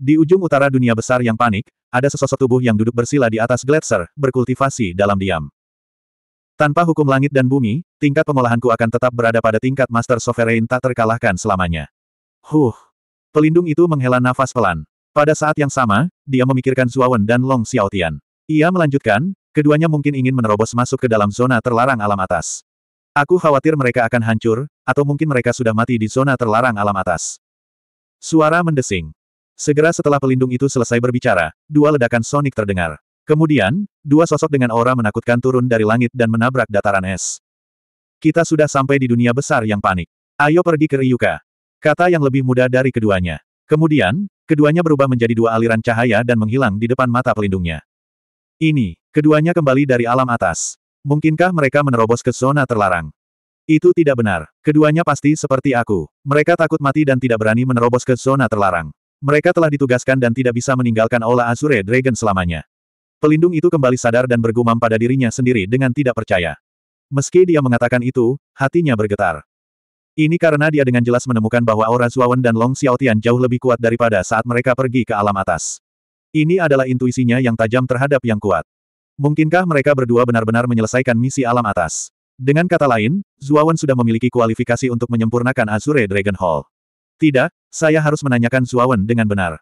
Di ujung utara dunia besar yang panik, ada sesosok tubuh yang duduk bersila di atas gletser, berkultivasi dalam diam. Tanpa hukum langit dan bumi, tingkat pengolahanku akan tetap berada pada tingkat Master Sovereign tak terkalahkan selamanya. Huh! Pelindung itu menghela nafas pelan. Pada saat yang sama, dia memikirkan Zuawan dan Long Xiaotian. Ia melanjutkan, keduanya mungkin ingin menerobos masuk ke dalam zona terlarang alam atas. Aku khawatir mereka akan hancur, atau mungkin mereka sudah mati di zona terlarang alam atas. Suara mendesing. Segera setelah pelindung itu selesai berbicara, dua ledakan sonik terdengar. Kemudian, dua sosok dengan aura menakutkan turun dari langit dan menabrak dataran es. Kita sudah sampai di dunia besar yang panik. Ayo pergi ke Ryuka. Kata yang lebih muda dari keduanya. Kemudian, keduanya berubah menjadi dua aliran cahaya dan menghilang di depan mata pelindungnya. Ini, keduanya kembali dari alam atas. Mungkinkah mereka menerobos ke zona terlarang? Itu tidak benar. Keduanya pasti seperti aku. Mereka takut mati dan tidak berani menerobos ke zona terlarang. Mereka telah ditugaskan dan tidak bisa meninggalkan Aula Azure Dragon selamanya. Pelindung itu kembali sadar dan bergumam pada dirinya sendiri dengan tidak percaya. Meski dia mengatakan itu, hatinya bergetar. Ini karena dia dengan jelas menemukan bahwa aura Zuawan dan Long Xiaotian jauh lebih kuat daripada saat mereka pergi ke alam atas. Ini adalah intuisinya yang tajam terhadap yang kuat. Mungkinkah mereka berdua benar-benar menyelesaikan misi alam atas? Dengan kata lain, Zuawan sudah memiliki kualifikasi untuk menyempurnakan Azure Dragon Hall. Tidak, saya harus menanyakan Zuawan dengan benar.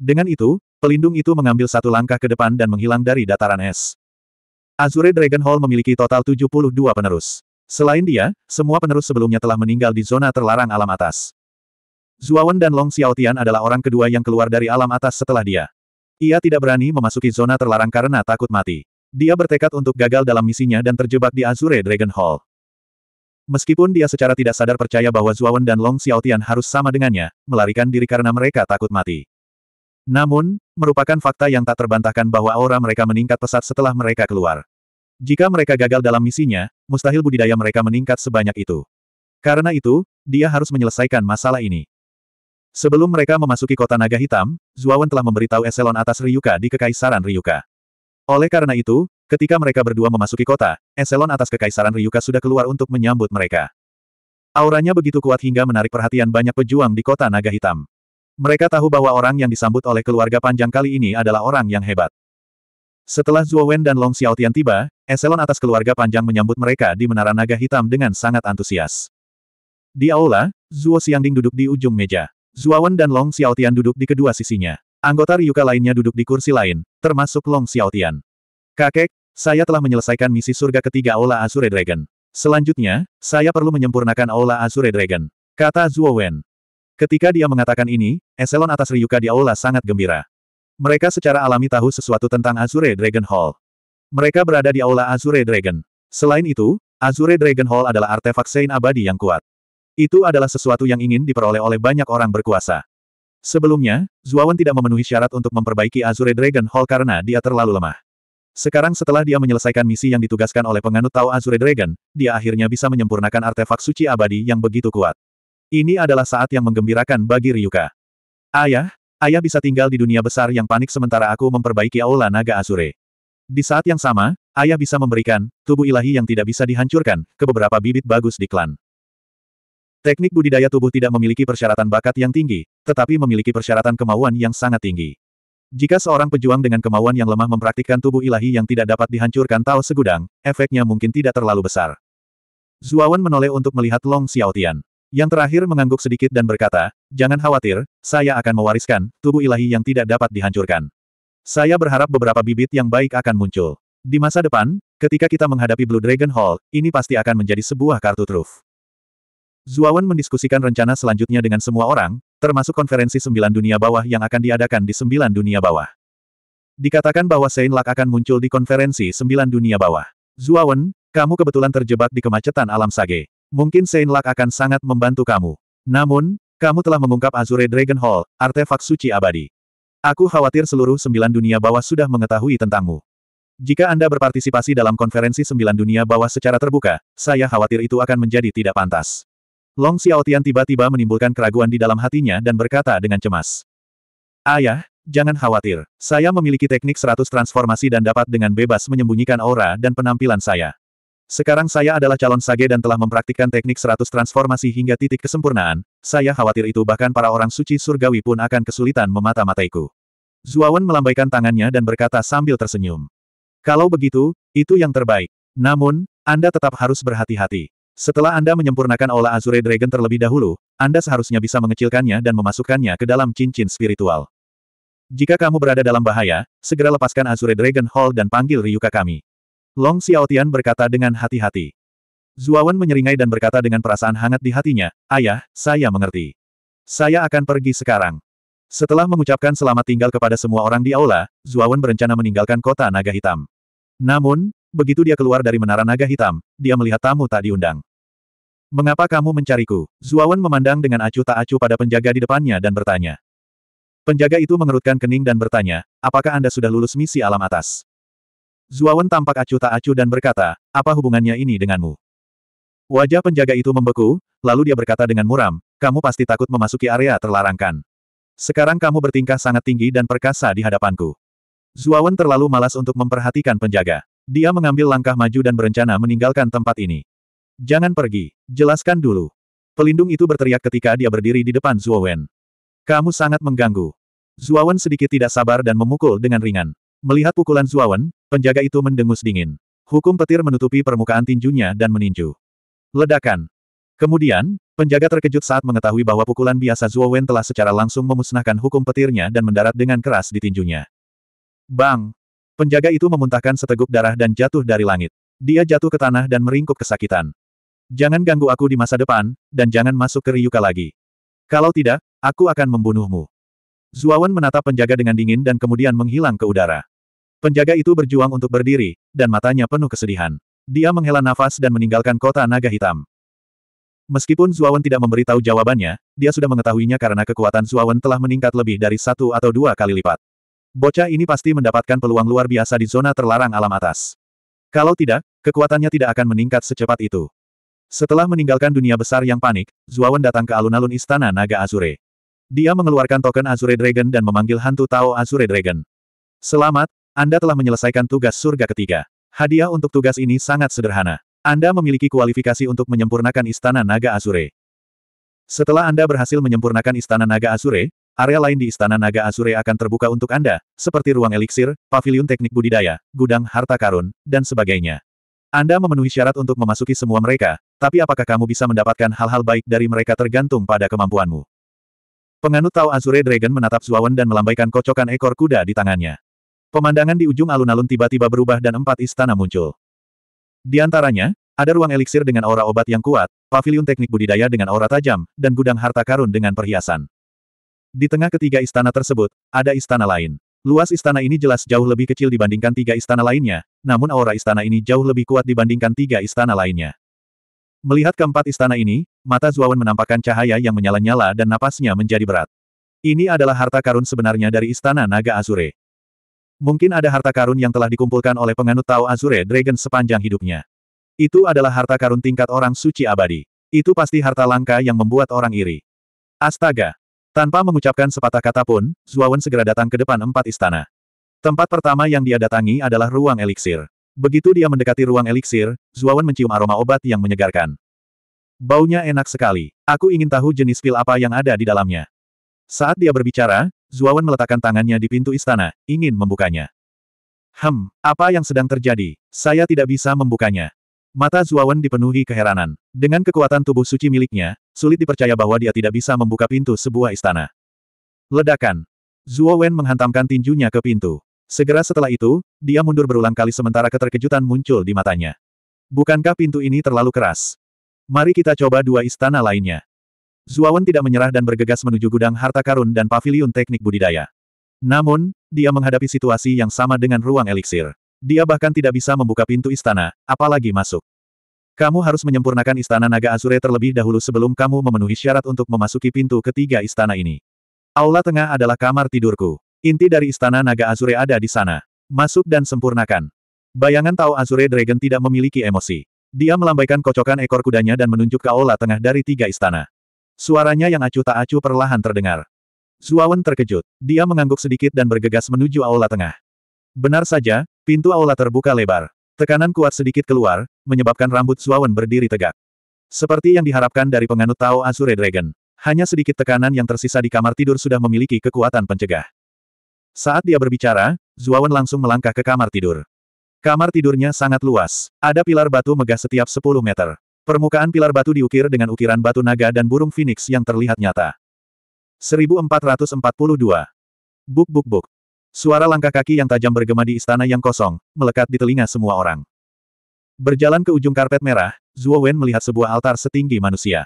Dengan itu, pelindung itu mengambil satu langkah ke depan dan menghilang dari dataran es. Azure Dragon Hall memiliki total 72 penerus. Selain dia, semua penerus sebelumnya telah meninggal di zona terlarang alam atas. Zuawan dan Long Xiaotian adalah orang kedua yang keluar dari alam atas setelah dia. Ia tidak berani memasuki zona terlarang karena takut mati. Dia bertekad untuk gagal dalam misinya dan terjebak di Azure Dragon Hall. Meskipun dia secara tidak sadar percaya bahwa Zuawan dan Long Xiaotian harus sama dengannya, melarikan diri karena mereka takut mati. Namun, merupakan fakta yang tak terbantahkan bahwa aura mereka meningkat pesat setelah mereka keluar. Jika mereka gagal dalam misinya, mustahil budidaya mereka meningkat sebanyak itu. Karena itu, dia harus menyelesaikan masalah ini. Sebelum mereka memasuki kota naga hitam, Zuawan telah memberitahu eselon atas Ryuka di Kekaisaran Ryuka. Oleh karena itu, Ketika mereka berdua memasuki kota, eselon atas kekaisaran Ryuka sudah keluar untuk menyambut mereka. Auranya begitu kuat hingga menarik perhatian banyak pejuang di kota naga hitam. Mereka tahu bahwa orang yang disambut oleh keluarga panjang kali ini adalah orang yang hebat. Setelah Zuo Wen dan Long Xiaotian tiba, eselon atas keluarga panjang menyambut mereka di menara naga hitam dengan sangat antusias. Di aula, Zhuo Xiangding duduk di ujung meja. Zuo Wen dan Long Xiaotian duduk di kedua sisinya. Anggota Ryuka lainnya duduk di kursi lain, termasuk Long Xiaotian. Kakek, saya telah menyelesaikan misi surga ketiga Aula Azure Dragon. Selanjutnya, saya perlu menyempurnakan Aula Azure Dragon, kata Zuo Wen. Ketika dia mengatakan ini, eselon atas Ryuka di Aula sangat gembira. Mereka secara alami tahu sesuatu tentang Azure Dragon Hall. Mereka berada di Aula Azure Dragon. Selain itu, Azure Dragon Hall adalah artefak Sein abadi yang kuat. Itu adalah sesuatu yang ingin diperoleh oleh banyak orang berkuasa. Sebelumnya, Zuawan tidak memenuhi syarat untuk memperbaiki Azure Dragon Hall karena dia terlalu lemah. Sekarang setelah dia menyelesaikan misi yang ditugaskan oleh penganut Tao Azure Dragon, dia akhirnya bisa menyempurnakan artefak suci abadi yang begitu kuat. Ini adalah saat yang menggembirakan bagi Ryuka. Ayah, ayah bisa tinggal di dunia besar yang panik sementara aku memperbaiki aula naga Azure. Di saat yang sama, ayah bisa memberikan, tubuh ilahi yang tidak bisa dihancurkan, ke beberapa bibit bagus di klan. Teknik budidaya tubuh tidak memiliki persyaratan bakat yang tinggi, tetapi memiliki persyaratan kemauan yang sangat tinggi. Jika seorang pejuang dengan kemauan yang lemah mempraktikkan tubuh ilahi yang tidak dapat dihancurkan tahu segudang, efeknya mungkin tidak terlalu besar. Zuawan menoleh untuk melihat Long Xiaotian. Yang terakhir mengangguk sedikit dan berkata, Jangan khawatir, saya akan mewariskan tubuh ilahi yang tidak dapat dihancurkan. Saya berharap beberapa bibit yang baik akan muncul. Di masa depan, ketika kita menghadapi Blue Dragon Hall, ini pasti akan menjadi sebuah kartu truf. Zuawan mendiskusikan rencana selanjutnya dengan semua orang, termasuk konferensi sembilan dunia bawah yang akan diadakan di sembilan dunia bawah. Dikatakan bahwa Seinlak Lak akan muncul di konferensi sembilan dunia bawah. Zuawan, kamu kebetulan terjebak di kemacetan alam sage. Mungkin Seinlak Lak akan sangat membantu kamu. Namun, kamu telah mengungkap Azure Dragon Hall, artefak suci abadi. Aku khawatir seluruh sembilan dunia bawah sudah mengetahui tentangmu. Jika Anda berpartisipasi dalam konferensi sembilan dunia bawah secara terbuka, saya khawatir itu akan menjadi tidak pantas. Long Xiaotian tiba-tiba menimbulkan keraguan di dalam hatinya dan berkata dengan cemas. Ayah, jangan khawatir. Saya memiliki teknik seratus transformasi dan dapat dengan bebas menyembunyikan aura dan penampilan saya. Sekarang saya adalah calon sage dan telah mempraktikkan teknik seratus transformasi hingga titik kesempurnaan. Saya khawatir itu bahkan para orang suci surgawi pun akan kesulitan memata-mataiku. Zuawan melambaikan tangannya dan berkata sambil tersenyum. Kalau begitu, itu yang terbaik. Namun, Anda tetap harus berhati-hati. Setelah Anda menyempurnakan Ola Azure Dragon terlebih dahulu, Anda seharusnya bisa mengecilkannya dan memasukkannya ke dalam cincin spiritual. Jika kamu berada dalam bahaya, segera lepaskan Azure Dragon Hall dan panggil Ryuka kami. Long Xiaotian berkata dengan hati-hati. Zuawan menyeringai dan berkata dengan perasaan hangat di hatinya, Ayah, saya mengerti. Saya akan pergi sekarang. Setelah mengucapkan selamat tinggal kepada semua orang di aula, Zuawan berencana meninggalkan kota naga hitam. Namun, Begitu dia keluar dari menara naga hitam, dia melihat tamu tak diundang. Mengapa kamu mencariku? Zuawan memandang dengan acuh tak acuh pada penjaga di depannya dan bertanya. Penjaga itu mengerutkan kening dan bertanya, apakah Anda sudah lulus misi alam atas? Zuawan tampak acuh tak acuh dan berkata, apa hubungannya ini denganmu? Wajah penjaga itu membeku, lalu dia berkata dengan muram, kamu pasti takut memasuki area terlarangkan. Sekarang kamu bertingkah sangat tinggi dan perkasa di hadapanku. Zuawan terlalu malas untuk memperhatikan penjaga. Dia mengambil langkah maju dan berencana meninggalkan tempat ini. Jangan pergi, jelaskan dulu. Pelindung itu berteriak ketika dia berdiri di depan Wen. Kamu sangat mengganggu. Wen sedikit tidak sabar dan memukul dengan ringan. Melihat pukulan Wen, penjaga itu mendengus dingin. Hukum petir menutupi permukaan tinjunya dan meninju. Ledakan. Kemudian, penjaga terkejut saat mengetahui bahwa pukulan biasa Wen telah secara langsung memusnahkan hukum petirnya dan mendarat dengan keras di tinjunya. Bang! Penjaga itu memuntahkan seteguk darah dan jatuh dari langit. Dia jatuh ke tanah dan meringkuk kesakitan. Jangan ganggu aku di masa depan, dan jangan masuk ke Ryuka lagi. Kalau tidak, aku akan membunuhmu. Zuawan menatap penjaga dengan dingin dan kemudian menghilang ke udara. Penjaga itu berjuang untuk berdiri, dan matanya penuh kesedihan. Dia menghela nafas dan meninggalkan kota naga hitam. Meskipun Zuawan tidak memberitahu jawabannya, dia sudah mengetahuinya karena kekuatan Zuawan telah meningkat lebih dari satu atau dua kali lipat. Bocah ini pasti mendapatkan peluang luar biasa di zona terlarang alam atas. Kalau tidak, kekuatannya tidak akan meningkat secepat itu. Setelah meninggalkan dunia besar yang panik, Zuawan datang ke alun-alun istana naga Azure. Dia mengeluarkan token Azure Dragon dan memanggil hantu Tao Azure Dragon. Selamat, Anda telah menyelesaikan tugas surga ketiga. Hadiah untuk tugas ini sangat sederhana. Anda memiliki kualifikasi untuk menyempurnakan istana naga Azure. Setelah Anda berhasil menyempurnakan istana naga Azure, Area lain di Istana Naga Azure akan terbuka untuk Anda, seperti ruang eliksir, pavilion teknik budidaya, gudang harta karun, dan sebagainya. Anda memenuhi syarat untuk memasuki semua mereka, tapi apakah kamu bisa mendapatkan hal-hal baik dari mereka tergantung pada kemampuanmu. Penganut Tao Azure Dragon menatap Zuawan dan melambaikan kocokan ekor kuda di tangannya. Pemandangan di ujung alun-alun tiba-tiba berubah dan empat istana muncul. Di antaranya, ada ruang eliksir dengan aura obat yang kuat, pavilion teknik budidaya dengan aura tajam, dan gudang harta karun dengan perhiasan. Di tengah ketiga istana tersebut, ada istana lain. Luas istana ini jelas jauh lebih kecil dibandingkan tiga istana lainnya, namun aura istana ini jauh lebih kuat dibandingkan tiga istana lainnya. Melihat keempat istana ini, mata Zuawan menampakkan cahaya yang menyala-nyala dan napasnya menjadi berat. Ini adalah harta karun sebenarnya dari istana Naga Azure. Mungkin ada harta karun yang telah dikumpulkan oleh penganut Tao Azure Dragon sepanjang hidupnya. Itu adalah harta karun tingkat orang suci abadi. Itu pasti harta langka yang membuat orang iri. Astaga, tanpa mengucapkan sepatah kata pun, Zuawan segera datang ke depan empat istana. Tempat pertama yang dia datangi adalah ruang eliksir. Begitu dia mendekati ruang eliksir, Zuawan mencium aroma obat yang menyegarkan. Baunya enak sekali. Aku ingin tahu jenis pil apa yang ada di dalamnya. Saat dia berbicara, Zuawan meletakkan tangannya di pintu istana, ingin membukanya. Hem, apa yang sedang terjadi? Saya tidak bisa membukanya. Mata Zuawan dipenuhi keheranan. Dengan kekuatan tubuh suci miliknya, sulit dipercaya bahwa dia tidak bisa membuka pintu sebuah istana. Ledakan. Zuawan menghantamkan tinjunya ke pintu. Segera setelah itu, dia mundur berulang kali sementara keterkejutan muncul di matanya. Bukankah pintu ini terlalu keras? Mari kita coba dua istana lainnya. Zuawan tidak menyerah dan bergegas menuju gudang harta karun dan paviliun teknik budidaya. Namun, dia menghadapi situasi yang sama dengan ruang eliksir. Dia bahkan tidak bisa membuka pintu istana, apalagi masuk. Kamu harus menyempurnakan istana naga Azure terlebih dahulu sebelum kamu memenuhi syarat untuk memasuki pintu ketiga istana ini. Aula tengah adalah kamar tidurku. Inti dari istana naga Azure ada di sana. Masuk dan sempurnakan. Bayangan tahu Azure Dragon tidak memiliki emosi. Dia melambaikan kocokan ekor kudanya dan menunjuk ke aula tengah dari tiga istana. Suaranya yang acuh tak acuh perlahan terdengar. Zuawan terkejut. Dia mengangguk sedikit dan bergegas menuju aula tengah. Benar saja, pintu aula terbuka lebar. Tekanan kuat sedikit keluar, menyebabkan rambut Zuawan berdiri tegak. Seperti yang diharapkan dari penganut Tao Azure Dragon. Hanya sedikit tekanan yang tersisa di kamar tidur sudah memiliki kekuatan pencegah. Saat dia berbicara, Zuawan langsung melangkah ke kamar tidur. Kamar tidurnya sangat luas. Ada pilar batu megah setiap 10 meter. Permukaan pilar batu diukir dengan ukiran batu naga dan burung phoenix yang terlihat nyata. 1442. Buk buk buk. Suara langkah kaki yang tajam bergema di istana yang kosong, melekat di telinga semua orang. Berjalan ke ujung karpet merah, Zhuo Wen melihat sebuah altar setinggi manusia.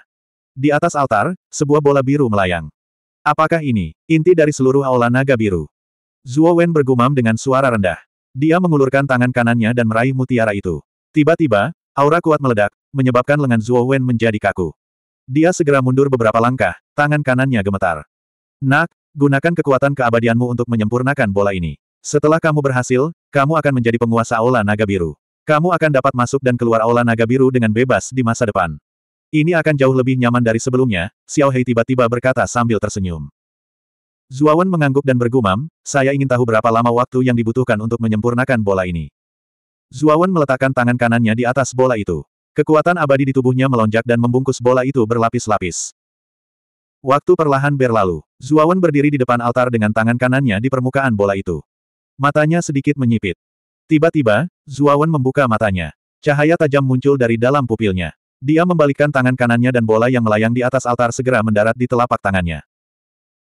Di atas altar, sebuah bola biru melayang. Apakah ini, inti dari seluruh aula naga biru? Zhuo Wen bergumam dengan suara rendah. Dia mengulurkan tangan kanannya dan meraih mutiara itu. Tiba-tiba, aura kuat meledak, menyebabkan lengan Zhuo Wen menjadi kaku. Dia segera mundur beberapa langkah, tangan kanannya gemetar. Nak, Gunakan kekuatan keabadianmu untuk menyempurnakan bola ini. Setelah kamu berhasil, kamu akan menjadi penguasa Aula Naga Biru. Kamu akan dapat masuk dan keluar Aula Naga Biru dengan bebas di masa depan. Ini akan jauh lebih nyaman dari sebelumnya, Xiao Hei tiba-tiba berkata sambil tersenyum. Zuawan mengangguk dan bergumam, saya ingin tahu berapa lama waktu yang dibutuhkan untuk menyempurnakan bola ini. Zuawan meletakkan tangan kanannya di atas bola itu. Kekuatan abadi di tubuhnya melonjak dan membungkus bola itu berlapis-lapis. Waktu perlahan berlalu. Zuawan berdiri di depan altar dengan tangan kanannya di permukaan bola itu. Matanya sedikit menyipit. Tiba-tiba, Zuawan membuka matanya. Cahaya tajam muncul dari dalam pupilnya. Dia membalikkan tangan kanannya dan bola yang melayang di atas altar segera mendarat di telapak tangannya.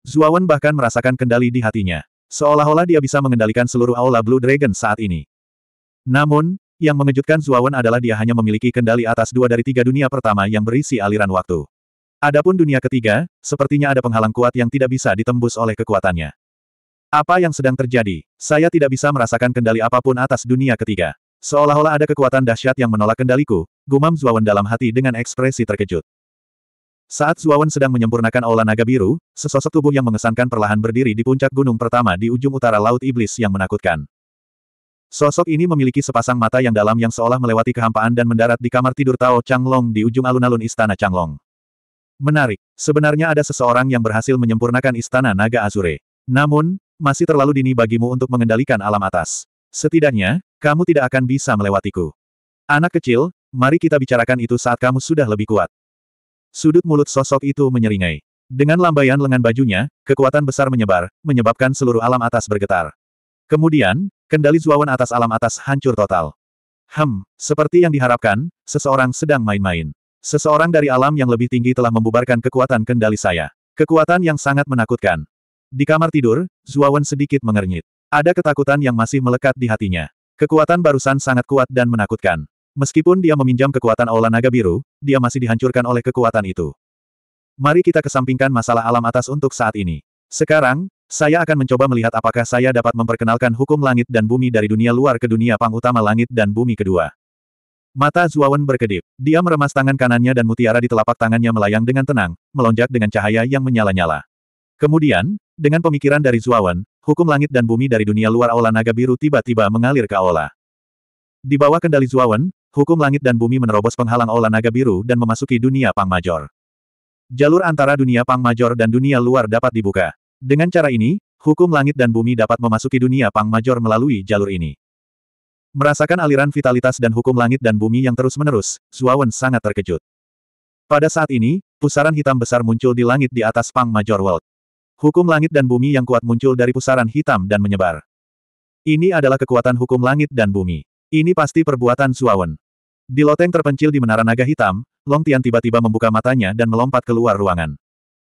Zuawan bahkan merasakan kendali di hatinya. Seolah-olah dia bisa mengendalikan seluruh aula Blue Dragon saat ini. Namun, yang mengejutkan Zuawan adalah dia hanya memiliki kendali atas dua dari tiga dunia pertama yang berisi aliran waktu. Adapun dunia ketiga, sepertinya ada penghalang kuat yang tidak bisa ditembus oleh kekuatannya. Apa yang sedang terjadi? Saya tidak bisa merasakan kendali apapun atas dunia ketiga. Seolah-olah ada kekuatan dahsyat yang menolak kendaliku, gumam Zuawan dalam hati dengan ekspresi terkejut. Saat Zuawan sedang menyempurnakan olah naga biru, sesosok tubuh yang mengesankan perlahan berdiri di puncak gunung pertama di ujung utara Laut Iblis yang menakutkan. Sosok ini memiliki sepasang mata yang dalam yang seolah melewati kehampaan dan mendarat di kamar tidur Tao Changlong di ujung alun-alun istana Changlong. Menarik. Sebenarnya ada seseorang yang berhasil menyempurnakan istana naga Azure. Namun, masih terlalu dini bagimu untuk mengendalikan alam atas. Setidaknya, kamu tidak akan bisa melewatiku. Anak kecil, mari kita bicarakan itu saat kamu sudah lebih kuat. Sudut mulut sosok itu menyeringai. Dengan lambaian lengan bajunya, kekuatan besar menyebar, menyebabkan seluruh alam atas bergetar. Kemudian, kendali zuawan atas alam atas hancur total. Hem, seperti yang diharapkan, seseorang sedang main-main. Seseorang dari alam yang lebih tinggi telah membubarkan kekuatan kendali saya. Kekuatan yang sangat menakutkan. Di kamar tidur, Zuawan sedikit mengernyit. Ada ketakutan yang masih melekat di hatinya. Kekuatan barusan sangat kuat dan menakutkan. Meskipun dia meminjam kekuatan Aula Naga Biru, dia masih dihancurkan oleh kekuatan itu. Mari kita kesampingkan masalah alam atas untuk saat ini. Sekarang, saya akan mencoba melihat apakah saya dapat memperkenalkan hukum langit dan bumi dari dunia luar ke dunia pang utama langit dan bumi kedua. Mata Zuawan berkedip. Dia meremas tangan kanannya dan mutiara di telapak tangannya melayang dengan tenang, melonjak dengan cahaya yang menyala-nyala. Kemudian, dengan pemikiran dari Zuawan, hukum langit dan bumi dari dunia luar Aula Naga Biru tiba-tiba mengalir ke Aula. Di bawah kendali Zuawan, hukum langit dan bumi menerobos penghalang Aula Naga Biru dan memasuki dunia Pang Major. Jalur antara dunia Pang Major dan dunia luar dapat dibuka. Dengan cara ini, hukum langit dan bumi dapat memasuki dunia Pang Major melalui jalur ini. Merasakan aliran vitalitas dan hukum langit dan bumi yang terus-menerus, Zuawan sangat terkejut. Pada saat ini, pusaran hitam besar muncul di langit di atas Pang Major World. Hukum langit dan bumi yang kuat muncul dari pusaran hitam dan menyebar. Ini adalah kekuatan hukum langit dan bumi. Ini pasti perbuatan Zuawan. Di loteng terpencil di Menara Naga Hitam, Long Tian tiba-tiba membuka matanya dan melompat keluar ruangan.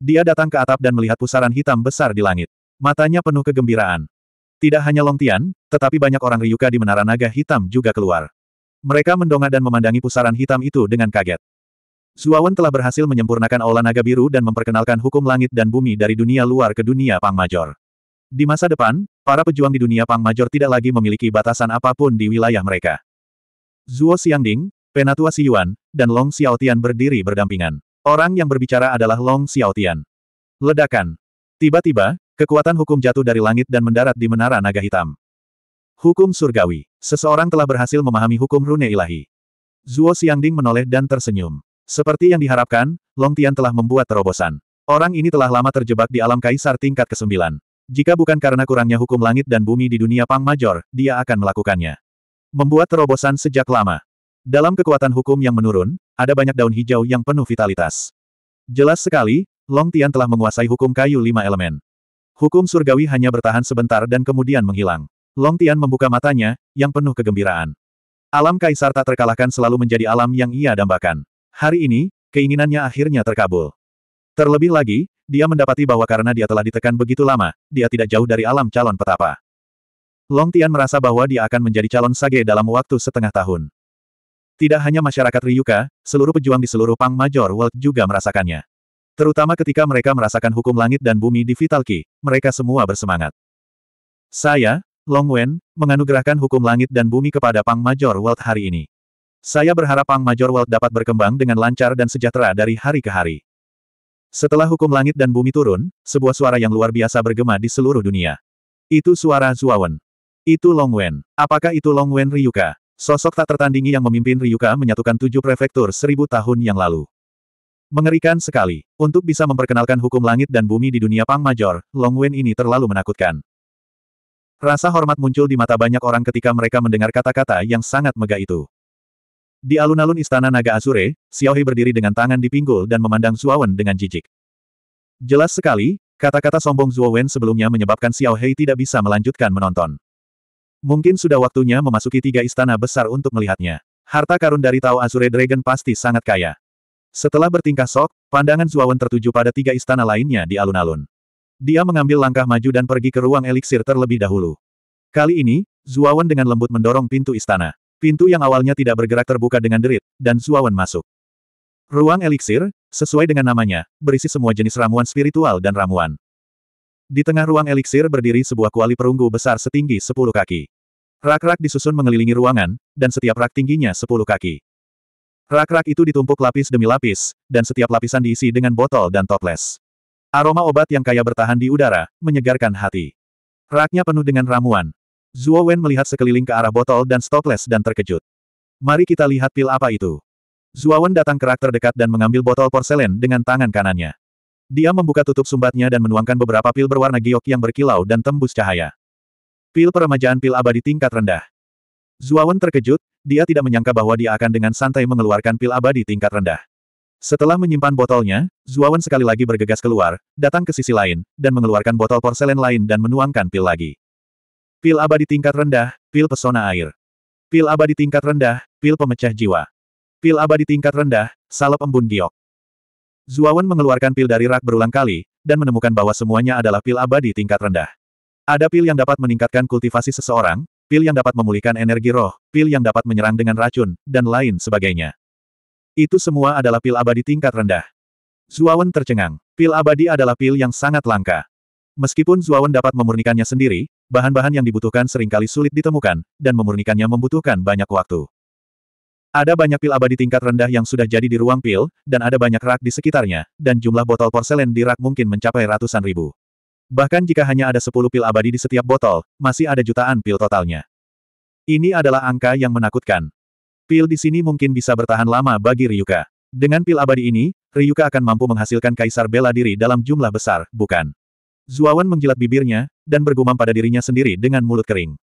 Dia datang ke atap dan melihat pusaran hitam besar di langit. Matanya penuh kegembiraan. Tidak hanya Long Tian, tetapi banyak orang Ryuka di Menara Naga Hitam juga keluar. Mereka mendongak dan memandangi pusaran hitam itu dengan kaget. Zuawan telah berhasil menyempurnakan olah Naga Biru dan memperkenalkan hukum langit dan bumi dari dunia luar ke dunia Pang Major. Di masa depan, para pejuang di dunia Pang Major tidak lagi memiliki batasan apapun di wilayah mereka. Zuo Xiangding, Penatua Siyuan, dan Long Xiaotian berdiri berdampingan. Orang yang berbicara adalah Long Xiaotian. Ledakan. Tiba-tiba, Kekuatan hukum jatuh dari langit dan mendarat di Menara Naga Hitam. Hukum Surgawi. Seseorang telah berhasil memahami hukum rune ilahi. Zuo Xiangding menoleh dan tersenyum. Seperti yang diharapkan, Long Tian telah membuat terobosan. Orang ini telah lama terjebak di alam kaisar tingkat ke-9. Jika bukan karena kurangnya hukum langit dan bumi di dunia Pang Major, dia akan melakukannya. Membuat terobosan sejak lama. Dalam kekuatan hukum yang menurun, ada banyak daun hijau yang penuh vitalitas. Jelas sekali, Long Tian telah menguasai hukum kayu lima elemen. Hukum surgawi hanya bertahan sebentar dan kemudian menghilang. Long Tian membuka matanya, yang penuh kegembiraan. Alam kaisar tak terkalahkan selalu menjadi alam yang ia dambakan. Hari ini, keinginannya akhirnya terkabul. Terlebih lagi, dia mendapati bahwa karena dia telah ditekan begitu lama, dia tidak jauh dari alam calon petapa. Long Tian merasa bahwa dia akan menjadi calon sage dalam waktu setengah tahun. Tidak hanya masyarakat Ryuka, seluruh pejuang di seluruh Pang Major World juga merasakannya. Terutama ketika mereka merasakan hukum langit dan bumi di Vital Qi, mereka semua bersemangat. Saya, Long Wen, menganugerahkan hukum langit dan bumi kepada Pang Major World hari ini. Saya berharap Pang Major World dapat berkembang dengan lancar dan sejahtera dari hari ke hari. Setelah hukum langit dan bumi turun, sebuah suara yang luar biasa bergema di seluruh dunia. Itu suara Zuawan. Itu Long Wen. Apakah itu Long Wen Ryuka? Sosok tak tertandingi yang memimpin Ryuka menyatukan tujuh prefektur seribu tahun yang lalu. Mengerikan sekali. Untuk bisa memperkenalkan hukum langit dan bumi di dunia Pang Major, Long Wen ini terlalu menakutkan. Rasa hormat muncul di mata banyak orang ketika mereka mendengar kata-kata yang sangat megah itu. Di alun-alun istana naga Azure, Xiaohe berdiri dengan tangan di pinggul dan memandang Zuowen dengan jijik. Jelas sekali, kata-kata sombong Zuowen sebelumnya menyebabkan Xiaohe tidak bisa melanjutkan menonton. Mungkin sudah waktunya memasuki tiga istana besar untuk melihatnya. Harta karun dari Tao Azure Dragon pasti sangat kaya. Setelah bertingkah sok, pandangan Zuawan tertuju pada tiga istana lainnya di alun-alun. Dia mengambil langkah maju dan pergi ke ruang eliksir terlebih dahulu. Kali ini, Zuawan dengan lembut mendorong pintu istana. Pintu yang awalnya tidak bergerak terbuka dengan derit, dan Zuawan masuk. Ruang eliksir, sesuai dengan namanya, berisi semua jenis ramuan spiritual dan ramuan. Di tengah ruang eliksir berdiri sebuah kuali perunggu besar setinggi 10 kaki. Rak-rak disusun mengelilingi ruangan, dan setiap rak tingginya 10 kaki. Rak-rak itu ditumpuk lapis demi lapis, dan setiap lapisan diisi dengan botol dan toples. Aroma obat yang kaya bertahan di udara, menyegarkan hati. Raknya penuh dengan ramuan. Zuo Wen melihat sekeliling ke arah botol dan toples dan terkejut. Mari kita lihat pil apa itu. Zuo Wen datang ke rak terdekat dan mengambil botol porselen dengan tangan kanannya. Dia membuka tutup sumbatnya dan menuangkan beberapa pil berwarna giok yang berkilau dan tembus cahaya. Pil peremajaan pil abadi tingkat rendah. Zuo Wen terkejut, dia tidak menyangka bahwa dia akan dengan santai mengeluarkan pil abadi tingkat rendah. Setelah menyimpan botolnya, Zuawan sekali lagi bergegas keluar, datang ke sisi lain, dan mengeluarkan botol porselen lain dan menuangkan pil lagi. Pil abadi tingkat rendah, pil pesona air. Pil abadi tingkat rendah, pil pemecah jiwa. Pil abadi tingkat rendah, salep embun giok. Zuawan mengeluarkan pil dari rak berulang kali, dan menemukan bahwa semuanya adalah pil abadi tingkat rendah. Ada pil yang dapat meningkatkan kultivasi seseorang, pil yang dapat memulihkan energi roh, pil yang dapat menyerang dengan racun, dan lain sebagainya. Itu semua adalah pil abadi tingkat rendah. Zuawan tercengang. Pil abadi adalah pil yang sangat langka. Meskipun Zuawan dapat memurnikannya sendiri, bahan-bahan yang dibutuhkan seringkali sulit ditemukan, dan memurnikannya membutuhkan banyak waktu. Ada banyak pil abadi tingkat rendah yang sudah jadi di ruang pil, dan ada banyak rak di sekitarnya, dan jumlah botol porselen di rak mungkin mencapai ratusan ribu. Bahkan jika hanya ada 10 pil abadi di setiap botol, masih ada jutaan pil totalnya. Ini adalah angka yang menakutkan. Pil di sini mungkin bisa bertahan lama bagi Ryuka. Dengan pil abadi ini, Ryuka akan mampu menghasilkan kaisar bela diri dalam jumlah besar, bukan? Zuawan menjilat bibirnya, dan bergumam pada dirinya sendiri dengan mulut kering.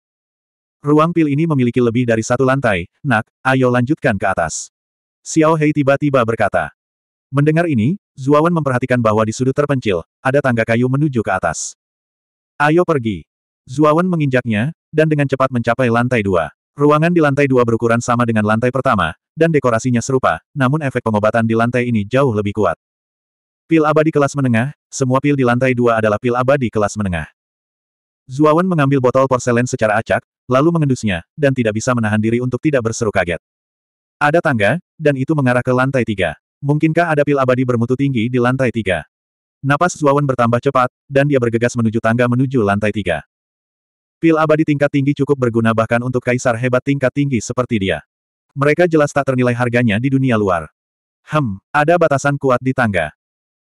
Ruang pil ini memiliki lebih dari satu lantai, nak, ayo lanjutkan ke atas. Xiao Hei tiba-tiba berkata. Mendengar ini, Zuawan memperhatikan bahwa di sudut terpencil, ada tangga kayu menuju ke atas. Ayo pergi. Zuawan menginjaknya, dan dengan cepat mencapai lantai dua. Ruangan di lantai dua berukuran sama dengan lantai pertama, dan dekorasinya serupa, namun efek pengobatan di lantai ini jauh lebih kuat. Pil abadi kelas menengah, semua pil di lantai dua adalah pil abadi kelas menengah. Zuawan mengambil botol porselen secara acak, lalu mengendusnya, dan tidak bisa menahan diri untuk tidak berseru kaget. Ada tangga, dan itu mengarah ke lantai tiga. Mungkinkah ada pil abadi bermutu tinggi di lantai tiga? Napas Zuawan bertambah cepat, dan dia bergegas menuju tangga menuju lantai tiga. Pil abadi tingkat tinggi cukup berguna bahkan untuk kaisar hebat tingkat tinggi seperti dia. Mereka jelas tak ternilai harganya di dunia luar. Hem, ada batasan kuat di tangga.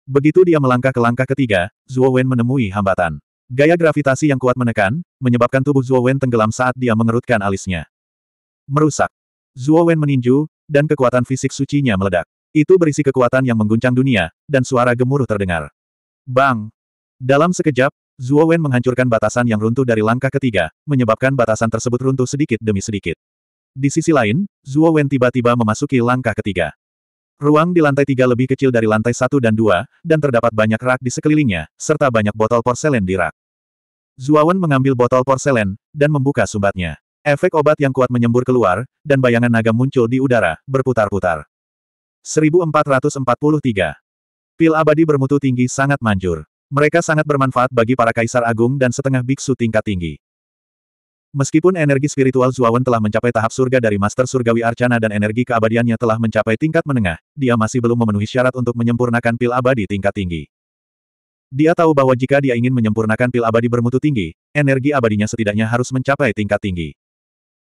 Begitu dia melangkah ke langkah ketiga, Zuo Wen menemui hambatan. Gaya gravitasi yang kuat menekan, menyebabkan tubuh Zuo Wen tenggelam saat dia mengerutkan alisnya. Merusak. Zuo Wen meninju, dan kekuatan fisik sucinya meledak. Itu berisi kekuatan yang mengguncang dunia, dan suara gemuruh terdengar. Bang! Dalam sekejap, Zhuo Wen menghancurkan batasan yang runtuh dari langkah ketiga, menyebabkan batasan tersebut runtuh sedikit demi sedikit. Di sisi lain, Zhuo Wen tiba-tiba memasuki langkah ketiga. Ruang di lantai tiga lebih kecil dari lantai satu dan dua, dan terdapat banyak rak di sekelilingnya, serta banyak botol porselen di rak. Wen mengambil botol porselen, dan membuka sumbatnya. Efek obat yang kuat menyembur keluar, dan bayangan naga muncul di udara, berputar-putar. 1443. Pil abadi bermutu tinggi sangat manjur. Mereka sangat bermanfaat bagi para kaisar agung dan setengah biksu tingkat tinggi. Meskipun energi spiritual Zuawan telah mencapai tahap surga dari Master Surgawi Arcana dan energi keabadiannya telah mencapai tingkat menengah, dia masih belum memenuhi syarat untuk menyempurnakan pil abadi tingkat tinggi. Dia tahu bahwa jika dia ingin menyempurnakan pil abadi bermutu tinggi, energi abadinya setidaknya harus mencapai tingkat tinggi.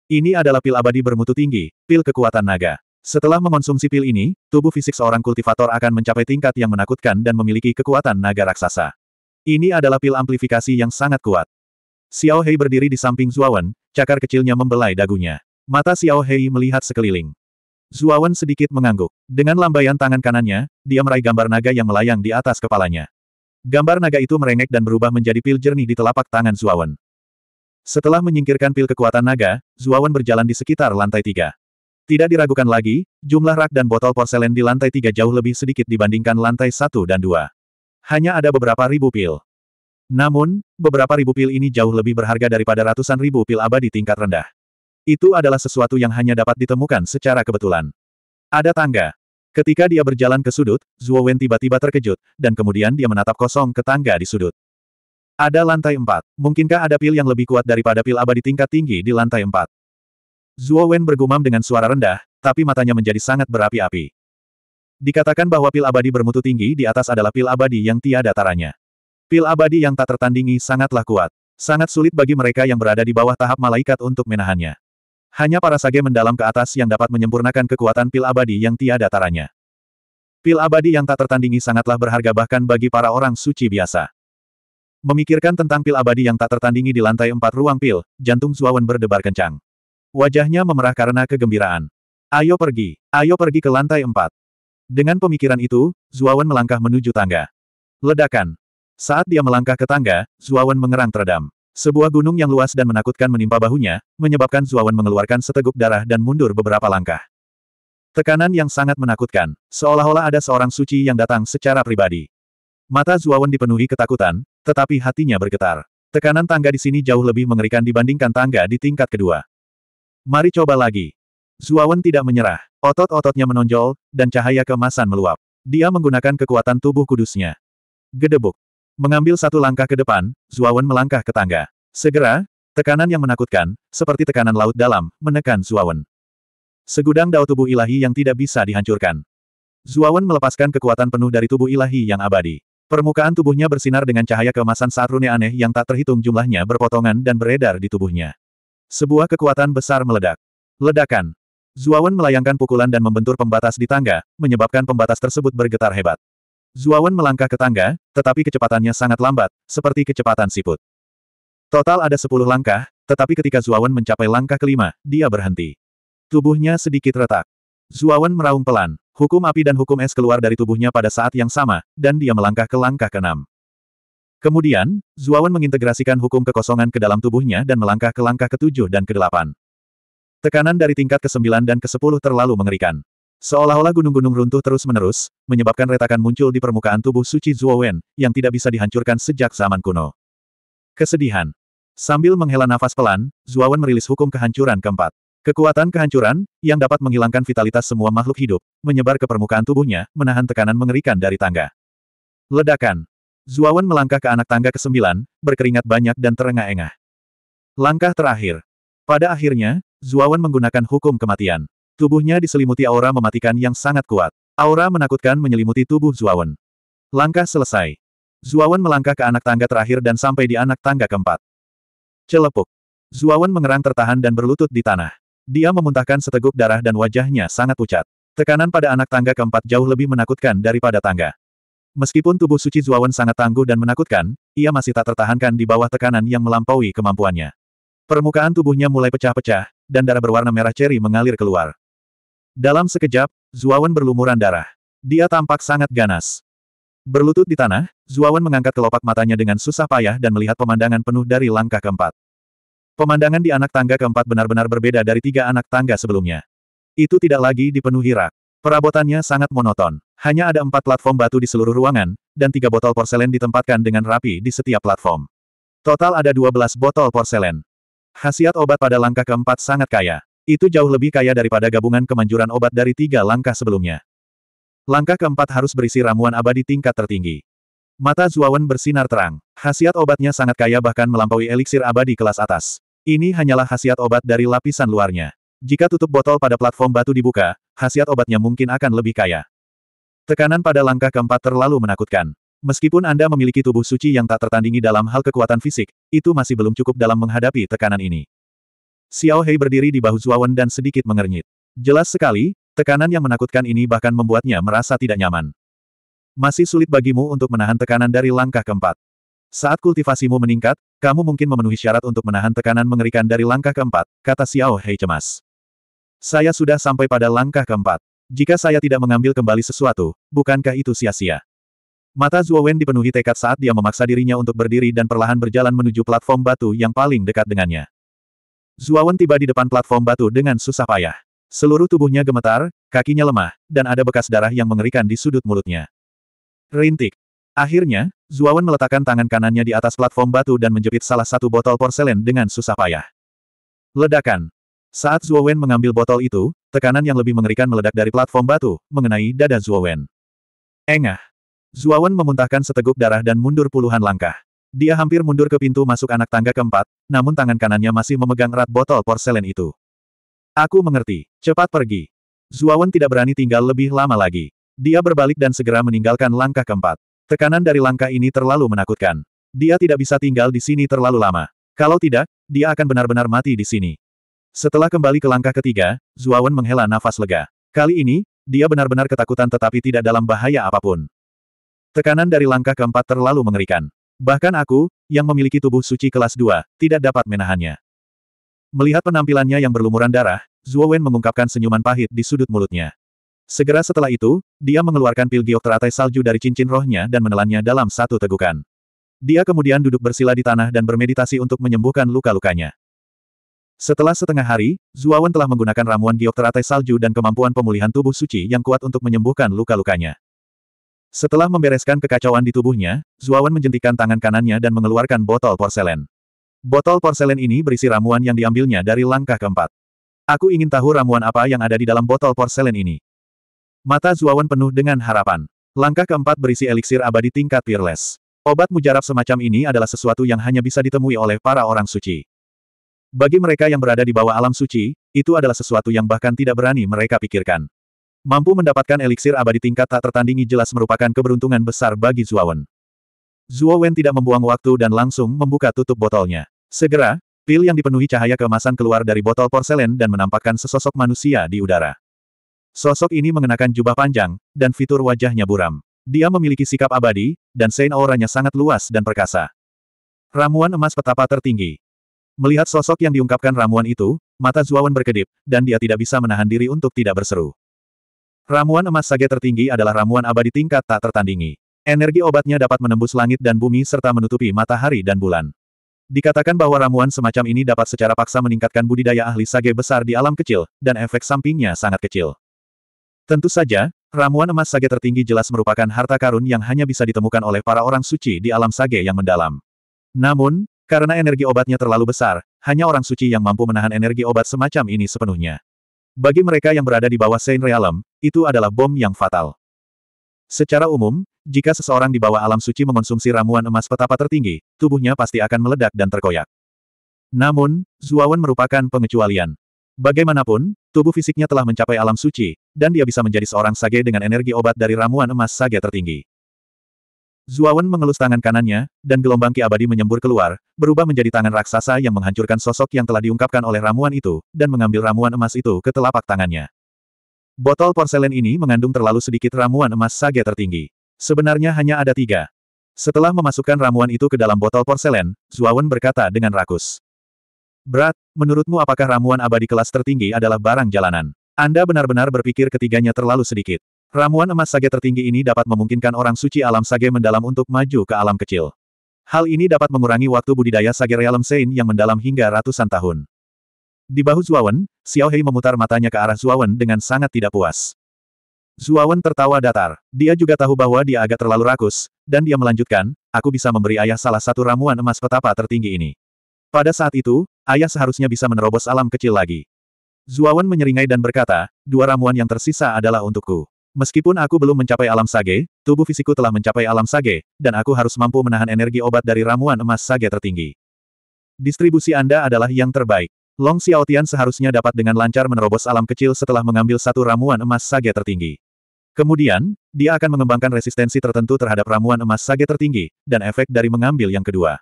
Ini adalah pil abadi bermutu tinggi, pil kekuatan naga. Setelah mengonsumsi pil ini, tubuh fisik seorang kultivator akan mencapai tingkat yang menakutkan dan memiliki kekuatan naga raksasa. Ini adalah pil amplifikasi yang sangat kuat. Xiao Hei berdiri di samping Zuawan, cakar kecilnya membelai dagunya. Mata Xiao Hei melihat sekeliling. Zuawan sedikit mengangguk. Dengan lambaian tangan kanannya, dia meraih gambar naga yang melayang di atas kepalanya. Gambar naga itu merengek dan berubah menjadi pil jernih di telapak tangan Zuawan. Setelah menyingkirkan pil kekuatan naga, Zuawan berjalan di sekitar lantai tiga. Tidak diragukan lagi, jumlah rak dan botol porselen di lantai tiga jauh lebih sedikit dibandingkan lantai satu dan dua. Hanya ada beberapa ribu pil. Namun, beberapa ribu pil ini jauh lebih berharga daripada ratusan ribu pil abadi tingkat rendah. Itu adalah sesuatu yang hanya dapat ditemukan secara kebetulan. Ada tangga. Ketika dia berjalan ke sudut, Zuo Wen tiba-tiba terkejut, dan kemudian dia menatap kosong ke tangga di sudut. Ada lantai empat. Mungkinkah ada pil yang lebih kuat daripada pil abadi tingkat tinggi di lantai empat? Zuo Wen bergumam dengan suara rendah, tapi matanya menjadi sangat berapi-api. Dikatakan bahwa pil abadi bermutu tinggi di atas adalah pil abadi yang tiada taranya. Pil abadi yang tak tertandingi sangatlah kuat. Sangat sulit bagi mereka yang berada di bawah tahap malaikat untuk menahannya. Hanya para sage mendalam ke atas yang dapat menyempurnakan kekuatan pil abadi yang tiada taranya. Pil abadi yang tak tertandingi sangatlah berharga bahkan bagi para orang suci biasa. Memikirkan tentang pil abadi yang tak tertandingi di lantai empat ruang pil, jantung Zuawan berdebar kencang. Wajahnya memerah karena kegembiraan. Ayo pergi, ayo pergi ke lantai empat. Dengan pemikiran itu, Zuawan melangkah menuju tangga. Ledakan. Saat dia melangkah ke tangga, Zuawan mengerang teredam. Sebuah gunung yang luas dan menakutkan menimpa bahunya, menyebabkan Zuawan mengeluarkan seteguk darah dan mundur beberapa langkah. Tekanan yang sangat menakutkan, seolah-olah ada seorang suci yang datang secara pribadi. Mata Zuawan dipenuhi ketakutan, tetapi hatinya bergetar. Tekanan tangga di sini jauh lebih mengerikan dibandingkan tangga di tingkat kedua. Mari coba lagi. Zuawan tidak menyerah. Otot-ototnya menonjol, dan cahaya kemasan meluap. Dia menggunakan kekuatan tubuh kudusnya. Gedebuk. Mengambil satu langkah ke depan, Zuawan melangkah ke tangga. Segera, tekanan yang menakutkan, seperti tekanan laut dalam, menekan Zuawan. Segudang dao tubuh ilahi yang tidak bisa dihancurkan. Zuawan melepaskan kekuatan penuh dari tubuh ilahi yang abadi. Permukaan tubuhnya bersinar dengan cahaya kemasan saat rune aneh yang tak terhitung jumlahnya berpotongan dan beredar di tubuhnya. Sebuah kekuatan besar meledak. Ledakan. Zuawan melayangkan pukulan dan membentur pembatas di tangga, menyebabkan pembatas tersebut bergetar hebat. Zuawan melangkah ke tangga, tetapi kecepatannya sangat lambat, seperti kecepatan siput. Total ada sepuluh langkah, tetapi ketika Zuawan mencapai langkah kelima, dia berhenti. Tubuhnya sedikit retak. Zuawan meraung pelan, hukum api dan hukum es keluar dari tubuhnya pada saat yang sama, dan dia melangkah ke langkah keenam. Kemudian, Zuawan mengintegrasikan hukum kekosongan ke dalam tubuhnya dan melangkah ke langkah ketujuh dan kedelapan. Tekanan dari tingkat ke-9 dan ke-10 terlalu mengerikan. Seolah-olah gunung-gunung runtuh terus-menerus, menyebabkan retakan muncul di permukaan tubuh suci Zuowen, yang tidak bisa dihancurkan sejak zaman kuno. Kesedihan. Sambil menghela nafas pelan, Zuawan merilis hukum kehancuran keempat. Kekuatan kehancuran, yang dapat menghilangkan vitalitas semua makhluk hidup, menyebar ke permukaan tubuhnya, menahan tekanan mengerikan dari tangga. Ledakan. Zuawan melangkah ke anak tangga ke-9, berkeringat banyak dan terengah-engah. Langkah terakhir. Pada akhirnya, Zuawan menggunakan hukum kematian. Tubuhnya diselimuti aura mematikan yang sangat kuat. Aura menakutkan menyelimuti tubuh Zuawan. Langkah selesai. Zuawan melangkah ke anak tangga terakhir dan sampai di anak tangga keempat. Celepuk. Zuawan mengerang tertahan dan berlutut di tanah. Dia memuntahkan seteguk darah dan wajahnya sangat pucat. Tekanan pada anak tangga keempat jauh lebih menakutkan daripada tangga. Meskipun tubuh suci Zuawan sangat tangguh dan menakutkan, ia masih tak tertahankan di bawah tekanan yang melampaui kemampuannya. Permukaan tubuhnya mulai pecah-pecah, dan darah berwarna merah ceri mengalir keluar. Dalam sekejap, Zuawan berlumuran darah. Dia tampak sangat ganas. Berlutut di tanah, Zuawan mengangkat kelopak matanya dengan susah payah dan melihat pemandangan penuh dari langkah keempat. Pemandangan di anak tangga keempat benar-benar berbeda dari tiga anak tangga sebelumnya. Itu tidak lagi dipenuhi rak. Perabotannya sangat monoton. Hanya ada empat platform batu di seluruh ruangan, dan tiga botol porselen ditempatkan dengan rapi di setiap platform. Total ada dua belas botol porselen. Hasiat obat pada langkah keempat sangat kaya. Itu jauh lebih kaya daripada gabungan kemanjuran obat dari tiga langkah sebelumnya. Langkah keempat harus berisi ramuan abadi tingkat tertinggi. Mata Zuawan bersinar terang. Hasiat obatnya sangat kaya bahkan melampaui eliksir abadi kelas atas. Ini hanyalah hasiat obat dari lapisan luarnya. Jika tutup botol pada platform batu dibuka, khasiat obatnya mungkin akan lebih kaya. Tekanan pada langkah keempat terlalu menakutkan. Meskipun Anda memiliki tubuh suci yang tak tertandingi dalam hal kekuatan fisik, itu masih belum cukup dalam menghadapi tekanan ini. Xiao Hei berdiri di bahu Zuawan dan sedikit mengernyit. Jelas sekali, tekanan yang menakutkan ini bahkan membuatnya merasa tidak nyaman. Masih sulit bagimu untuk menahan tekanan dari langkah keempat. Saat kultivasimu meningkat, kamu mungkin memenuhi syarat untuk menahan tekanan mengerikan dari langkah keempat, kata Xiao Hei cemas. Saya sudah sampai pada langkah keempat. Jika saya tidak mengambil kembali sesuatu, bukankah itu sia-sia? Mata Wen dipenuhi tekad saat dia memaksa dirinya untuk berdiri dan perlahan berjalan menuju platform batu yang paling dekat dengannya. Wen tiba di depan platform batu dengan susah payah. Seluruh tubuhnya gemetar, kakinya lemah, dan ada bekas darah yang mengerikan di sudut mulutnya. Rintik. Akhirnya, Wen meletakkan tangan kanannya di atas platform batu dan menjepit salah satu botol porselen dengan susah payah. Ledakan. Saat Zuo Wen mengambil botol itu, tekanan yang lebih mengerikan meledak dari platform batu, mengenai dada Zuo Wen. Engah. Zuo Wen memuntahkan seteguk darah dan mundur puluhan langkah. Dia hampir mundur ke pintu masuk anak tangga keempat, namun tangan kanannya masih memegang erat botol porselen itu. Aku mengerti. Cepat pergi. Zuo Wen tidak berani tinggal lebih lama lagi. Dia berbalik dan segera meninggalkan langkah keempat. Tekanan dari langkah ini terlalu menakutkan. Dia tidak bisa tinggal di sini terlalu lama. Kalau tidak, dia akan benar-benar mati di sini. Setelah kembali ke langkah ketiga, Zuawan menghela nafas lega. Kali ini, dia benar-benar ketakutan tetapi tidak dalam bahaya apapun. Tekanan dari langkah keempat terlalu mengerikan. Bahkan aku, yang memiliki tubuh suci kelas 2, tidak dapat menahannya. Melihat penampilannya yang berlumuran darah, Zuowen mengungkapkan senyuman pahit di sudut mulutnya. Segera setelah itu, dia mengeluarkan pil giok teratai salju dari cincin rohnya dan menelannya dalam satu tegukan. Dia kemudian duduk bersila di tanah dan bermeditasi untuk menyembuhkan luka-lukanya. Setelah setengah hari, Zuawan telah menggunakan ramuan giok salju dan kemampuan pemulihan tubuh suci yang kuat untuk menyembuhkan luka-lukanya. Setelah membereskan kekacauan di tubuhnya, Zuawan menjentikan tangan kanannya dan mengeluarkan botol porselen. Botol porselen ini berisi ramuan yang diambilnya dari langkah keempat. Aku ingin tahu ramuan apa yang ada di dalam botol porselen ini. Mata Zuawan penuh dengan harapan. Langkah keempat berisi eliksir abadi tingkat peerless. Obat mujarab semacam ini adalah sesuatu yang hanya bisa ditemui oleh para orang suci. Bagi mereka yang berada di bawah alam suci, itu adalah sesuatu yang bahkan tidak berani mereka pikirkan. Mampu mendapatkan eliksir abadi tingkat tak tertandingi jelas merupakan keberuntungan besar bagi Zuo Wen tidak membuang waktu dan langsung membuka tutup botolnya. Segera, pil yang dipenuhi cahaya keemasan keluar dari botol porselen dan menampakkan sesosok manusia di udara. Sosok ini mengenakan jubah panjang, dan fitur wajahnya buram. Dia memiliki sikap abadi, dan sein auranya sangat luas dan perkasa. Ramuan emas petapa tertinggi. Melihat sosok yang diungkapkan ramuan itu, mata Zuawan berkedip, dan dia tidak bisa menahan diri untuk tidak berseru. Ramuan emas sage tertinggi adalah ramuan abadi tingkat tak tertandingi. Energi obatnya dapat menembus langit dan bumi serta menutupi matahari dan bulan. Dikatakan bahwa ramuan semacam ini dapat secara paksa meningkatkan budidaya ahli sage besar di alam kecil, dan efek sampingnya sangat kecil. Tentu saja, ramuan emas sage tertinggi jelas merupakan harta karun yang hanya bisa ditemukan oleh para orang suci di alam sage yang mendalam. Namun, karena energi obatnya terlalu besar, hanya orang suci yang mampu menahan energi obat semacam ini sepenuhnya. Bagi mereka yang berada di bawah Saint Realm, itu adalah bom yang fatal. Secara umum, jika seseorang di bawah alam suci mengonsumsi ramuan emas petapa tertinggi, tubuhnya pasti akan meledak dan terkoyak. Namun, Zuawan merupakan pengecualian. Bagaimanapun, tubuh fisiknya telah mencapai alam suci, dan dia bisa menjadi seorang sage dengan energi obat dari ramuan emas sage tertinggi. Zuawan mengelus tangan kanannya, dan gelombang ki abadi menyembur keluar, berubah menjadi tangan raksasa yang menghancurkan sosok yang telah diungkapkan oleh ramuan itu, dan mengambil ramuan emas itu ke telapak tangannya. Botol porselen ini mengandung terlalu sedikit ramuan emas sage tertinggi. Sebenarnya hanya ada tiga. Setelah memasukkan ramuan itu ke dalam botol porselen, Zuawan berkata dengan rakus. Berat, menurutmu apakah ramuan abadi kelas tertinggi adalah barang jalanan? Anda benar-benar berpikir ketiganya terlalu sedikit. Ramuan emas sage tertinggi ini dapat memungkinkan orang suci alam sage mendalam untuk maju ke alam kecil. Hal ini dapat mengurangi waktu budidaya sage realem sein yang mendalam hingga ratusan tahun. Di bahu Zuawan, Xiao Hei memutar matanya ke arah Zuawan dengan sangat tidak puas. Zuawan tertawa datar. Dia juga tahu bahwa dia agak terlalu rakus, dan dia melanjutkan, aku bisa memberi ayah salah satu ramuan emas petapa tertinggi ini. Pada saat itu, ayah seharusnya bisa menerobos alam kecil lagi. Zuawan menyeringai dan berkata, dua ramuan yang tersisa adalah untukku. Meskipun aku belum mencapai alam sage, tubuh fisikku telah mencapai alam sage, dan aku harus mampu menahan energi obat dari ramuan emas sage tertinggi. Distribusi Anda adalah yang terbaik. Long Xiaotian seharusnya dapat dengan lancar menerobos alam kecil setelah mengambil satu ramuan emas sage tertinggi. Kemudian, dia akan mengembangkan resistensi tertentu terhadap ramuan emas sage tertinggi, dan efek dari mengambil yang kedua.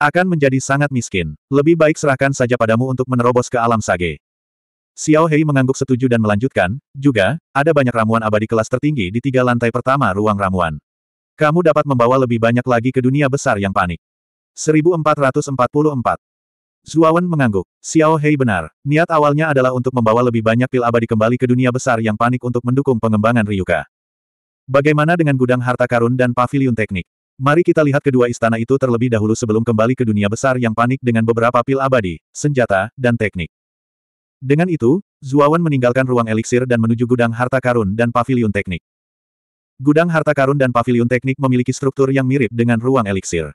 Akan menjadi sangat miskin. Lebih baik serahkan saja padamu untuk menerobos ke alam sage. Xiao Hei mengangguk setuju dan melanjutkan, juga, ada banyak ramuan abadi kelas tertinggi di tiga lantai pertama ruang ramuan. Kamu dapat membawa lebih banyak lagi ke dunia besar yang panik. 1444. Zuawan mengangguk. Xiao Hei benar. Niat awalnya adalah untuk membawa lebih banyak pil abadi kembali ke dunia besar yang panik untuk mendukung pengembangan Ryuka. Bagaimana dengan gudang harta karun dan pavilion teknik? Mari kita lihat kedua istana itu terlebih dahulu sebelum kembali ke dunia besar yang panik dengan beberapa pil abadi, senjata, dan teknik. Dengan itu, Zuawan meninggalkan ruang eliksir dan menuju gudang harta karun dan pavilion teknik. Gudang harta karun dan pavilion teknik memiliki struktur yang mirip dengan ruang eliksir.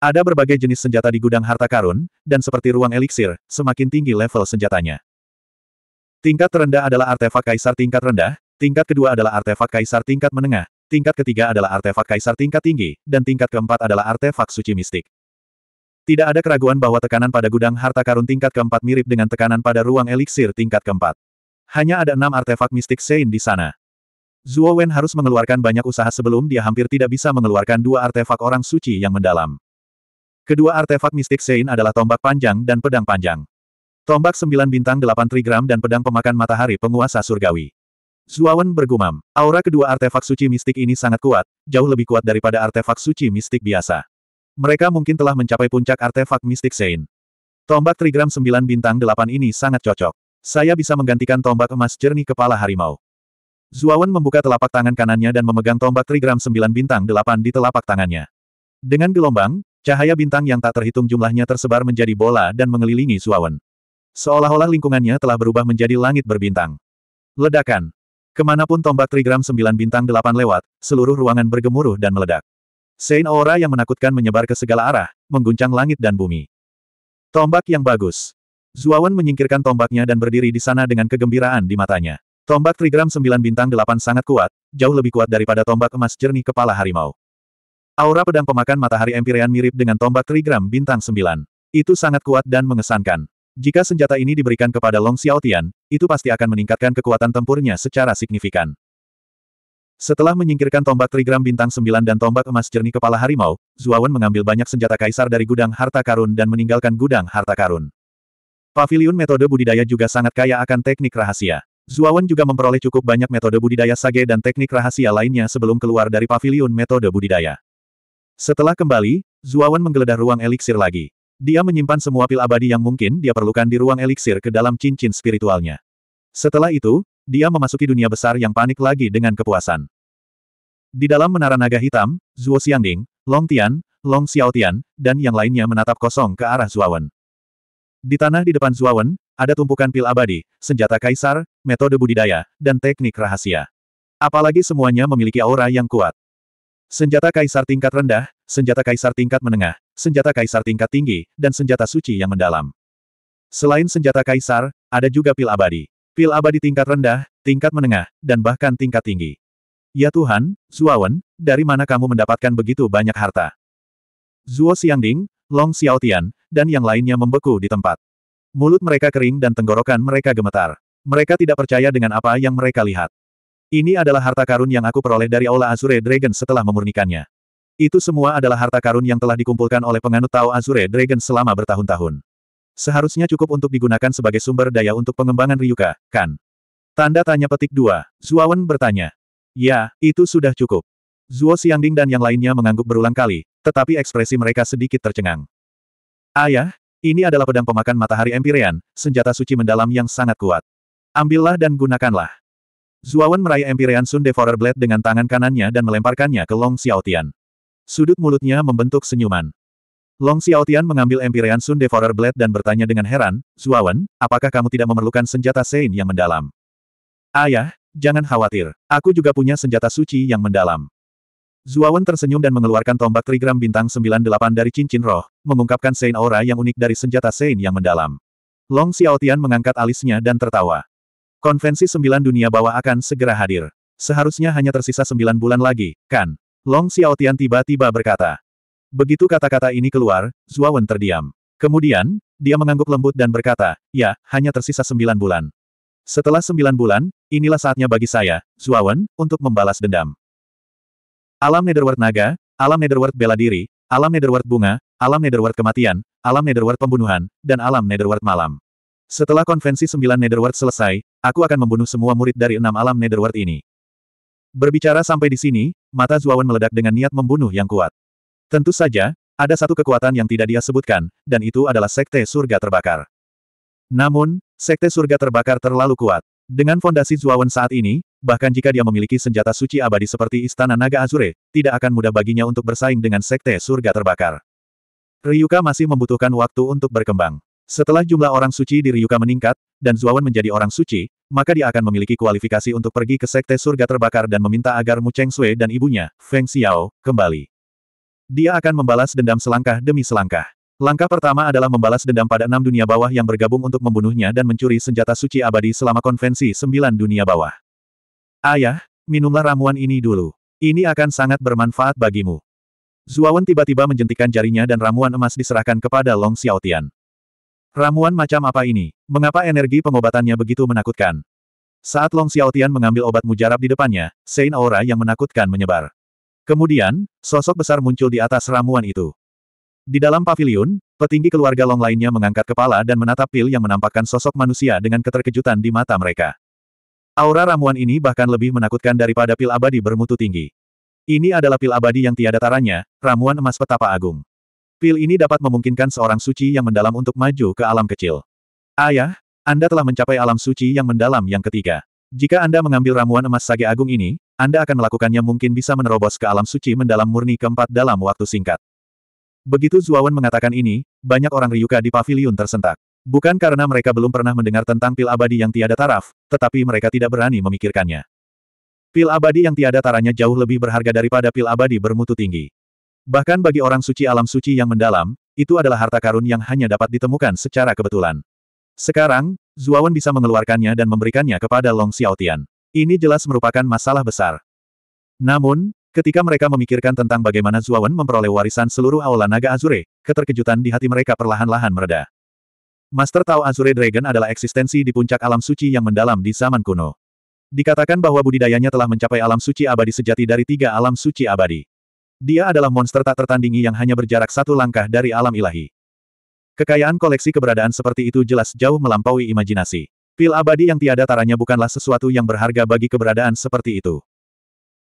Ada berbagai jenis senjata di gudang harta karun, dan seperti ruang eliksir, semakin tinggi level senjatanya. Tingkat terendah adalah artefak kaisar tingkat rendah, tingkat kedua adalah artefak kaisar tingkat menengah, tingkat ketiga adalah artefak kaisar tingkat tinggi, dan tingkat keempat adalah artefak suci mistik. Tidak ada keraguan bahwa tekanan pada gudang harta karun tingkat keempat mirip dengan tekanan pada ruang eliksir tingkat keempat. Hanya ada enam artefak mistik Sein di sana. Zuo Wen harus mengeluarkan banyak usaha sebelum dia hampir tidak bisa mengeluarkan dua artefak orang suci yang mendalam. Kedua artefak mistik Sein adalah tombak panjang dan pedang panjang. Tombak sembilan bintang delapan trigram dan pedang pemakan matahari penguasa surgawi. Zhuowen bergumam, aura kedua artefak suci mistik ini sangat kuat, jauh lebih kuat daripada artefak suci mistik biasa. Mereka mungkin telah mencapai puncak artefak mistik Sein. Tombak trigram 9 bintang 8 ini sangat cocok. Saya bisa menggantikan tombak emas jernih kepala harimau. Zuawan membuka telapak tangan kanannya dan memegang tombak trigram 9 bintang 8 di telapak tangannya. Dengan gelombang, cahaya bintang yang tak terhitung jumlahnya tersebar menjadi bola dan mengelilingi Zuawan. Seolah-olah lingkungannya telah berubah menjadi langit berbintang. Ledakan. Kemanapun tombak trigram 9 bintang 8 lewat, seluruh ruangan bergemuruh dan meledak. Sein aura yang menakutkan menyebar ke segala arah, mengguncang langit dan bumi. Tombak yang bagus. Zuawan menyingkirkan tombaknya dan berdiri di sana dengan kegembiraan di matanya. Tombak trigram 9 bintang delapan sangat kuat, jauh lebih kuat daripada tombak emas jernih kepala harimau. Aura pedang pemakan matahari Empirean mirip dengan tombak trigram bintang 9. Itu sangat kuat dan mengesankan. Jika senjata ini diberikan kepada Long Xiaotian, itu pasti akan meningkatkan kekuatan tempurnya secara signifikan. Setelah menyingkirkan tombak trigram bintang sembilan dan tombak emas jernih kepala harimau, Zuawan mengambil banyak senjata kaisar dari gudang harta karun dan meninggalkan gudang harta karun. Pavilion metode budidaya juga sangat kaya akan teknik rahasia. Zuawan juga memperoleh cukup banyak metode budidaya sage dan teknik rahasia lainnya sebelum keluar dari pavilion metode budidaya. Setelah kembali, Zuawan menggeledah ruang eliksir lagi. Dia menyimpan semua pil abadi yang mungkin dia perlukan di ruang eliksir ke dalam cincin spiritualnya. Setelah itu, dia memasuki dunia besar yang panik lagi dengan kepuasan. Di dalam menara naga hitam, Zuo Xiangding, Long Tian, Long Xiaotian, dan yang lainnya menatap kosong ke arah Zuawan. Di tanah di depan Zuawan, ada tumpukan pil abadi, senjata kaisar, metode budidaya, dan teknik rahasia. Apalagi semuanya memiliki aura yang kuat. Senjata kaisar tingkat rendah, senjata kaisar tingkat menengah, senjata kaisar tingkat tinggi, dan senjata suci yang mendalam. Selain senjata kaisar, ada juga pil abadi. Pil abadi tingkat rendah, tingkat menengah, dan bahkan tingkat tinggi. Ya Tuhan, Zuawan, dari mana kamu mendapatkan begitu banyak harta? Zuo Xiangding, Long Xiaotian, dan yang lainnya membeku di tempat. Mulut mereka kering dan tenggorokan mereka gemetar. Mereka tidak percaya dengan apa yang mereka lihat. Ini adalah harta karun yang aku peroleh dari Aula Azure Dragon setelah memurnikannya. Itu semua adalah harta karun yang telah dikumpulkan oleh penganut Tao Azure Dragon selama bertahun-tahun. Seharusnya cukup untuk digunakan sebagai sumber daya untuk pengembangan Ryuka, kan? Tanda tanya petik dua. Zuawan bertanya. Ya, itu sudah cukup. Zuo Xiangding dan yang lainnya mengangguk berulang kali, tetapi ekspresi mereka sedikit tercengang. Ayah, ya, ini adalah pedang pemakan matahari Empyrean, senjata suci mendalam yang sangat kuat. Ambillah dan gunakanlah. Zuawan meraih Empyrean Sun Devourer Blade dengan tangan kanannya dan melemparkannya ke Long Xiaotian. Sudut mulutnya membentuk senyuman. Long Xiaotian mengambil Empyrean Sun Devourer Blade dan bertanya dengan heran, Zuawan, apakah kamu tidak memerlukan senjata Sein yang mendalam? Ayah, ya, jangan khawatir, aku juga punya senjata suci yang mendalam. Zuawan tersenyum dan mengeluarkan tombak trigram bintang 98 dari cincin roh, mengungkapkan Sein aura yang unik dari senjata Sein yang mendalam. Long Xiaotian mengangkat alisnya dan tertawa. Konvensi sembilan dunia bawah akan segera hadir. Seharusnya hanya tersisa sembilan bulan lagi, kan? Long Xiaotian tiba-tiba berkata. Begitu kata-kata ini keluar, Zuawan terdiam. Kemudian, dia mengangguk lembut dan berkata, ya, hanya tersisa sembilan bulan. Setelah sembilan bulan, inilah saatnya bagi saya, Zuawan, untuk membalas dendam. Alam Netherworld Naga, Alam Netherworld Bela Diri, Alam Netherworld Bunga, Alam Netherworld Kematian, Alam Netherworld Pembunuhan, dan Alam Netherworld Malam. Setelah konvensi sembilan Netherworld selesai, aku akan membunuh semua murid dari enam alam Netherworld ini. Berbicara sampai di sini, mata Zuawan meledak dengan niat membunuh yang kuat. Tentu saja, ada satu kekuatan yang tidak dia sebutkan, dan itu adalah Sekte Surga Terbakar. Namun, Sekte Surga Terbakar terlalu kuat. Dengan fondasi Zuawan saat ini, bahkan jika dia memiliki senjata suci abadi seperti Istana Naga Azure, tidak akan mudah baginya untuk bersaing dengan Sekte Surga Terbakar. Ryuka masih membutuhkan waktu untuk berkembang. Setelah jumlah orang suci di Ryuka meningkat, dan Zuawan menjadi orang suci, maka dia akan memiliki kualifikasi untuk pergi ke Sekte Surga Terbakar dan meminta agar Mu Cheng Sui dan ibunya, Feng Xiao, kembali. Dia akan membalas dendam selangkah demi selangkah. Langkah pertama adalah membalas dendam pada enam dunia bawah yang bergabung untuk membunuhnya dan mencuri senjata suci abadi selama konvensi sembilan dunia bawah. Ayah, minumlah ramuan ini dulu. Ini akan sangat bermanfaat bagimu. Zuawan tiba-tiba menjentikan jarinya dan ramuan emas diserahkan kepada Long Xiaotian. Ramuan macam apa ini? Mengapa energi pengobatannya begitu menakutkan? Saat Long Xiaotian mengambil obat mujarab di depannya, Sein Aura yang menakutkan menyebar. Kemudian, sosok besar muncul di atas ramuan itu. Di dalam pavilion, petinggi keluarga Long lainnya mengangkat kepala dan menatap pil yang menampakkan sosok manusia dengan keterkejutan di mata mereka. Aura ramuan ini bahkan lebih menakutkan daripada pil abadi bermutu tinggi. Ini adalah pil abadi yang tiada taranya, ramuan emas petapa agung. Pil ini dapat memungkinkan seorang suci yang mendalam untuk maju ke alam kecil. Ayah, Anda telah mencapai alam suci yang mendalam yang ketiga. Jika Anda mengambil ramuan emas sage agung ini, anda akan melakukannya mungkin bisa menerobos ke alam suci mendalam murni keempat dalam waktu singkat. Begitu Zuawan mengatakan ini, banyak orang Ryuka di pavilion tersentak. Bukan karena mereka belum pernah mendengar tentang pil abadi yang tiada taraf, tetapi mereka tidak berani memikirkannya. Pil abadi yang tiada taranya jauh lebih berharga daripada pil abadi bermutu tinggi. Bahkan bagi orang suci alam suci yang mendalam, itu adalah harta karun yang hanya dapat ditemukan secara kebetulan. Sekarang, Zuawan bisa mengeluarkannya dan memberikannya kepada Long Xiaotian. Ini jelas merupakan masalah besar. Namun, ketika mereka memikirkan tentang bagaimana Zuawan memperoleh warisan seluruh aula naga Azure, keterkejutan di hati mereka perlahan-lahan mereda. Master Tao Azure Dragon adalah eksistensi di puncak alam suci yang mendalam di zaman kuno. Dikatakan bahwa budidayanya telah mencapai alam suci abadi sejati dari tiga alam suci abadi. Dia adalah monster tak tertandingi yang hanya berjarak satu langkah dari alam ilahi. Kekayaan koleksi keberadaan seperti itu jelas jauh melampaui imajinasi. Pil abadi yang tiada taranya bukanlah sesuatu yang berharga bagi keberadaan seperti itu.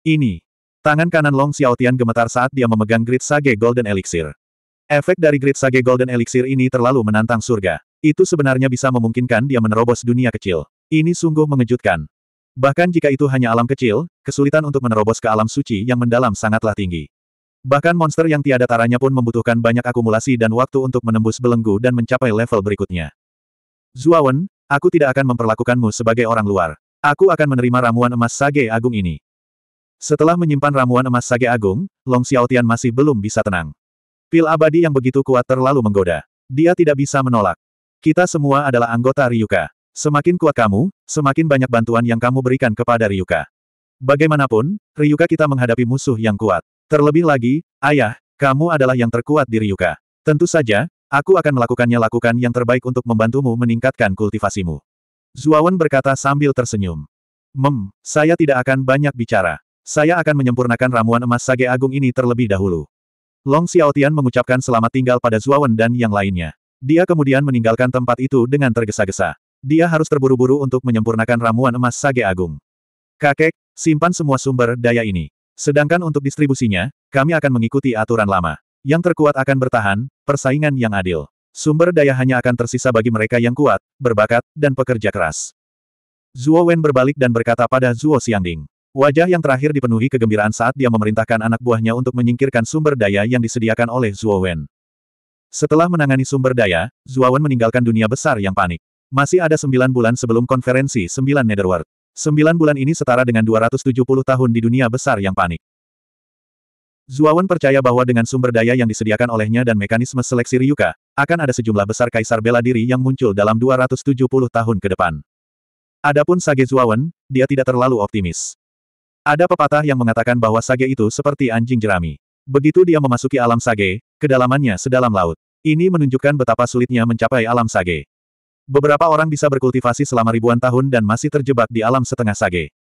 Ini. Tangan kanan Long Xiaotian gemetar saat dia memegang grid sage Golden Elixir. Efek dari grid sage Golden Elixir ini terlalu menantang surga. Itu sebenarnya bisa memungkinkan dia menerobos dunia kecil. Ini sungguh mengejutkan. Bahkan jika itu hanya alam kecil, kesulitan untuk menerobos ke alam suci yang mendalam sangatlah tinggi. Bahkan monster yang tiada taranya pun membutuhkan banyak akumulasi dan waktu untuk menembus belenggu dan mencapai level berikutnya. Zuawan, Aku tidak akan memperlakukanmu sebagai orang luar. Aku akan menerima ramuan emas Sage Agung ini. Setelah menyimpan ramuan emas Sage Agung, Long Xiaotian masih belum bisa tenang. Pil abadi yang begitu kuat terlalu menggoda. Dia tidak bisa menolak. Kita semua adalah anggota Ryuka. Semakin kuat kamu, semakin banyak bantuan yang kamu berikan kepada Ryuka. Bagaimanapun, Ryuka kita menghadapi musuh yang kuat. Terlebih lagi, ayah, kamu adalah yang terkuat di Ryuka. Tentu saja, Aku akan melakukannya lakukan yang terbaik untuk membantumu meningkatkan kultivasimu. Zuawan berkata sambil tersenyum. Mem, saya tidak akan banyak bicara. Saya akan menyempurnakan ramuan emas sage agung ini terlebih dahulu. Long Xiaotian mengucapkan selamat tinggal pada Zuawan dan yang lainnya. Dia kemudian meninggalkan tempat itu dengan tergesa-gesa. Dia harus terburu-buru untuk menyempurnakan ramuan emas sage agung. Kakek, simpan semua sumber daya ini. Sedangkan untuk distribusinya, kami akan mengikuti aturan lama. Yang terkuat akan bertahan, persaingan yang adil. Sumber daya hanya akan tersisa bagi mereka yang kuat, berbakat, dan pekerja keras. Zuo Wen berbalik dan berkata pada Zuo Xiangding. Wajah yang terakhir dipenuhi kegembiraan saat dia memerintahkan anak buahnya untuk menyingkirkan sumber daya yang disediakan oleh Zuo Wen. Setelah menangani sumber daya, Zuo Wen meninggalkan dunia besar yang panik. Masih ada sembilan bulan sebelum konferensi sembilan Netherworld. Sembilan bulan ini setara dengan 270 tahun di dunia besar yang panik. Zuawan percaya bahwa dengan sumber daya yang disediakan olehnya dan mekanisme seleksi Ryuka, akan ada sejumlah besar kaisar bela diri yang muncul dalam 270 tahun ke depan. Adapun Sage Zuawan, dia tidak terlalu optimis. Ada pepatah yang mengatakan bahwa Sage itu seperti anjing jerami. Begitu dia memasuki alam Sage, kedalamannya sedalam laut. Ini menunjukkan betapa sulitnya mencapai alam Sage. Beberapa orang bisa berkultivasi selama ribuan tahun dan masih terjebak di alam setengah Sage.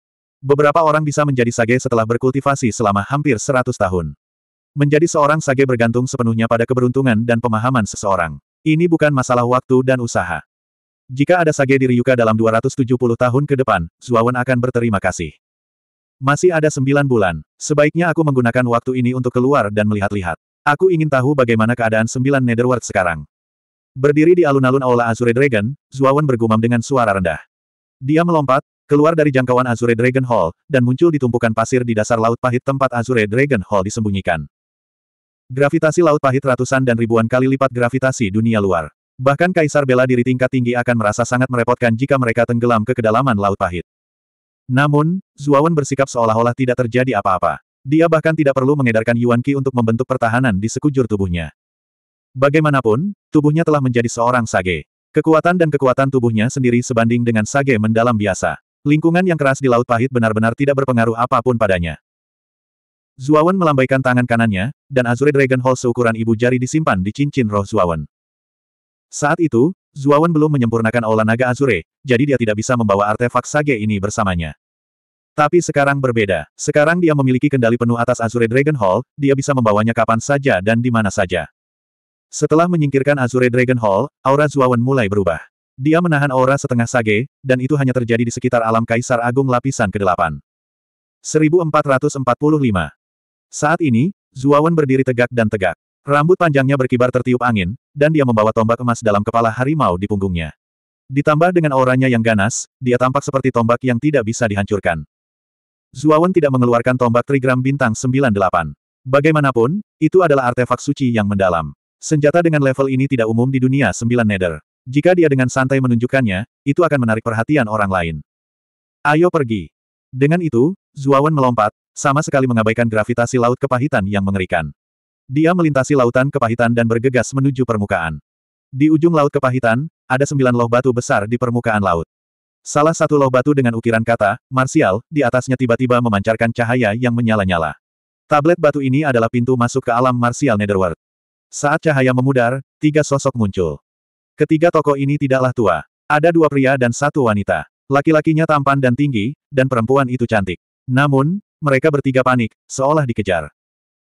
Beberapa orang bisa menjadi sage setelah berkultivasi selama hampir 100 tahun. Menjadi seorang sage bergantung sepenuhnya pada keberuntungan dan pemahaman seseorang. Ini bukan masalah waktu dan usaha. Jika ada sage di Ryuka dalam 270 tahun ke depan, Zuawan akan berterima kasih. Masih ada sembilan bulan. Sebaiknya aku menggunakan waktu ini untuk keluar dan melihat-lihat. Aku ingin tahu bagaimana keadaan sembilan Netherworld sekarang. Berdiri di alun-alun Aula Azure Dragon, Zuawan bergumam dengan suara rendah. Dia melompat, Keluar dari jangkauan Azure Dragon Hall, dan muncul di tumpukan pasir di dasar Laut Pahit tempat Azure Dragon Hall disembunyikan. Gravitasi Laut Pahit ratusan dan ribuan kali lipat gravitasi dunia luar. Bahkan Kaisar Bela Diri tingkat tinggi akan merasa sangat merepotkan jika mereka tenggelam ke kedalaman Laut Pahit. Namun, Zuawan bersikap seolah-olah tidak terjadi apa-apa. Dia bahkan tidak perlu mengedarkan Yuan Qi untuk membentuk pertahanan di sekujur tubuhnya. Bagaimanapun, tubuhnya telah menjadi seorang sage. Kekuatan dan kekuatan tubuhnya sendiri sebanding dengan sage mendalam biasa. Lingkungan yang keras di Laut Pahit benar-benar tidak berpengaruh apapun padanya. Zuawan melambaikan tangan kanannya, dan Azure Dragon Hall seukuran ibu jari disimpan di cincin roh Zuawan. Saat itu, Zuawan belum menyempurnakan olah naga Azure, jadi dia tidak bisa membawa artefak sage ini bersamanya. Tapi sekarang berbeda. Sekarang dia memiliki kendali penuh atas Azure Dragon Hall, dia bisa membawanya kapan saja dan di mana saja. Setelah menyingkirkan Azure Dragon Hall, aura Zuawan mulai berubah. Dia menahan aura setengah sage, dan itu hanya terjadi di sekitar alam Kaisar Agung Lapisan ke-8. 1445 Saat ini, Zuawan berdiri tegak dan tegak. Rambut panjangnya berkibar tertiup angin, dan dia membawa tombak emas dalam kepala harimau di punggungnya. Ditambah dengan auranya yang ganas, dia tampak seperti tombak yang tidak bisa dihancurkan. Zuawan tidak mengeluarkan tombak trigram bintang 98. Bagaimanapun, itu adalah artefak suci yang mendalam. Senjata dengan level ini tidak umum di dunia 9 Nether. Jika dia dengan santai menunjukkannya, itu akan menarik perhatian orang lain. Ayo pergi. Dengan itu, Zuawan melompat, sama sekali mengabaikan gravitasi laut kepahitan yang mengerikan. Dia melintasi lautan kepahitan dan bergegas menuju permukaan. Di ujung laut kepahitan, ada sembilan loh batu besar di permukaan laut. Salah satu loh batu dengan ukiran kata, Marsial, di atasnya tiba-tiba memancarkan cahaya yang menyala-nyala. Tablet batu ini adalah pintu masuk ke alam Marsial Netherworld. Saat cahaya memudar, tiga sosok muncul. Ketiga tokoh ini tidaklah tua. Ada dua pria dan satu wanita. Laki-lakinya tampan dan tinggi, dan perempuan itu cantik. Namun, mereka bertiga panik, seolah dikejar.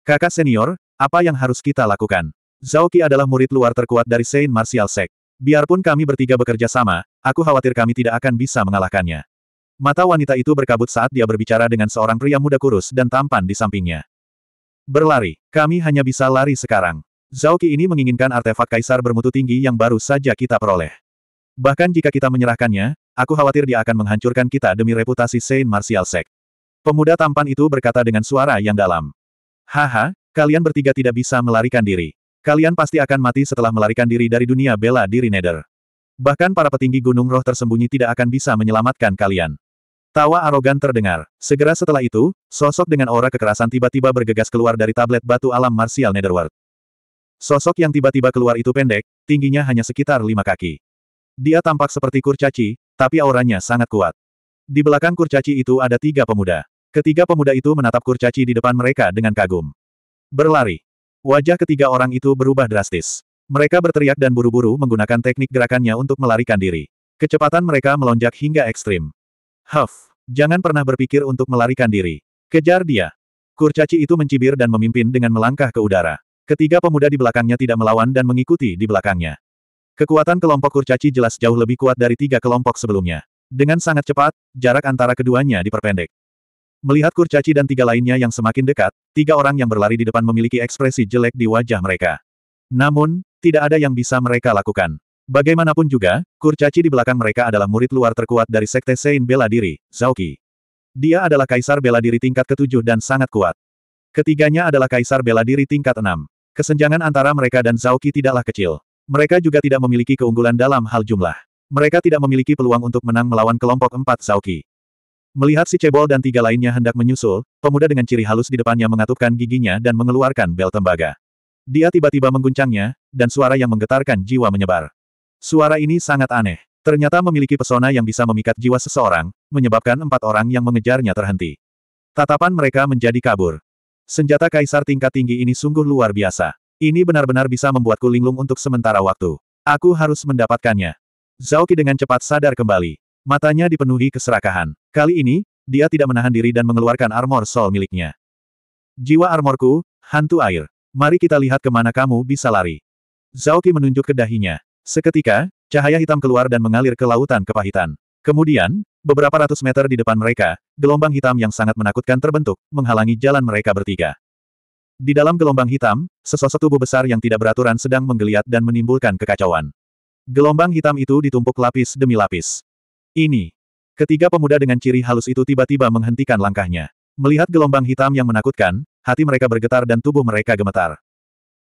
Kakak senior, apa yang harus kita lakukan? Zhao Qi adalah murid luar terkuat dari Saint Martial Sek. Biarpun kami bertiga bekerja sama, aku khawatir kami tidak akan bisa mengalahkannya. Mata wanita itu berkabut saat dia berbicara dengan seorang pria muda kurus dan tampan di sampingnya. Berlari, kami hanya bisa lari sekarang. Zhao Qi ini menginginkan artefak kaisar bermutu tinggi yang baru saja kita peroleh. Bahkan jika kita menyerahkannya, aku khawatir dia akan menghancurkan kita demi reputasi Saint Martial Sect. Pemuda tampan itu berkata dengan suara yang dalam. Haha, kalian bertiga tidak bisa melarikan diri. Kalian pasti akan mati setelah melarikan diri dari dunia bela diri Nether. Bahkan para petinggi gunung roh tersembunyi tidak akan bisa menyelamatkan kalian. Tawa arogan terdengar. Segera setelah itu, sosok dengan aura kekerasan tiba-tiba bergegas keluar dari tablet batu alam Martial Netherworld. Sosok yang tiba-tiba keluar itu pendek, tingginya hanya sekitar lima kaki. Dia tampak seperti kurcaci, tapi auranya sangat kuat. Di belakang kurcaci itu ada tiga pemuda. Ketiga pemuda itu menatap kurcaci di depan mereka dengan kagum. Berlari. Wajah ketiga orang itu berubah drastis. Mereka berteriak dan buru-buru menggunakan teknik gerakannya untuk melarikan diri. Kecepatan mereka melonjak hingga ekstrim. Huff, jangan pernah berpikir untuk melarikan diri. Kejar dia. Kurcaci itu mencibir dan memimpin dengan melangkah ke udara. Ketiga pemuda di belakangnya tidak melawan dan mengikuti di belakangnya. Kekuatan kelompok kurcaci jelas jauh lebih kuat dari tiga kelompok sebelumnya. Dengan sangat cepat, jarak antara keduanya diperpendek. Melihat kurcaci dan tiga lainnya yang semakin dekat, tiga orang yang berlari di depan memiliki ekspresi jelek di wajah mereka. Namun, tidak ada yang bisa mereka lakukan. Bagaimanapun juga, kurcaci di belakang mereka adalah murid luar terkuat dari Sekte Sein Bela Diri, Zauki. Dia adalah kaisar bela diri tingkat ketujuh dan sangat kuat. Ketiganya adalah kaisar bela diri tingkat enam. Kesenjangan antara mereka dan Zauki tidaklah kecil. Mereka juga tidak memiliki keunggulan dalam hal jumlah. Mereka tidak memiliki peluang untuk menang melawan kelompok empat Zauki. Melihat si Cebol dan tiga lainnya hendak menyusul, pemuda dengan ciri halus di depannya mengatupkan giginya dan mengeluarkan bel tembaga. Dia tiba-tiba mengguncangnya, dan suara yang menggetarkan jiwa menyebar. Suara ini sangat aneh. Ternyata memiliki pesona yang bisa memikat jiwa seseorang, menyebabkan empat orang yang mengejarnya terhenti. Tatapan mereka menjadi kabur. Senjata kaisar tingkat tinggi ini sungguh luar biasa. Ini benar-benar bisa membuatku linglung untuk sementara waktu. Aku harus mendapatkannya. Zhaoqi dengan cepat sadar kembali. Matanya dipenuhi keserakahan. Kali ini, dia tidak menahan diri dan mengeluarkan armor sol miliknya. Jiwa armorku, hantu air. Mari kita lihat kemana kamu bisa lari. Zhaoqi menunjuk ke dahinya. Seketika, cahaya hitam keluar dan mengalir ke lautan kepahitan. Kemudian, beberapa ratus meter di depan mereka, gelombang hitam yang sangat menakutkan terbentuk, menghalangi jalan mereka bertiga. Di dalam gelombang hitam, sesosok tubuh besar yang tidak beraturan sedang menggeliat dan menimbulkan kekacauan. Gelombang hitam itu ditumpuk lapis demi lapis. Ini. Ketiga pemuda dengan ciri halus itu tiba-tiba menghentikan langkahnya. Melihat gelombang hitam yang menakutkan, hati mereka bergetar dan tubuh mereka gemetar.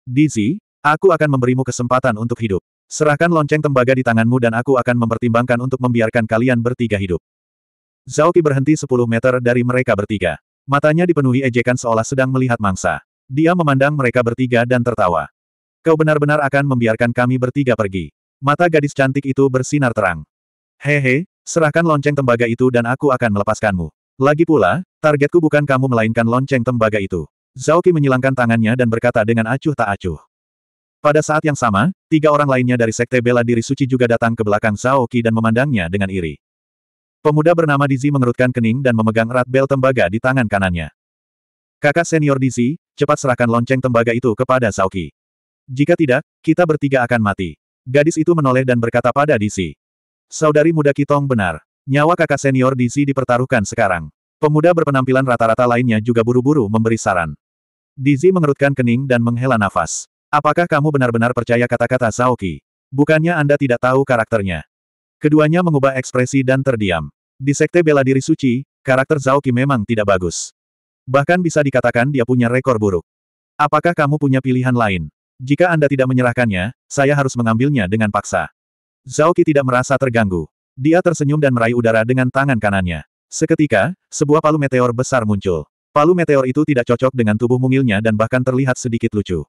Dizzy, aku akan memberimu kesempatan untuk hidup. Serahkan lonceng tembaga di tanganmu dan aku akan mempertimbangkan untuk membiarkan kalian bertiga hidup. Zhao Qi berhenti 10 meter dari mereka bertiga. Matanya dipenuhi ejekan seolah sedang melihat mangsa. Dia memandang mereka bertiga dan tertawa. Kau benar-benar akan membiarkan kami bertiga pergi. Mata gadis cantik itu bersinar terang. Hehe, serahkan lonceng tembaga itu dan aku akan melepaskanmu. Lagi pula, targetku bukan kamu melainkan lonceng tembaga itu. Zhao Qi menyilangkan tangannya dan berkata dengan acuh tak acuh. Pada saat yang sama, tiga orang lainnya dari Sekte Bela Diri Suci juga datang ke belakang Zhao Qi dan memandangnya dengan iri. Pemuda bernama Dizi mengerutkan kening dan memegang erat bel tembaga di tangan kanannya. Kakak senior Dizi, cepat serahkan lonceng tembaga itu kepada Zhao Qi. Jika tidak, kita bertiga akan mati. Gadis itu menoleh dan berkata pada Dizi. Saudari muda Kitong benar. Nyawa kakak senior Dizi dipertaruhkan sekarang. Pemuda berpenampilan rata-rata lainnya juga buru-buru memberi saran. Dizi mengerutkan kening dan menghela nafas. Apakah kamu benar-benar percaya kata-kata Saoki? Bukannya Anda tidak tahu karakternya. Keduanya mengubah ekspresi dan terdiam. Di sekte bela diri suci, karakter Zaoki memang tidak bagus. Bahkan bisa dikatakan dia punya rekor buruk. Apakah kamu punya pilihan lain? Jika Anda tidak menyerahkannya, saya harus mengambilnya dengan paksa. Zaoki tidak merasa terganggu. Dia tersenyum dan meraih udara dengan tangan kanannya. Seketika, sebuah palu meteor besar muncul. Palu meteor itu tidak cocok dengan tubuh mungilnya dan bahkan terlihat sedikit lucu.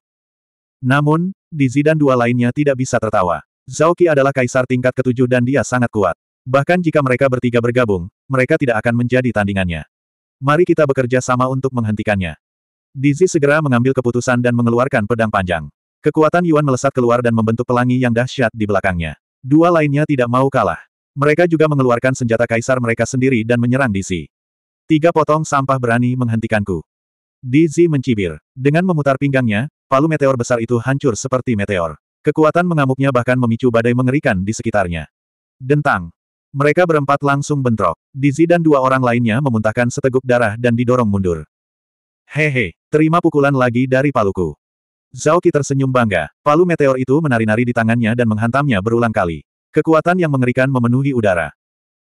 Namun, di Zidan dua lainnya tidak bisa tertawa. Zhao Qi adalah kaisar tingkat ketujuh dan dia sangat kuat. Bahkan jika mereka bertiga bergabung, mereka tidak akan menjadi tandingannya. Mari kita bekerja sama untuk menghentikannya. Dizzy segera mengambil keputusan dan mengeluarkan pedang panjang. Kekuatan Yuan melesat keluar dan membentuk pelangi yang dahsyat di belakangnya. Dua lainnya tidak mau kalah. Mereka juga mengeluarkan senjata kaisar mereka sendiri dan menyerang Dizzy. Tiga potong sampah berani menghentikanku. Dizzy mencibir. Dengan memutar pinggangnya, Palu meteor besar itu hancur seperti meteor. Kekuatan mengamuknya bahkan memicu badai mengerikan di sekitarnya. Dentang. Mereka berempat langsung bentrok. Dizzy dan dua orang lainnya memuntahkan seteguk darah dan didorong mundur. Hehe, terima pukulan lagi dari paluku. Zhao Qi tersenyum bangga. Palu meteor itu menari-nari di tangannya dan menghantamnya berulang kali. Kekuatan yang mengerikan memenuhi udara.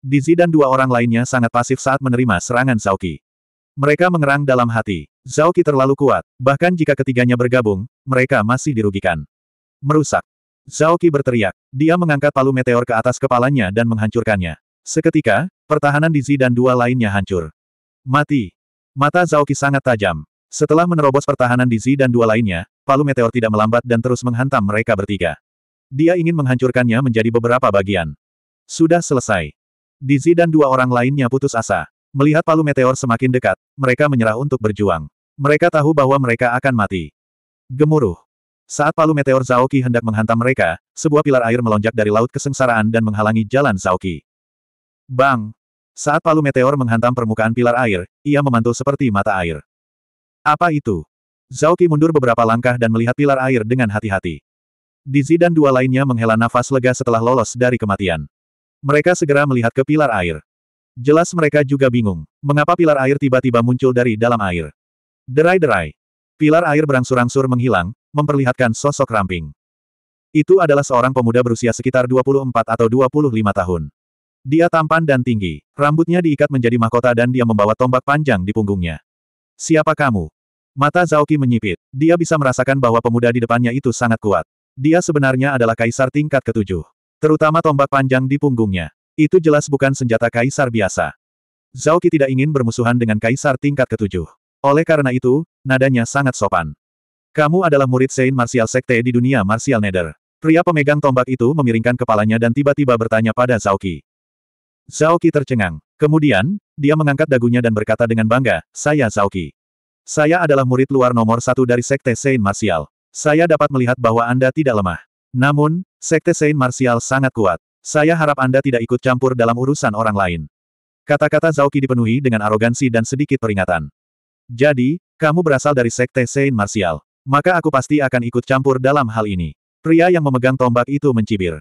Dizzy dan dua orang lainnya sangat pasif saat menerima serangan Zhao Qi. Mereka mengerang dalam hati. Zhao Qi terlalu kuat, bahkan jika ketiganya bergabung, mereka masih dirugikan. Merusak. Zhao Qi berteriak. Dia mengangkat palu meteor ke atas kepalanya dan menghancurkannya. Seketika, pertahanan Dizi dan dua lainnya hancur. Mati. Mata Zhao Qi sangat tajam. Setelah menerobos pertahanan Dizi dan dua lainnya, palu meteor tidak melambat dan terus menghantam mereka bertiga. Dia ingin menghancurkannya menjadi beberapa bagian. Sudah selesai. Dizi dan dua orang lainnya putus asa. Melihat palu meteor semakin dekat, mereka menyerah untuk berjuang. Mereka tahu bahwa mereka akan mati. Gemuruh. Saat palu meteor Zaoki hendak menghantam mereka, sebuah pilar air melonjak dari laut kesengsaraan dan menghalangi jalan Zaoki. Bang! Saat palu meteor menghantam permukaan pilar air, ia memantul seperti mata air. Apa itu? Zaoki mundur beberapa langkah dan melihat pilar air dengan hati-hati. Dizi dan dua lainnya menghela nafas lega setelah lolos dari kematian. Mereka segera melihat ke pilar air. Jelas mereka juga bingung. Mengapa pilar air tiba-tiba muncul dari dalam air? Derai-derai. Pilar air berangsur-angsur menghilang, memperlihatkan sosok ramping. Itu adalah seorang pemuda berusia sekitar 24 atau 25 tahun. Dia tampan dan tinggi, rambutnya diikat menjadi mahkota dan dia membawa tombak panjang di punggungnya. Siapa kamu? Mata Zaoki menyipit. Dia bisa merasakan bahwa pemuda di depannya itu sangat kuat. Dia sebenarnya adalah kaisar tingkat ketujuh. Terutama tombak panjang di punggungnya. Itu jelas bukan senjata kaisar biasa. Zhao Qi tidak ingin bermusuhan dengan kaisar tingkat ketujuh. Oleh karena itu, nadanya sangat sopan. Kamu adalah murid Saint Martial Sekte di dunia Martial Nether. Pria pemegang tombak itu memiringkan kepalanya dan tiba-tiba bertanya pada Zhao Qi. Zhao Qi tercengang. Kemudian, dia mengangkat dagunya dan berkata dengan bangga, Saya Zhao Qi. Saya adalah murid luar nomor satu dari Sekte Saint Martial. Saya dapat melihat bahwa Anda tidak lemah. Namun, Sekte Saint Martial sangat kuat. Saya harap Anda tidak ikut campur dalam urusan orang lain. Kata-kata Zauki dipenuhi dengan arogansi dan sedikit peringatan. Jadi, kamu berasal dari sekte Saint Martial. Maka aku pasti akan ikut campur dalam hal ini. Pria yang memegang tombak itu mencibir.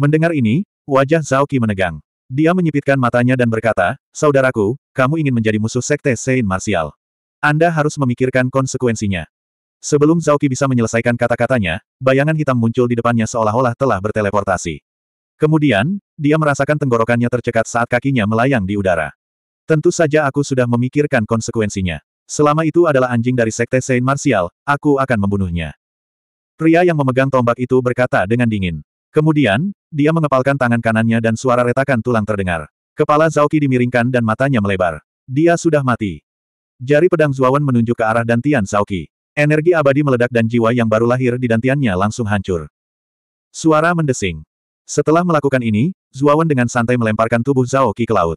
Mendengar ini, wajah Zauki menegang. Dia menyipitkan matanya dan berkata, Saudaraku, kamu ingin menjadi musuh sekte Saint Martial. Anda harus memikirkan konsekuensinya. Sebelum Zauki bisa menyelesaikan kata-katanya, bayangan hitam muncul di depannya seolah-olah telah berteleportasi. Kemudian, dia merasakan tenggorokannya tercekat saat kakinya melayang di udara. Tentu saja aku sudah memikirkan konsekuensinya. Selama itu adalah anjing dari Sekte Saint Martial, aku akan membunuhnya. Pria yang memegang tombak itu berkata dengan dingin. Kemudian, dia mengepalkan tangan kanannya dan suara retakan tulang terdengar. Kepala Zauki dimiringkan dan matanya melebar. Dia sudah mati. Jari pedang Zuawan menunjuk ke arah dantian Zauki. Energi abadi meledak dan jiwa yang baru lahir di dantiannya langsung hancur. Suara mendesing. Setelah melakukan ini, Zuawan dengan santai melemparkan tubuh Zhao Qi ke laut.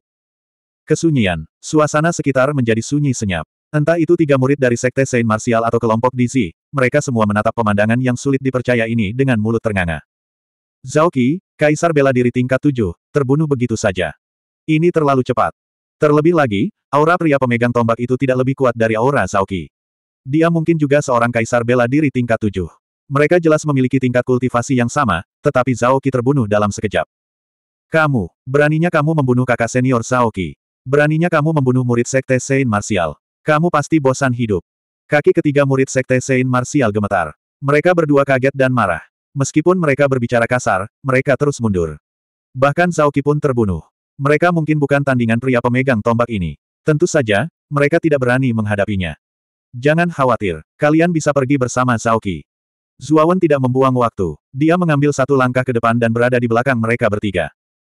Kesunyian. Suasana sekitar menjadi sunyi senyap. Entah itu tiga murid dari Sekte Saint Martial atau kelompok Dizi, mereka semua menatap pemandangan yang sulit dipercaya ini dengan mulut ternganga. Zhao Qi, Kaisar bela diri tingkat tujuh, terbunuh begitu saja. Ini terlalu cepat. Terlebih lagi, aura pria pemegang tombak itu tidak lebih kuat dari aura Zhao Qi. Dia mungkin juga seorang kaisar bela diri tingkat tujuh. Mereka jelas memiliki tingkat kultivasi yang sama, tetapi Zhao Qi terbunuh dalam sekejap. Kamu, beraninya kamu membunuh kakak senior Zhao Qi. Beraninya kamu membunuh murid Sekte Saint Martial. Kamu pasti bosan hidup. Kaki ketiga murid Sekte Saint Martial gemetar. Mereka berdua kaget dan marah. Meskipun mereka berbicara kasar, mereka terus mundur. Bahkan Zhao Qi pun terbunuh. Mereka mungkin bukan tandingan pria pemegang tombak ini. Tentu saja, mereka tidak berani menghadapinya. Jangan khawatir, kalian bisa pergi bersama Zhao Qi. Zuawan tidak membuang waktu. Dia mengambil satu langkah ke depan dan berada di belakang mereka bertiga.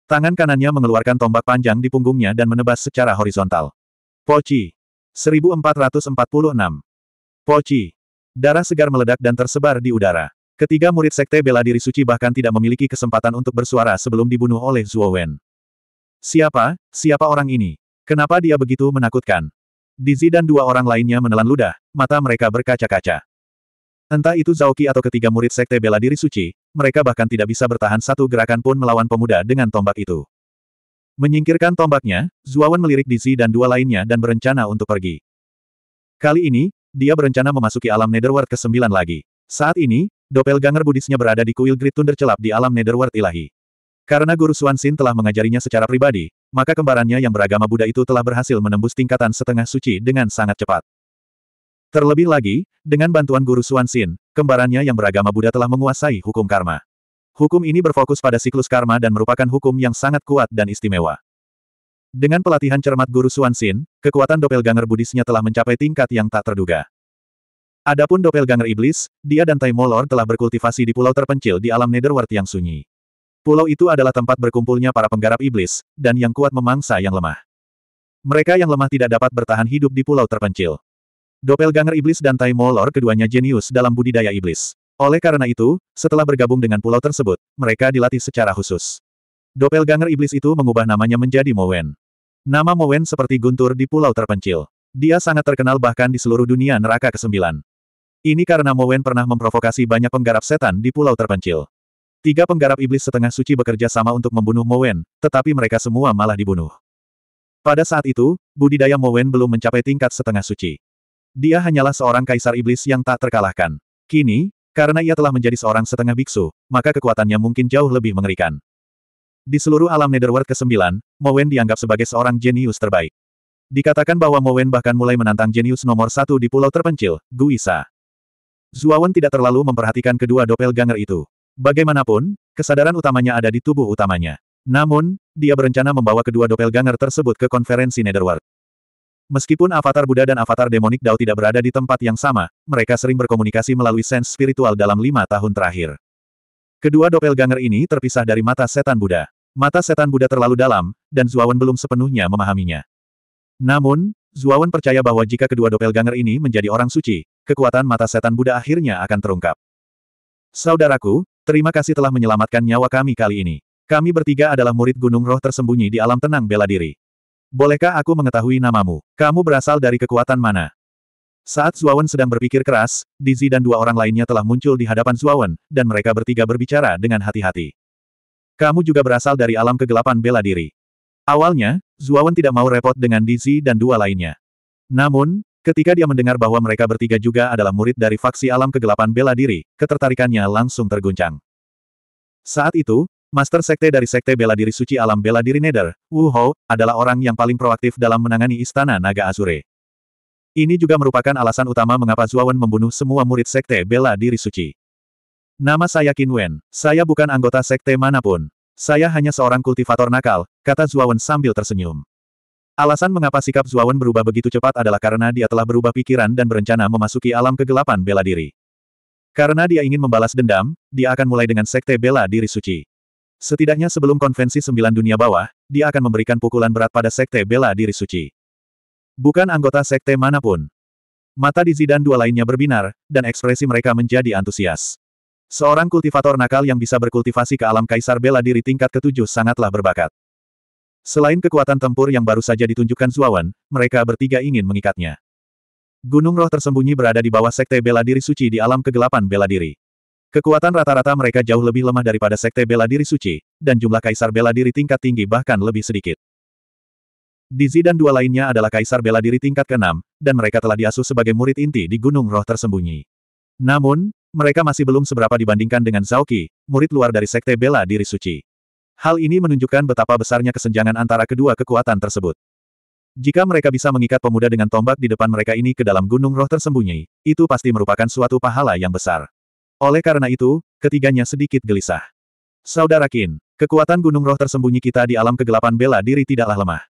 Tangan kanannya mengeluarkan tombak panjang di punggungnya dan menebas secara horizontal. Poci. 1446. Poci. Darah segar meledak dan tersebar di udara. Ketiga murid sekte bela diri suci bahkan tidak memiliki kesempatan untuk bersuara sebelum dibunuh oleh Zuowen. Siapa? Siapa orang ini? Kenapa dia begitu menakutkan? Dizzy dan dua orang lainnya menelan ludah, mata mereka berkaca-kaca. Entah itu Zauki atau ketiga murid sekte bela diri suci, mereka bahkan tidak bisa bertahan satu gerakan pun melawan pemuda dengan tombak itu. Menyingkirkan tombaknya, Zuawan melirik Dizi dan dua lainnya dan berencana untuk pergi. Kali ini, dia berencana memasuki alam Netherworld ke-9 lagi. Saat ini, doppelganger budisnya berada di kuil Great Thunder celap di alam Netherworld ilahi. Karena Guru Xuanxin telah mengajarinya secara pribadi, maka kembarannya yang beragama Buddha itu telah berhasil menembus tingkatan setengah suci dengan sangat cepat. Terlebih lagi, dengan bantuan guru Suan Xin, kembarannya yang beragama Buddha telah menguasai hukum karma. Hukum ini berfokus pada siklus karma dan merupakan hukum yang sangat kuat dan istimewa. Dengan pelatihan cermat guru Suan Xin, kekuatan doppelganger Buddhisnya telah mencapai tingkat yang tak terduga. Adapun doppelganger iblis, dia dan Tai Molor telah berkultivasi di pulau terpencil di alam Netherworld yang sunyi. Pulau itu adalah tempat berkumpulnya para penggarap iblis, dan yang kuat memangsa yang lemah. Mereka yang lemah tidak dapat bertahan hidup di pulau terpencil. Doppelganger Iblis dan Tai Molor keduanya jenius dalam budidaya iblis. Oleh karena itu, setelah bergabung dengan pulau tersebut, mereka dilatih secara khusus. Doppelganger Iblis itu mengubah namanya menjadi Mowen. Nama Mowen seperti guntur di pulau terpencil. Dia sangat terkenal bahkan di seluruh dunia neraka ke-9. Ini karena Mowen pernah memprovokasi banyak penggarap setan di pulau terpencil. Tiga penggarap iblis setengah suci bekerja sama untuk membunuh Mowen, tetapi mereka semua malah dibunuh. Pada saat itu, budidaya Mowen belum mencapai tingkat setengah suci. Dia hanyalah seorang kaisar iblis yang tak terkalahkan. Kini, karena ia telah menjadi seorang setengah biksu, maka kekuatannya mungkin jauh lebih mengerikan. Di seluruh alam Netherworld ke-9, Mowen dianggap sebagai seorang jenius terbaik. Dikatakan bahwa Mowen bahkan mulai menantang jenius nomor satu di pulau terpencil, Guisa. Zuawan tidak terlalu memperhatikan kedua doppelganger itu. Bagaimanapun, kesadaran utamanya ada di tubuh utamanya. Namun, dia berencana membawa kedua doppelganger tersebut ke konferensi Netherworld. Meskipun avatar Buddha dan avatar demonik Dao tidak berada di tempat yang sama, mereka sering berkomunikasi melalui sens spiritual dalam lima tahun terakhir. Kedua doppelganger ini terpisah dari mata setan Buddha. Mata setan Buddha terlalu dalam, dan Zuawan belum sepenuhnya memahaminya. Namun, Zuawan percaya bahwa jika kedua doppelganger ini menjadi orang suci, kekuatan mata setan Buddha akhirnya akan terungkap. Saudaraku, terima kasih telah menyelamatkan nyawa kami kali ini. Kami bertiga adalah murid gunung roh tersembunyi di alam tenang bela diri. Bolehkah aku mengetahui namamu? Kamu berasal dari kekuatan mana? Saat Zuawan sedang berpikir keras, Dizi dan dua orang lainnya telah muncul di hadapan Zuawan, dan mereka bertiga berbicara dengan hati-hati. Kamu juga berasal dari alam kegelapan bela diri. Awalnya, Zuawan tidak mau repot dengan Dizi dan dua lainnya. Namun, ketika dia mendengar bahwa mereka bertiga juga adalah murid dari faksi alam kegelapan bela diri, ketertarikannya langsung terguncang. Saat itu, Master Sekte dari Sekte Bela Diri Suci Alam Bela Diri Nether, Wu Hou, adalah orang yang paling proaktif dalam menangani Istana Naga Azure. Ini juga merupakan alasan utama mengapa Zuawan membunuh semua murid Sekte Bela Diri Suci. Nama saya Qin Wen, saya bukan anggota Sekte manapun. Saya hanya seorang kultivator nakal, kata Zuawan sambil tersenyum. Alasan mengapa sikap Zuawan berubah begitu cepat adalah karena dia telah berubah pikiran dan berencana memasuki alam kegelapan bela diri. Karena dia ingin membalas dendam, dia akan mulai dengan sekte bela diri suci. Setidaknya sebelum konvensi sembilan dunia bawah, dia akan memberikan pukulan berat pada sekte bela diri suci. Bukan anggota sekte manapun. Mata Di Zidan dua lainnya berbinar, dan ekspresi mereka menjadi antusias. Seorang kultivator nakal yang bisa berkultivasi ke alam kaisar bela diri tingkat ketujuh sangatlah berbakat. Selain kekuatan tempur yang baru saja ditunjukkan Zuawan, mereka bertiga ingin mengikatnya. Gunung roh tersembunyi berada di bawah sekte bela diri suci di alam kegelapan bela diri. Kekuatan rata-rata mereka jauh lebih lemah daripada sekte bela diri suci, dan jumlah kaisar bela diri tingkat tinggi bahkan lebih sedikit. Dizi dan dua lainnya adalah kaisar bela diri tingkat ke-6, dan mereka telah diasuh sebagai murid inti di Gunung Roh Tersembunyi. Namun, mereka masih belum seberapa dibandingkan dengan Zhaoqi, murid luar dari sekte bela diri suci. Hal ini menunjukkan betapa besarnya kesenjangan antara kedua kekuatan tersebut. Jika mereka bisa mengikat pemuda dengan tombak di depan mereka ini ke dalam gunung roh tersembunyi, itu pasti merupakan suatu pahala yang besar. Oleh karena itu, ketiganya sedikit gelisah. Saudara Kin, kekuatan gunung roh tersembunyi kita di alam kegelapan bela diri tidaklah lemah.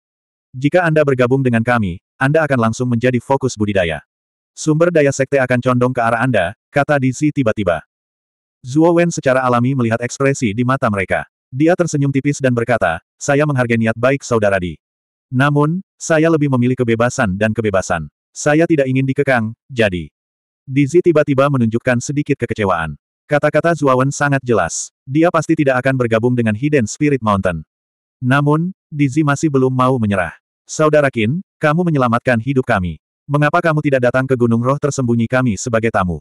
Jika Anda bergabung dengan kami, Anda akan langsung menjadi fokus budidaya. Sumber daya sekte akan condong ke arah Anda, kata DC tiba-tiba. Zuo Wen secara alami melihat ekspresi di mata mereka. Dia tersenyum tipis dan berkata, saya menghargai niat baik saudara Di. Namun, saya lebih memilih kebebasan dan kebebasan. Saya tidak ingin dikekang, jadi. Dizi tiba-tiba menunjukkan sedikit kekecewaan. Kata-kata Zuawan sangat jelas. Dia pasti tidak akan bergabung dengan Hidden Spirit Mountain. Namun, Dizi masih belum mau menyerah. Saudara Qin, kamu menyelamatkan hidup kami. Mengapa kamu tidak datang ke gunung roh tersembunyi kami sebagai tamu?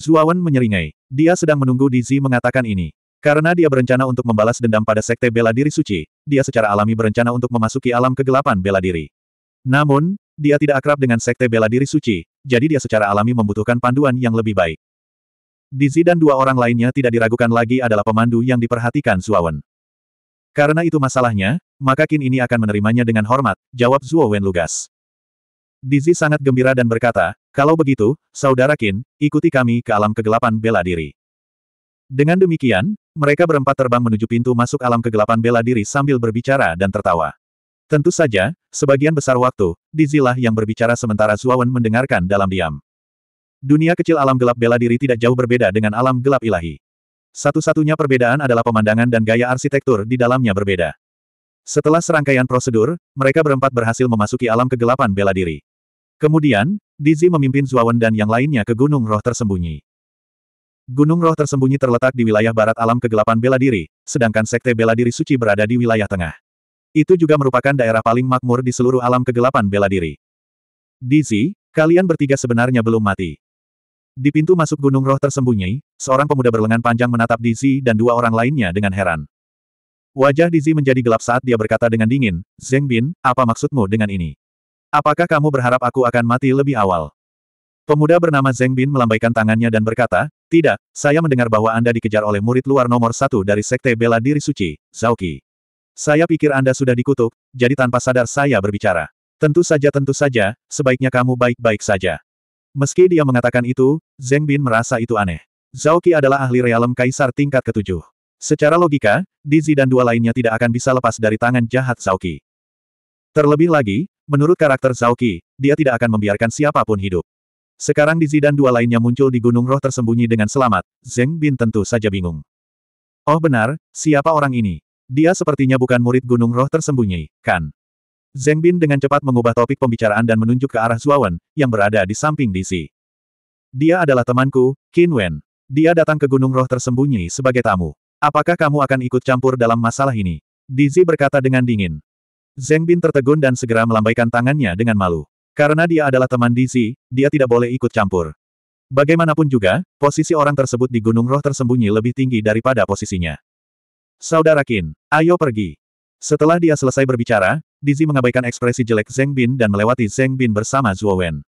Zuawan menyeringai. Dia sedang menunggu Dizi mengatakan ini. Karena dia berencana untuk membalas dendam pada sekte bela diri suci, dia secara alami berencana untuk memasuki alam kegelapan bela diri. Namun, dia tidak akrab dengan sekte bela diri suci, jadi dia secara alami membutuhkan panduan yang lebih baik. Dizi dan dua orang lainnya tidak diragukan lagi adalah pemandu yang diperhatikan Zuowen. Karena itu masalahnya, maka Qin ini akan menerimanya dengan hormat, jawab Zuo lugas. Dizi sangat gembira dan berkata, kalau begitu, Saudara Qin, ikuti kami ke alam kegelapan bela diri. Dengan demikian, mereka berempat terbang menuju pintu masuk alam kegelapan bela diri sambil berbicara dan tertawa. Tentu saja, sebagian besar waktu, Dizilah yang berbicara sementara Zuawan mendengarkan dalam diam. Dunia kecil alam gelap bela diri tidak jauh berbeda dengan alam gelap ilahi. Satu-satunya perbedaan adalah pemandangan dan gaya arsitektur di dalamnya berbeda. Setelah serangkaian prosedur, mereka berempat berhasil memasuki alam kegelapan bela diri. Kemudian, Dizzy memimpin Zuawan dan yang lainnya ke Gunung Roh Tersembunyi. Gunung Roh Tersembunyi terletak di wilayah barat alam kegelapan bela diri, sedangkan Sekte Bela Diri Suci berada di wilayah tengah. Itu juga merupakan daerah paling makmur di seluruh alam kegelapan bela diri. Dizi, kalian bertiga sebenarnya belum mati. Di pintu masuk gunung roh tersembunyi, seorang pemuda berlengan panjang menatap Dizi dan dua orang lainnya dengan heran. Wajah Dizi menjadi gelap saat dia berkata dengan dingin, Zeng Bin, apa maksudmu dengan ini? Apakah kamu berharap aku akan mati lebih awal? Pemuda bernama Zeng Bin melambaikan tangannya dan berkata, Tidak, saya mendengar bahwa Anda dikejar oleh murid luar nomor satu dari Sekte Bela Diri Suci, Zauki. Saya pikir Anda sudah dikutuk, jadi tanpa sadar saya berbicara. Tentu saja tentu saja, sebaiknya kamu baik-baik saja. Meski dia mengatakan itu, Zeng Bin merasa itu aneh. Zhao Qi adalah ahli realem kaisar tingkat ketujuh. Secara logika, Dizi dan dua lainnya tidak akan bisa lepas dari tangan jahat Zhao Qi. Terlebih lagi, menurut karakter Zhao Qi, dia tidak akan membiarkan siapapun hidup. Sekarang Dizi dan dua lainnya muncul di gunung roh tersembunyi dengan selamat, Zeng Bin tentu saja bingung. Oh benar, siapa orang ini? Dia sepertinya bukan murid gunung roh tersembunyi, kan? Zeng Bin dengan cepat mengubah topik pembicaraan dan menunjuk ke arah Zuawan, yang berada di samping DC. Dia adalah temanku, Qin Wen. Dia datang ke gunung roh tersembunyi sebagai tamu. Apakah kamu akan ikut campur dalam masalah ini? Dizi berkata dengan dingin. Zeng Bin tertegun dan segera melambaikan tangannya dengan malu. Karena dia adalah teman Dizi, dia tidak boleh ikut campur. Bagaimanapun juga, posisi orang tersebut di gunung roh tersembunyi lebih tinggi daripada posisinya. Saudara Qin, ayo pergi. Setelah dia selesai berbicara, Dizi mengabaikan ekspresi jelek Zeng Bin dan melewati Zeng Bin bersama Zhuo Wen.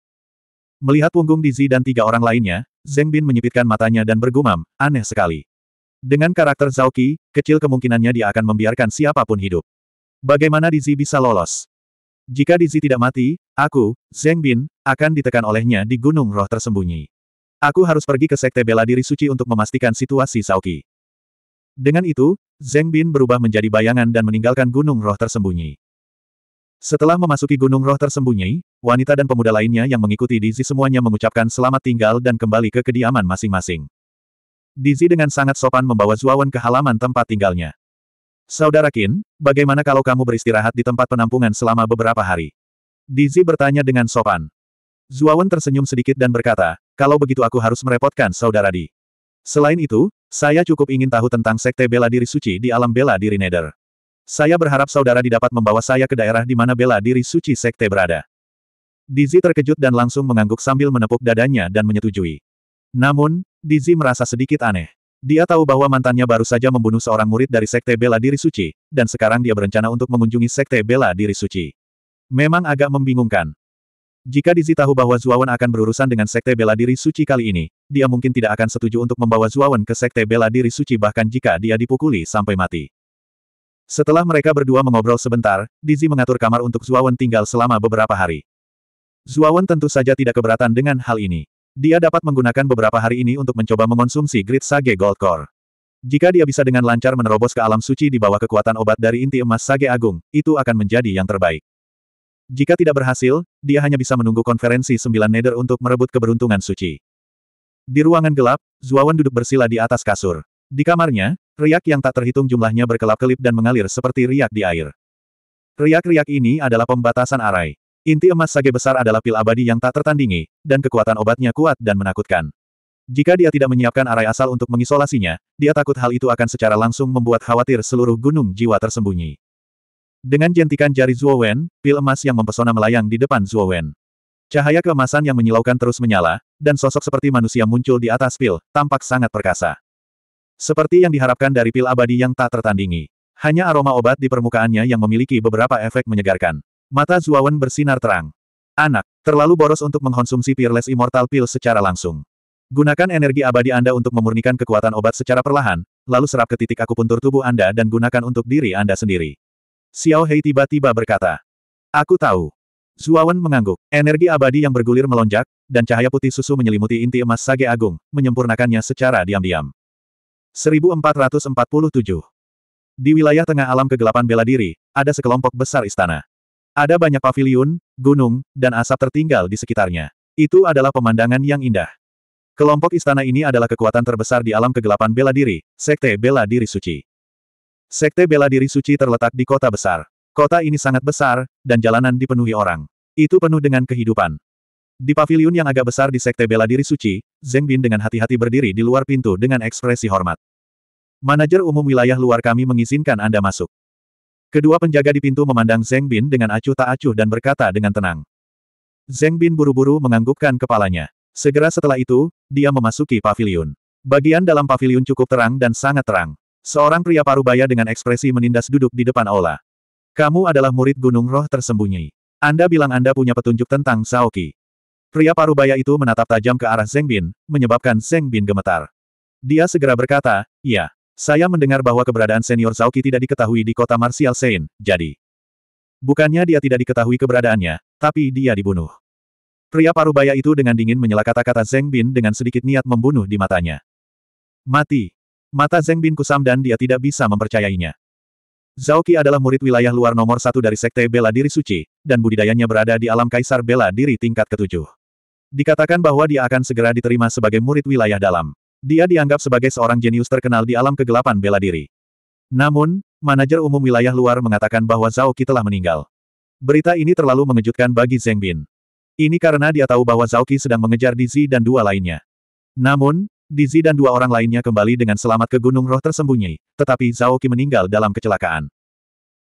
Melihat punggung Dizi dan tiga orang lainnya, Zeng Bin menyipitkan matanya dan bergumam, aneh sekali. Dengan karakter Zhao Qi, kecil kemungkinannya dia akan membiarkan siapapun hidup. Bagaimana Dizi bisa lolos? Jika Dizi tidak mati, aku, Zeng Bin, akan ditekan olehnya di gunung roh tersembunyi. Aku harus pergi ke Sekte Bela Diri Suci untuk memastikan situasi Zhao Qi. Dengan itu, Zeng Bin berubah menjadi bayangan dan meninggalkan gunung roh tersembunyi. Setelah memasuki gunung roh tersembunyi, wanita dan pemuda lainnya yang mengikuti Dizi semuanya mengucapkan selamat tinggal dan kembali ke kediaman masing-masing. Dizi dengan sangat sopan membawa Zuawan ke halaman tempat tinggalnya. Saudara Qin, bagaimana kalau kamu beristirahat di tempat penampungan selama beberapa hari? Dizi bertanya dengan sopan. Zuawan tersenyum sedikit dan berkata, kalau begitu aku harus merepotkan saudara Di. Selain itu, saya cukup ingin tahu tentang sekte bela diri suci di alam bela diri Nether. Saya berharap saudara didapat membawa saya ke daerah di mana bela diri suci sekte berada. Dizzy terkejut dan langsung mengangguk sambil menepuk dadanya dan menyetujui. Namun, Dizzy merasa sedikit aneh. Dia tahu bahwa mantannya baru saja membunuh seorang murid dari sekte bela diri suci, dan sekarang dia berencana untuk mengunjungi sekte bela diri suci. Memang agak membingungkan. Jika Dizzy tahu bahwa Zuawan akan berurusan dengan Sekte Bela Diri Suci kali ini, dia mungkin tidak akan setuju untuk membawa Zuawan ke Sekte Bela Diri Suci bahkan jika dia dipukuli sampai mati. Setelah mereka berdua mengobrol sebentar, Dizzy mengatur kamar untuk Zuawan tinggal selama beberapa hari. Zuawan tentu saja tidak keberatan dengan hal ini. Dia dapat menggunakan beberapa hari ini untuk mencoba mengonsumsi Grid Sage Gold Core. Jika dia bisa dengan lancar menerobos ke alam suci di bawah kekuatan obat dari inti emas Sage Agung, itu akan menjadi yang terbaik. Jika tidak berhasil, dia hanya bisa menunggu konferensi sembilan nether untuk merebut keberuntungan suci. Di ruangan gelap, Zuawan duduk bersila di atas kasur. Di kamarnya, riak yang tak terhitung jumlahnya berkelap-kelip dan mengalir seperti riak di air. Riak-riak ini adalah pembatasan arai. Inti emas sage besar adalah pil abadi yang tak tertandingi, dan kekuatan obatnya kuat dan menakutkan. Jika dia tidak menyiapkan arai asal untuk mengisolasinya, dia takut hal itu akan secara langsung membuat khawatir seluruh gunung jiwa tersembunyi. Dengan jentikan jari Zuo Wen, pil emas yang mempesona melayang di depan Zuo Wen. Cahaya keemasan yang menyilaukan terus menyala, dan sosok seperti manusia muncul di atas pil, tampak sangat perkasa. Seperti yang diharapkan dari pil abadi yang tak tertandingi. Hanya aroma obat di permukaannya yang memiliki beberapa efek menyegarkan. Mata Zuo Wen bersinar terang. Anak, terlalu boros untuk mengkonsumsi Peerless Immortal Pill secara langsung. Gunakan energi abadi Anda untuk memurnikan kekuatan obat secara perlahan, lalu serap ke titik akupuntur tubuh Anda dan gunakan untuk diri Anda sendiri. Xiao Hei tiba-tiba berkata. Aku tahu. Zuawan mengangguk. Energi abadi yang bergulir melonjak, dan cahaya putih susu menyelimuti inti emas sage agung, menyempurnakannya secara diam-diam. 1447 Di wilayah tengah alam kegelapan bela diri, ada sekelompok besar istana. Ada banyak paviliun, gunung, dan asap tertinggal di sekitarnya. Itu adalah pemandangan yang indah. Kelompok istana ini adalah kekuatan terbesar di alam kegelapan bela diri, Sekte Bela Diri Suci. Sekte bela diri suci terletak di kota besar. Kota ini sangat besar, dan jalanan dipenuhi orang. Itu penuh dengan kehidupan. Di pavilion yang agak besar di Sekte Bela Diri Suci, Zeng Bin dengan hati-hati berdiri di luar pintu dengan ekspresi hormat. Manajer umum wilayah luar kami mengizinkan Anda masuk. Kedua penjaga di pintu memandang Zeng Bin dengan acuh tak acuh dan berkata dengan tenang. Zeng Bin buru-buru menganggukkan kepalanya. Segera setelah itu, dia memasuki pavilion. Bagian dalam pavilion cukup terang dan sangat terang. Seorang pria parubaya dengan ekspresi menindas duduk di depan aula. Kamu adalah murid gunung roh tersembunyi. Anda bilang Anda punya petunjuk tentang Saoki. Pria parubaya itu menatap tajam ke arah Zeng Bin, menyebabkan Zeng Bin gemetar. Dia segera berkata, ya, saya mendengar bahwa keberadaan senior Saoki tidak diketahui di kota Martial Sein, jadi. Bukannya dia tidak diketahui keberadaannya, tapi dia dibunuh. Pria parubaya itu dengan dingin menyela kata-kata Zeng Bin dengan sedikit niat membunuh di matanya. Mati, Mata Zeng Bin kusam dan dia tidak bisa mempercayainya. Zhao Qi adalah murid wilayah luar nomor satu dari Sekte Bela Diri Suci, dan budidayanya berada di alam Kaisar Bela Diri tingkat ketujuh. Dikatakan bahwa dia akan segera diterima sebagai murid wilayah dalam. Dia dianggap sebagai seorang jenius terkenal di alam kegelapan bela diri. Namun, manajer umum wilayah luar mengatakan bahwa Zhao Qi telah meninggal. Berita ini terlalu mengejutkan bagi Zeng Bin. Ini karena dia tahu bahwa Zhao Qi sedang mengejar Dizi dan dua lainnya. Namun, Dizi dan dua orang lainnya kembali dengan selamat ke gunung roh tersembunyi, tetapi Zhao Qi meninggal dalam kecelakaan.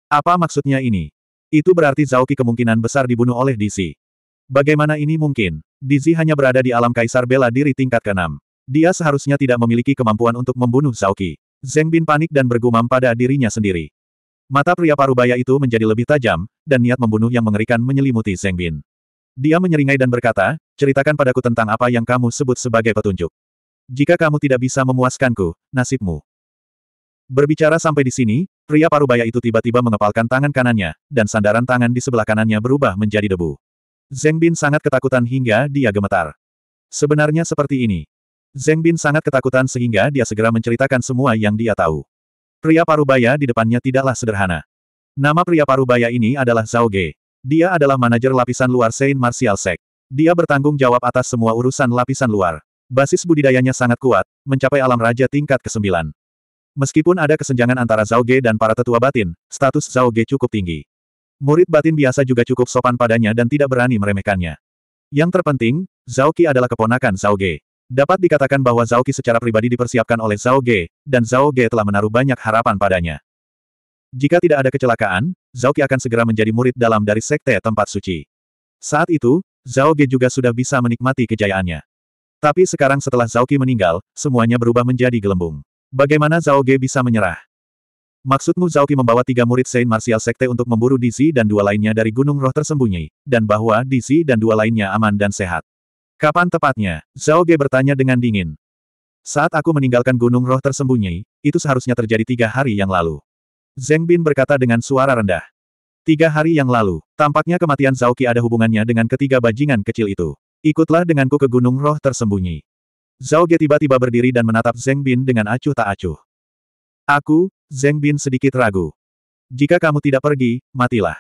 Apa maksudnya ini? Itu berarti Zhao Qi kemungkinan besar dibunuh oleh Dizi. Bagaimana ini mungkin? Dizi hanya berada di alam kaisar bela diri tingkat ke-6. Dia seharusnya tidak memiliki kemampuan untuk membunuh Zhao Qi. Zeng Bin panik dan bergumam pada dirinya sendiri. Mata pria parubaya itu menjadi lebih tajam, dan niat membunuh yang mengerikan menyelimuti Zeng Bin. Dia menyeringai dan berkata, ceritakan padaku tentang apa yang kamu sebut sebagai petunjuk. Jika kamu tidak bisa memuaskanku, nasibmu. Berbicara sampai di sini, pria parubaya itu tiba-tiba mengepalkan tangan kanannya, dan sandaran tangan di sebelah kanannya berubah menjadi debu. Zeng Bin sangat ketakutan hingga dia gemetar. Sebenarnya seperti ini. Zeng Bin sangat ketakutan sehingga dia segera menceritakan semua yang dia tahu. Pria parubaya di depannya tidaklah sederhana. Nama pria parubaya ini adalah Zhao Ge. Dia adalah manajer lapisan luar Saint Martial Sect. Dia bertanggung jawab atas semua urusan lapisan luar. Basis budidayanya sangat kuat, mencapai alam raja tingkat ke-9. Meskipun ada kesenjangan antara Zhao Ge dan para tetua batin, status Zhao Ge cukup tinggi. Murid batin biasa juga cukup sopan padanya dan tidak berani meremehkannya. Yang terpenting, Zhao Qi adalah keponakan Zhao Ge. Dapat dikatakan bahwa Zhao Qi secara pribadi dipersiapkan oleh Zhao Ge, dan Zhao Ge telah menaruh banyak harapan padanya. Jika tidak ada kecelakaan, Zhao Qi akan segera menjadi murid dalam dari sekte tempat suci. Saat itu, Zhao Ge juga sudah bisa menikmati kejayaannya. Tapi sekarang setelah Zhao Qi meninggal, semuanya berubah menjadi gelembung. Bagaimana Zhao Ge bisa menyerah? Maksudmu Zhao Qi membawa tiga murid Saint Martial Sekte untuk memburu Dizi dan dua lainnya dari Gunung Roh tersembunyi, dan bahwa Dizi dan dua lainnya aman dan sehat. Kapan tepatnya? Zhao Ge bertanya dengan dingin. Saat aku meninggalkan Gunung Roh tersembunyi, itu seharusnya terjadi tiga hari yang lalu. Zeng Bin berkata dengan suara rendah. Tiga hari yang lalu, tampaknya kematian Zhao Qi ada hubungannya dengan ketiga bajingan kecil itu. Ikutlah denganku ke gunung roh tersembunyi. Zhao Ge tiba-tiba berdiri dan menatap Zeng Bin dengan acuh tak acuh. Aku, Zeng Bin sedikit ragu. Jika kamu tidak pergi, matilah.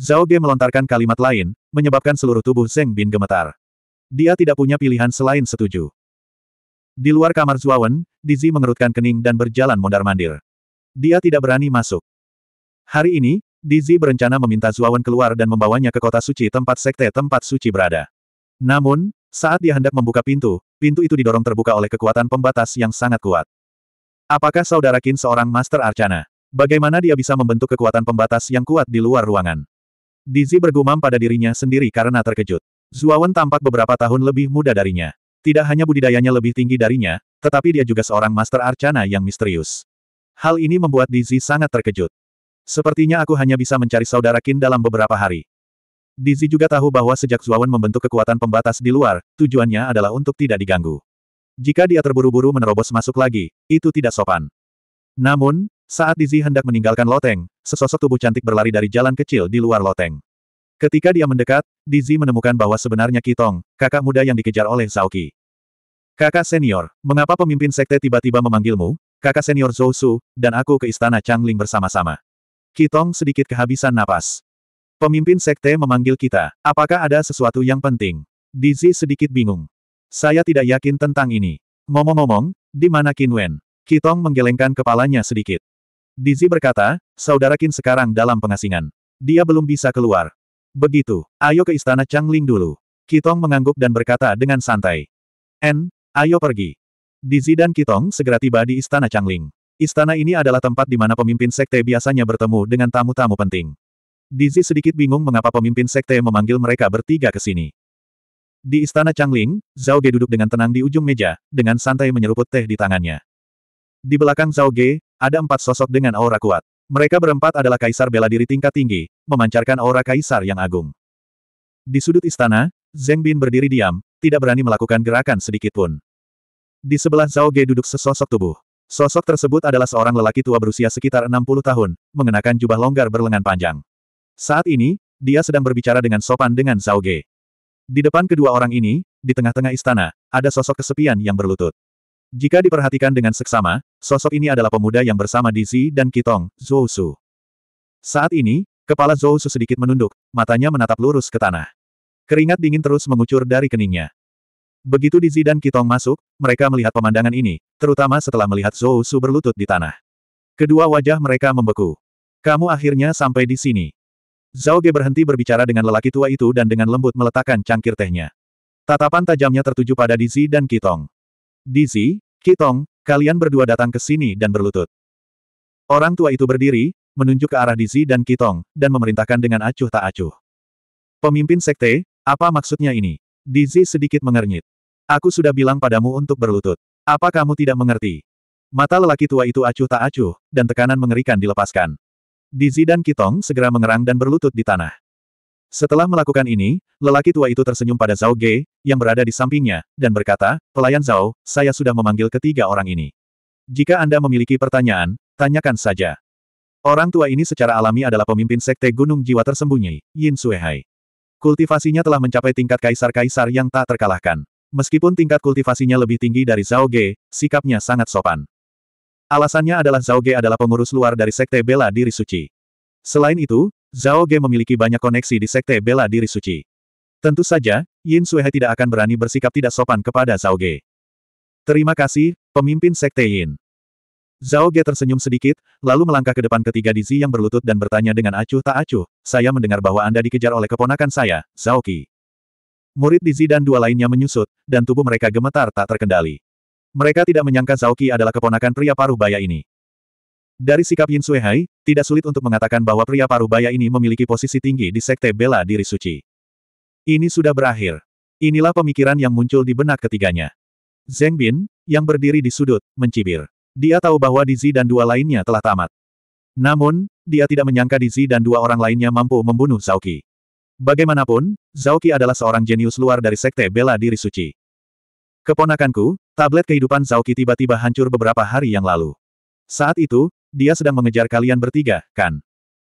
Zhao Ge melontarkan kalimat lain, menyebabkan seluruh tubuh Zeng Bin gemetar. Dia tidak punya pilihan selain setuju. Di luar kamar Zuawan, Dizzy mengerutkan kening dan berjalan mondar-mandir. Dia tidak berani masuk. Hari ini, Dizzy berencana meminta Zuawan keluar dan membawanya ke kota suci tempat sekte tempat suci berada. Namun, saat dia hendak membuka pintu, pintu itu didorong terbuka oleh kekuatan pembatas yang sangat kuat. Apakah saudara Qin seorang Master Arcana? Bagaimana dia bisa membentuk kekuatan pembatas yang kuat di luar ruangan? Dizi bergumam pada dirinya sendiri karena terkejut. Zuawan tampak beberapa tahun lebih muda darinya. Tidak hanya budidayanya lebih tinggi darinya, tetapi dia juga seorang Master Arcana yang misterius. Hal ini membuat Dizi sangat terkejut. Sepertinya aku hanya bisa mencari saudara Qin dalam beberapa hari. Dizi juga tahu bahwa sejak Zuawan membentuk kekuatan pembatas di luar, tujuannya adalah untuk tidak diganggu. Jika dia terburu-buru menerobos masuk lagi, itu tidak sopan. Namun, saat Dizi hendak meninggalkan loteng, sesosok tubuh cantik berlari dari jalan kecil di luar loteng. Ketika dia mendekat, Dizi menemukan bahwa sebenarnya Kitong, kakak muda yang dikejar oleh Zauki. Kakak senior, mengapa pemimpin sekte tiba-tiba memanggilmu, kakak senior Zhou Su, dan aku ke istana Changling bersama-sama? Kitong sedikit kehabisan napas. Pemimpin sekte memanggil kita. Apakah ada sesuatu yang penting? Dizi sedikit bingung. Saya tidak yakin tentang ini. Ngomong-ngomong, di mana Kinwen? Kitong menggelengkan kepalanya sedikit. Dizi berkata, saudara Kin sekarang dalam pengasingan. Dia belum bisa keluar. Begitu, ayo ke istana Changling dulu. Kitong mengangguk dan berkata dengan santai. En, ayo pergi. Dizi dan Kitong segera tiba di istana Changling. Istana ini adalah tempat di mana pemimpin sekte biasanya bertemu dengan tamu-tamu penting. Dizi sedikit bingung mengapa pemimpin sekte memanggil mereka bertiga ke sini. Di istana Changling, Zhao Ge duduk dengan tenang di ujung meja, dengan santai menyeruput teh di tangannya. Di belakang Zhao Ge, ada empat sosok dengan aura kuat. Mereka berempat adalah kaisar bela diri tingkat tinggi, memancarkan aura kaisar yang agung. Di sudut istana, Zeng Bin berdiri diam, tidak berani melakukan gerakan sedikitpun. Di sebelah Zhao Ge duduk sesosok tubuh. Sosok tersebut adalah seorang lelaki tua berusia sekitar 60 tahun, mengenakan jubah longgar berlengan panjang. Saat ini, dia sedang berbicara dengan sopan dengan Zhao Ge. Di depan kedua orang ini, di tengah-tengah istana, ada sosok kesepian yang berlutut. Jika diperhatikan dengan seksama, sosok ini adalah pemuda yang bersama Dizi dan Kitong, Zhou Su. Saat ini, kepala Zhou Su sedikit menunduk, matanya menatap lurus ke tanah. Keringat dingin terus mengucur dari keningnya. Begitu Dizi dan Kitong masuk, mereka melihat pemandangan ini, terutama setelah melihat Zhou Su berlutut di tanah. Kedua wajah mereka membeku. Kamu akhirnya sampai di sini. Zhao Ge berhenti berbicara dengan lelaki tua itu dan dengan lembut meletakkan cangkir tehnya. Tatapan tajamnya tertuju pada Dizi dan Kitong. Dizi, Kitong, kalian berdua datang ke sini dan berlutut. Orang tua itu berdiri, menunjuk ke arah Dizi dan Kitong, dan memerintahkan dengan acuh tak acuh. Pemimpin sekte, apa maksudnya ini? Dizi sedikit mengernyit. Aku sudah bilang padamu untuk berlutut. Apa kamu tidak mengerti? Mata lelaki tua itu acuh tak acuh, dan tekanan mengerikan dilepaskan. Dizi dan Kitong segera mengerang dan berlutut di tanah. Setelah melakukan ini, lelaki tua itu tersenyum pada Zhao Ge, yang berada di sampingnya, dan berkata, Pelayan Zhao, saya sudah memanggil ketiga orang ini. Jika Anda memiliki pertanyaan, tanyakan saja. Orang tua ini secara alami adalah pemimpin Sekte Gunung Jiwa Tersembunyi, Yin Suehai. Kultivasinya telah mencapai tingkat kaisar-kaisar yang tak terkalahkan. Meskipun tingkat kultivasinya lebih tinggi dari Zhao Ge, sikapnya sangat sopan. Alasannya adalah Zhao Ge adalah pengurus luar dari Sekte Bela Diri Suci. Selain itu, Zhao Ge memiliki banyak koneksi di Sekte Bela Diri Suci. Tentu saja, Yin Suehe tidak akan berani bersikap tidak sopan kepada Zhao Ge. Terima kasih, pemimpin Sekte Yin. Zhao Ge tersenyum sedikit, lalu melangkah ke depan ketiga Dizi yang berlutut dan bertanya dengan acuh tak acuh, saya mendengar bahwa Anda dikejar oleh keponakan saya, Zhao Qi. Murid Dizi dan dua lainnya menyusut, dan tubuh mereka gemetar tak terkendali. Mereka tidak menyangka Zauki adalah keponakan pria paruh baya ini. Dari sikap Yin Suihai, tidak sulit untuk mengatakan bahwa pria paruh baya ini memiliki posisi tinggi di sekte bela diri suci. Ini sudah berakhir. Inilah pemikiran yang muncul di benak ketiganya. Zeng Bin, yang berdiri di sudut, mencibir. Dia tahu bahwa Dizi dan dua lainnya telah tamat. Namun, dia tidak menyangka Dizi dan dua orang lainnya mampu membunuh Qi. Bagaimanapun, Qi adalah seorang jenius luar dari sekte bela diri suci. Keponakanku, tablet kehidupan Zauki tiba-tiba hancur beberapa hari yang lalu. Saat itu, dia sedang mengejar kalian bertiga, kan?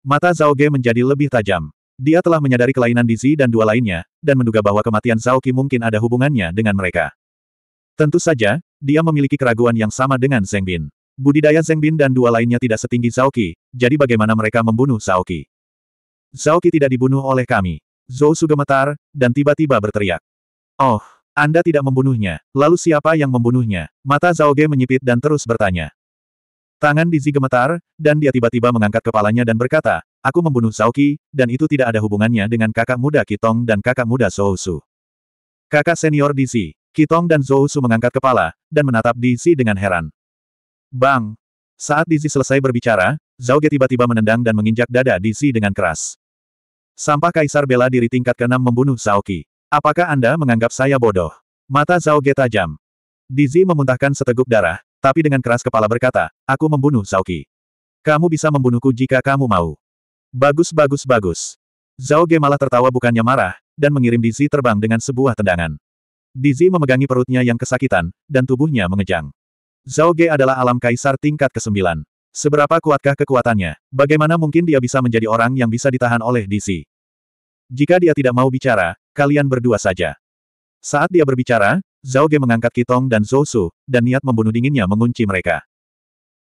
Mata Zauge menjadi lebih tajam. Dia telah menyadari kelainan Dizi dan dua lainnya, dan menduga bahwa kematian Zauki mungkin ada hubungannya dengan mereka. Tentu saja, dia memiliki keraguan yang sama dengan Zeng Bin. Budidaya Zeng Bin dan dua lainnya tidak setinggi Zauki, jadi bagaimana mereka membunuh Zauki? Zauki tidak dibunuh oleh kami. Zhou Su gemetar, dan tiba-tiba berteriak. Oh, anda tidak membunuhnya, lalu siapa yang membunuhnya? Mata Zhao Ge menyipit dan terus bertanya. Tangan Dizi gemetar, dan dia tiba-tiba mengangkat kepalanya dan berkata, Aku membunuh Zhao Qi, dan itu tidak ada hubungannya dengan kakak muda Kitong dan kakak muda Zhou Su. Kakak senior Dizi, Kitong dan Zhou Su mengangkat kepala, dan menatap Dizi dengan heran. Bang! Saat Dizi selesai berbicara, Zhao Ge tiba-tiba menendang dan menginjak dada Dizi dengan keras. Sampah Kaisar bela diri tingkat ke-6 membunuh Qi. Apakah Anda menganggap saya bodoh? Mata Zhao Ge tajam. Dizi memuntahkan seteguk darah, tapi dengan keras kepala berkata, aku membunuh Zhao Qi. Kamu bisa membunuhku jika kamu mau. Bagus bagus bagus. Zhao Ge malah tertawa bukannya marah, dan mengirim Dizi terbang dengan sebuah tendangan. Dizi memegangi perutnya yang kesakitan, dan tubuhnya mengejang. Zhao Ge adalah alam kaisar tingkat ke-9. Seberapa kuatkah kekuatannya? Bagaimana mungkin dia bisa menjadi orang yang bisa ditahan oleh Dizi? Jika dia tidak mau bicara, Kalian berdua saja. Saat dia berbicara, Zhao Ge mengangkat Kitong dan Zhou Su, dan niat membunuh dinginnya mengunci mereka.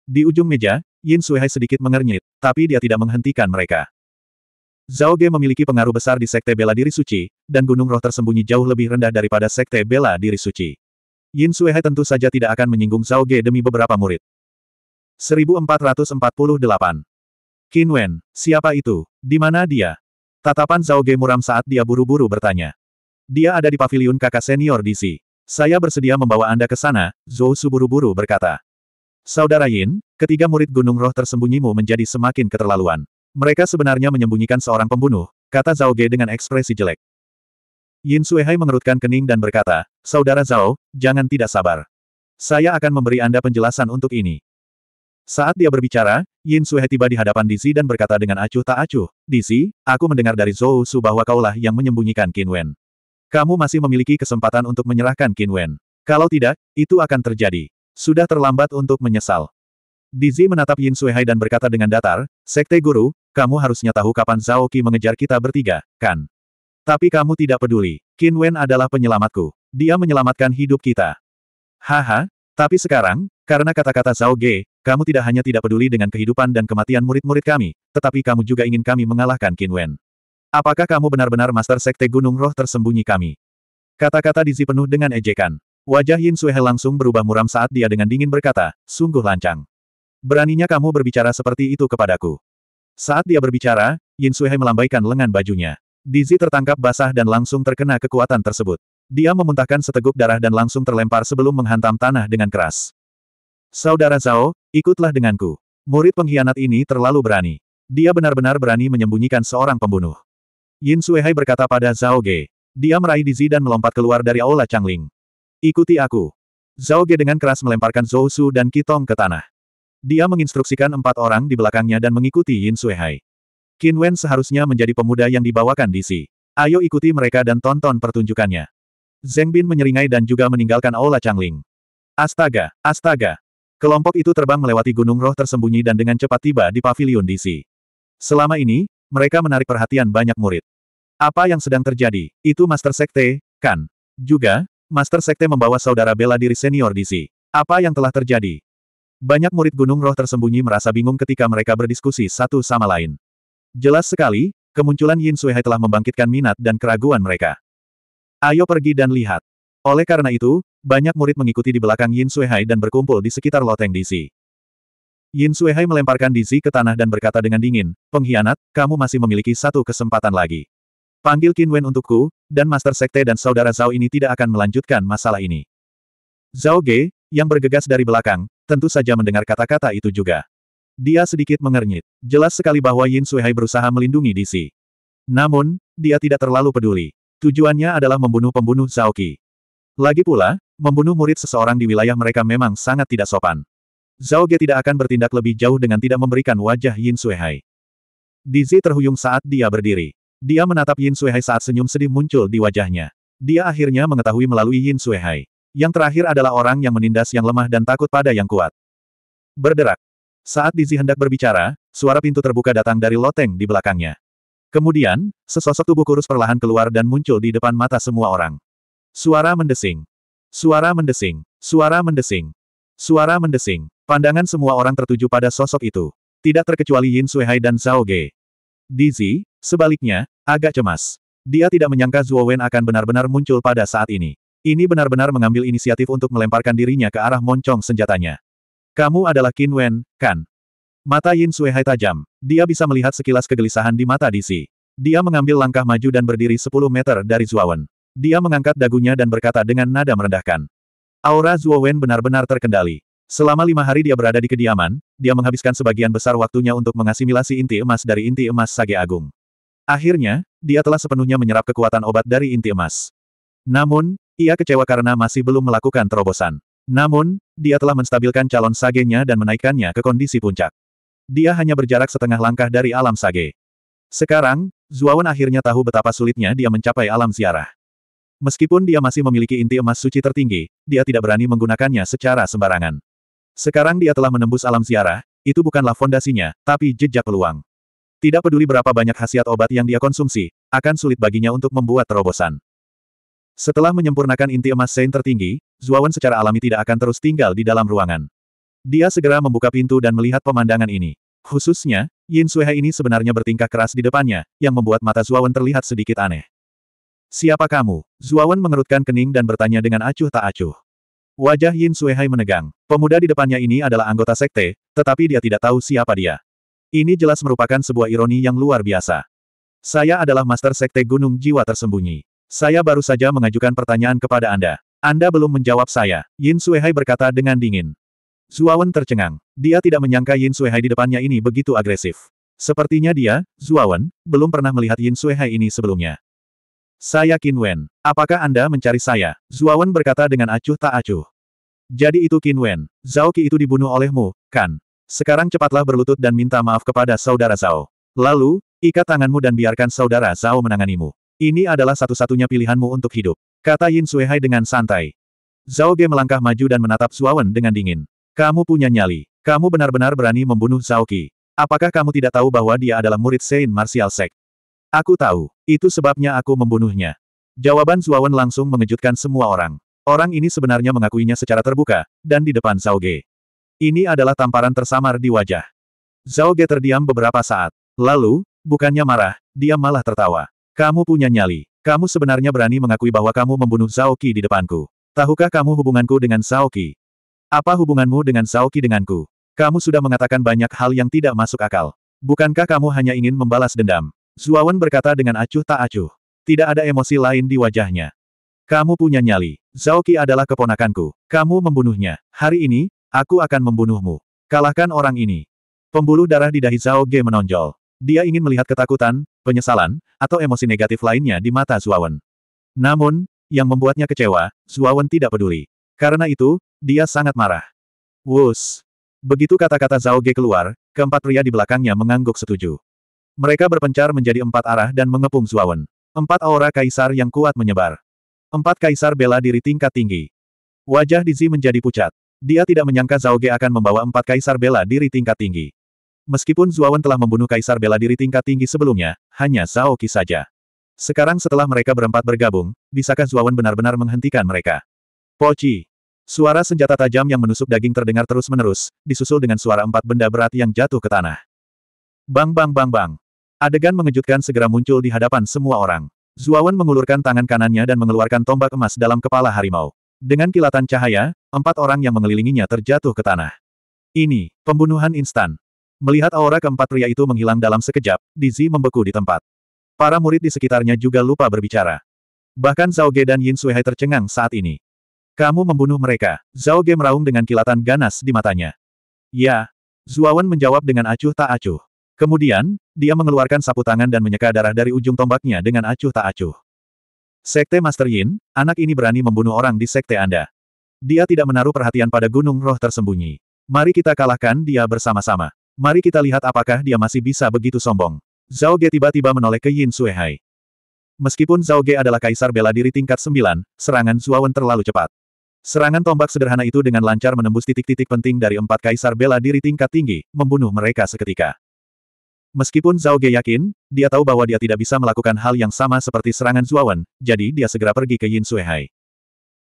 Di ujung meja, Yin Suihai sedikit mengernyit, tapi dia tidak menghentikan mereka. Zhao Ge memiliki pengaruh besar di Sekte Bela Diri Suci, dan Gunung Roh tersembunyi jauh lebih rendah daripada Sekte Bela Diri Suci. Yin Suihai tentu saja tidak akan menyinggung Zhao Ge demi beberapa murid. 1448 Qin Wen, siapa itu? Di mana dia? Tatapan Zhao Ge muram saat dia buru-buru bertanya. Dia ada di paviliun kakak senior DC. Saya bersedia membawa Anda ke sana, Zhou Su buru-buru berkata. Saudara Yin, ketiga murid gunung roh tersembunyimu menjadi semakin keterlaluan. Mereka sebenarnya menyembunyikan seorang pembunuh, kata Zhao Ge dengan ekspresi jelek. Yin Suehai mengerutkan kening dan berkata, Saudara Zhao, jangan tidak sabar. Saya akan memberi Anda penjelasan untuk ini. Saat dia berbicara, Yin Suhe tiba di hadapan Dizzy dan berkata dengan acuh tak acuh, Dizzy, aku mendengar dari Zhou Su bahwa kaulah yang menyembunyikan Qin Wen. Kamu masih memiliki kesempatan untuk menyerahkan Qin Wen. Kalau tidak, itu akan terjadi. Sudah terlambat untuk menyesal. Dizzy menatap Yin Suhe dan berkata dengan datar, Sekte Guru, kamu harusnya tahu kapan Zhao Qi mengejar kita bertiga, kan? Tapi kamu tidak peduli. Qin Wen adalah penyelamatku. Dia menyelamatkan hidup kita. Haha, tapi sekarang, karena kata-kata Zhao Ge, kamu tidak hanya tidak peduli dengan kehidupan dan kematian murid-murid kami, tetapi kamu juga ingin kami mengalahkan Qin Wen. Apakah kamu benar-benar Master Sekte Gunung Roh tersembunyi kami? Kata-kata Dizi penuh dengan ejekan. Wajah Yin Suhe langsung berubah muram saat dia dengan dingin berkata, sungguh lancang. Beraninya kamu berbicara seperti itu kepadaku. Saat dia berbicara, Yin Suhe melambaikan lengan bajunya. Dizi tertangkap basah dan langsung terkena kekuatan tersebut. Dia memuntahkan seteguk darah dan langsung terlempar sebelum menghantam tanah dengan keras. Saudara Zhao, ikutlah denganku. Murid pengkhianat ini terlalu berani. Dia benar-benar berani menyembunyikan seorang pembunuh. Yin Suehai berkata pada Zhao Ge. Dia meraih Dizi dan melompat keluar dari aula Changling. Ikuti aku. Zhao Ge dengan keras melemparkan Zhou Su dan Kitong ke tanah. Dia menginstruksikan empat orang di belakangnya dan mengikuti Yin Suehai. Qin Wen seharusnya menjadi pemuda yang dibawakan Dizi. Ayo ikuti mereka dan tonton pertunjukannya. Zeng Bin menyeringai dan juga meninggalkan aula Changling. Astaga, astaga, Kelompok itu terbang melewati gunung roh tersembunyi dan dengan cepat tiba di pavilion DC. Selama ini, mereka menarik perhatian banyak murid. Apa yang sedang terjadi? Itu Master Sekte, kan? Juga, Master Sekte membawa saudara bela diri senior DC. Apa yang telah terjadi? Banyak murid gunung roh tersembunyi merasa bingung ketika mereka berdiskusi satu sama lain. Jelas sekali, kemunculan Yin Suihai telah membangkitkan minat dan keraguan mereka. Ayo pergi dan lihat. Oleh karena itu, banyak murid mengikuti di belakang Yin Suihai dan berkumpul di sekitar loteng Dizi. Yin Suihai melemparkan Dizi ke tanah dan berkata dengan dingin, pengkhianat, kamu masih memiliki satu kesempatan lagi. Panggil Qin Wen untukku, dan Master Sekte dan Saudara Zhao ini tidak akan melanjutkan masalah ini. Zhao Ge, yang bergegas dari belakang, tentu saja mendengar kata-kata itu juga. Dia sedikit mengernyit. Jelas sekali bahwa Yin Suihai berusaha melindungi Dizi. Namun, dia tidak terlalu peduli. Tujuannya adalah membunuh pembunuh Zhao Qi. Lagi pula, Membunuh murid seseorang di wilayah mereka memang sangat tidak sopan. Zhao Ge tidak akan bertindak lebih jauh dengan tidak memberikan wajah Yin Suihai. Dizi terhuyung saat dia berdiri. Dia menatap Yin Suihai saat senyum sedih muncul di wajahnya. Dia akhirnya mengetahui melalui Yin Suihai. Yang terakhir adalah orang yang menindas yang lemah dan takut pada yang kuat. Berderak. Saat Dizi hendak berbicara, suara pintu terbuka datang dari loteng di belakangnya. Kemudian, sesosok tubuh kurus perlahan keluar dan muncul di depan mata semua orang. Suara mendesing. Suara mendesing. Suara mendesing. Suara mendesing. Pandangan semua orang tertuju pada sosok itu. Tidak terkecuali Yin Suihai dan Zhao Ge. Dizi, sebaliknya, agak cemas. Dia tidak menyangka Zhuo Wen akan benar-benar muncul pada saat ini. Ini benar-benar mengambil inisiatif untuk melemparkan dirinya ke arah moncong senjatanya. Kamu adalah Qin Wen, kan? Mata Yin Suihai tajam. Dia bisa melihat sekilas kegelisahan di mata Dizi. Dia mengambil langkah maju dan berdiri 10 meter dari Zhuo Wen. Dia mengangkat dagunya dan berkata dengan nada merendahkan. Aura Wen benar-benar terkendali. Selama lima hari dia berada di kediaman, dia menghabiskan sebagian besar waktunya untuk mengasimilasi inti emas dari inti emas Sage Agung. Akhirnya, dia telah sepenuhnya menyerap kekuatan obat dari inti emas. Namun, ia kecewa karena masih belum melakukan terobosan. Namun, dia telah menstabilkan calon sagenya dan menaikkannya ke kondisi puncak. Dia hanya berjarak setengah langkah dari alam sage. Sekarang, Zuawan akhirnya tahu betapa sulitnya dia mencapai alam ziarah. Meskipun dia masih memiliki inti emas suci tertinggi, dia tidak berani menggunakannya secara sembarangan. Sekarang dia telah menembus alam ziarah, itu bukanlah fondasinya, tapi jejak peluang. Tidak peduli berapa banyak khasiat obat yang dia konsumsi, akan sulit baginya untuk membuat terobosan. Setelah menyempurnakan inti emas Sein tertinggi, Zuawan secara alami tidak akan terus tinggal di dalam ruangan. Dia segera membuka pintu dan melihat pemandangan ini. Khususnya, Yin Suehe ini sebenarnya bertingkah keras di depannya, yang membuat mata Zuawan terlihat sedikit aneh. Siapa kamu? Zuawan mengerutkan kening dan bertanya dengan acuh tak acuh. Wajah Yin Suehai menegang. Pemuda di depannya ini adalah anggota sekte, tetapi dia tidak tahu siapa dia. Ini jelas merupakan sebuah ironi yang luar biasa. Saya adalah master sekte Gunung Jiwa tersembunyi. Saya baru saja mengajukan pertanyaan kepada Anda. Anda belum menjawab saya, Yin Suehai berkata dengan dingin. Zuawan tercengang. Dia tidak menyangka Yin Suehai di depannya ini begitu agresif. Sepertinya dia, Zuawan, belum pernah melihat Yin Suehai ini sebelumnya. Saya Qin Wen. Apakah Anda mencari saya? Zuawan berkata dengan acuh tak acuh. Jadi itu Qin Wen. Zhao Qi itu dibunuh olehmu, kan? Sekarang cepatlah berlutut dan minta maaf kepada saudara Zhao. Lalu, ikat tanganmu dan biarkan saudara Zhao menanganimu. Ini adalah satu-satunya pilihanmu untuk hidup. Kata Yin Suehai dengan santai. Zhao Ge melangkah maju dan menatap Zuawan dengan dingin. Kamu punya nyali. Kamu benar-benar berani membunuh Zhao Qi. Apakah kamu tidak tahu bahwa dia adalah murid Sein Martial Sect? Aku tahu. Itu sebabnya aku membunuhnya. Jawaban Zuawan langsung mengejutkan semua orang. Orang ini sebenarnya mengakuinya secara terbuka, dan di depan Zhao Ge. Ini adalah tamparan tersamar di wajah. Zhao Ge terdiam beberapa saat. Lalu, bukannya marah, dia malah tertawa. Kamu punya nyali. Kamu sebenarnya berani mengakui bahwa kamu membunuh Zhao Qi di depanku. Tahukah kamu hubunganku dengan Zhao Qi? Apa hubunganmu dengan Zhao Qi denganku? Kamu sudah mengatakan banyak hal yang tidak masuk akal. Bukankah kamu hanya ingin membalas dendam? Zuawan berkata dengan acuh tak acuh. Tidak ada emosi lain di wajahnya. Kamu punya nyali. Zhao Qi adalah keponakanku. Kamu membunuhnya. Hari ini, aku akan membunuhmu. Kalahkan orang ini. Pembuluh darah di dahi Zhao Ge menonjol. Dia ingin melihat ketakutan, penyesalan, atau emosi negatif lainnya di mata Zuawan. Namun, yang membuatnya kecewa, Zuawan tidak peduli. Karena itu, dia sangat marah. Wus. Begitu kata-kata Zhao Ge keluar, keempat pria di belakangnya mengangguk setuju. Mereka berpencar menjadi empat arah dan mengepung Zuawan. Empat aura kaisar yang kuat menyebar. Empat kaisar bela diri tingkat tinggi. Wajah Dizi menjadi pucat. Dia tidak menyangka Zhao Ge akan membawa empat kaisar bela diri tingkat tinggi. Meskipun Zuawan telah membunuh kaisar bela diri tingkat tinggi sebelumnya, hanya Zhao Qi saja. Sekarang setelah mereka berempat bergabung, bisakah Zuawan benar-benar menghentikan mereka? Poci. Suara senjata tajam yang menusuk daging terdengar terus-menerus, disusul dengan suara empat benda berat yang jatuh ke tanah. Bang bang bang bang. Adegan mengejutkan segera muncul di hadapan semua orang. Zuawan mengulurkan tangan kanannya dan mengeluarkan tombak emas dalam kepala harimau. Dengan kilatan cahaya, empat orang yang mengelilinginya terjatuh ke tanah. Ini, pembunuhan instan. Melihat aura keempat pria itu menghilang dalam sekejap, Dizi membeku di tempat. Para murid di sekitarnya juga lupa berbicara. Bahkan Zhao Ge dan Yin Suihai tercengang saat ini. Kamu membunuh mereka. Zhao Ge meraung dengan kilatan ganas di matanya. Ya. Zuawan menjawab dengan acuh tak acuh. Kemudian, dia mengeluarkan sapu tangan dan menyeka darah dari ujung tombaknya dengan acuh tak acuh. Sekte Master Yin, anak ini berani membunuh orang di sekte Anda. Dia tidak menaruh perhatian pada gunung roh tersembunyi. Mari kita kalahkan dia bersama-sama. Mari kita lihat apakah dia masih bisa begitu sombong. Zhao Ge tiba-tiba menoleh ke Yin Suehai. Meskipun Zhao Ge adalah kaisar bela diri tingkat 9, serangan Zuawan terlalu cepat. Serangan tombak sederhana itu dengan lancar menembus titik-titik penting dari empat kaisar bela diri tingkat tinggi, membunuh mereka seketika. Meskipun Zhao Ge yakin, dia tahu bahwa dia tidak bisa melakukan hal yang sama seperti serangan Zuawan, jadi dia segera pergi ke Yin Suihai.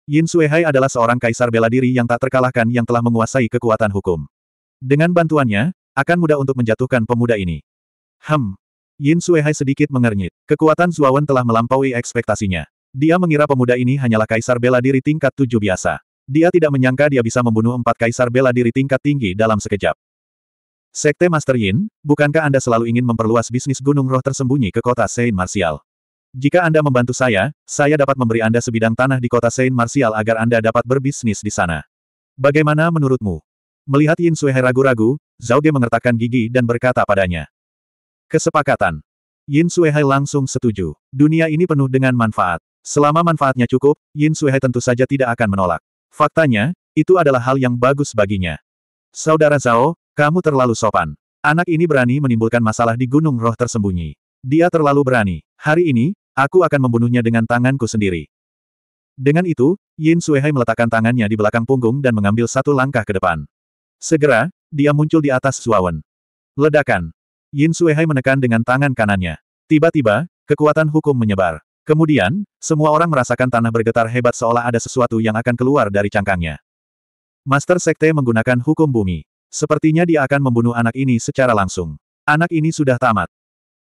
Yin Suihai adalah seorang kaisar bela diri yang tak terkalahkan yang telah menguasai kekuatan hukum. Dengan bantuannya, akan mudah untuk menjatuhkan pemuda ini. Hem. Yin Suihai sedikit mengernyit. Kekuatan Zuawan telah melampaui ekspektasinya. Dia mengira pemuda ini hanyalah kaisar bela diri tingkat tujuh biasa. Dia tidak menyangka dia bisa membunuh empat kaisar bela diri tingkat tinggi dalam sekejap. Sekte Master Yin, bukankah Anda selalu ingin memperluas bisnis gunung roh tersembunyi ke kota Saint Martial? Jika Anda membantu saya, saya dapat memberi Anda sebidang tanah di kota Saint Martial agar Anda dapat berbisnis di sana. Bagaimana menurutmu? Melihat Yin Suhe ragu-ragu, Zhao Ge mengertakkan gigi dan berkata padanya. Kesepakatan. Yin Suehai langsung setuju. Dunia ini penuh dengan manfaat. Selama manfaatnya cukup, Yin Suehai tentu saja tidak akan menolak. Faktanya, itu adalah hal yang bagus baginya. Saudara Zhao, kamu terlalu sopan. Anak ini berani menimbulkan masalah di gunung roh tersembunyi. Dia terlalu berani. Hari ini, aku akan membunuhnya dengan tanganku sendiri. Dengan itu, Yin Suehai meletakkan tangannya di belakang punggung dan mengambil satu langkah ke depan. Segera, dia muncul di atas Suawen. Ledakan. Yin Suehai menekan dengan tangan kanannya. Tiba-tiba, kekuatan hukum menyebar. Kemudian, semua orang merasakan tanah bergetar hebat seolah ada sesuatu yang akan keluar dari cangkangnya. Master Sekte menggunakan hukum bumi. Sepertinya dia akan membunuh anak ini secara langsung. Anak ini sudah tamat.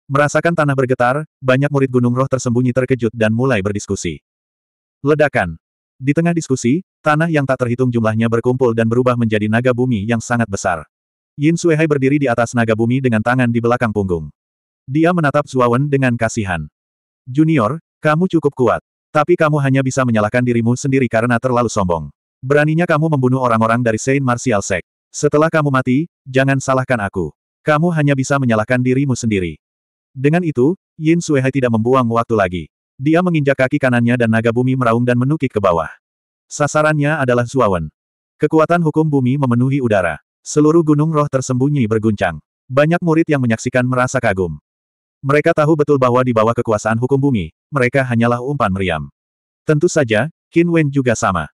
Merasakan tanah bergetar, banyak murid gunung roh tersembunyi terkejut dan mulai berdiskusi. Ledakan. Di tengah diskusi, tanah yang tak terhitung jumlahnya berkumpul dan berubah menjadi naga bumi yang sangat besar. Yin Suehai berdiri di atas naga bumi dengan tangan di belakang punggung. Dia menatap Zuawan dengan kasihan. Junior, kamu cukup kuat. Tapi kamu hanya bisa menyalahkan dirimu sendiri karena terlalu sombong. Beraninya kamu membunuh orang-orang dari Saint Martial Sect. Setelah kamu mati, jangan salahkan aku. Kamu hanya bisa menyalahkan dirimu sendiri. Dengan itu, Yin Suehai tidak membuang waktu lagi. Dia menginjak kaki kanannya dan naga bumi meraung dan menukik ke bawah. Sasarannya adalah Zuawan. Kekuatan hukum bumi memenuhi udara. Seluruh gunung roh tersembunyi berguncang. Banyak murid yang menyaksikan merasa kagum. Mereka tahu betul bahwa di bawah kekuasaan hukum bumi, mereka hanyalah umpan meriam. Tentu saja, Qin Wen juga sama.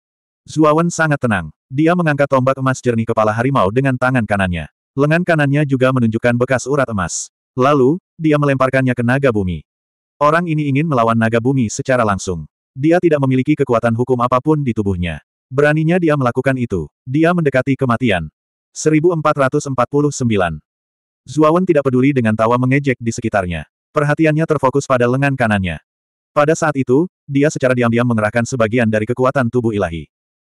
Zuawan sangat tenang. Dia mengangkat tombak emas jernih kepala harimau dengan tangan kanannya. Lengan kanannya juga menunjukkan bekas urat emas. Lalu, dia melemparkannya ke naga bumi. Orang ini ingin melawan naga bumi secara langsung. Dia tidak memiliki kekuatan hukum apapun di tubuhnya. Beraninya dia melakukan itu. Dia mendekati kematian. 1449. Zuawan tidak peduli dengan tawa mengejek di sekitarnya. Perhatiannya terfokus pada lengan kanannya. Pada saat itu, dia secara diam-diam mengerahkan sebagian dari kekuatan tubuh ilahi.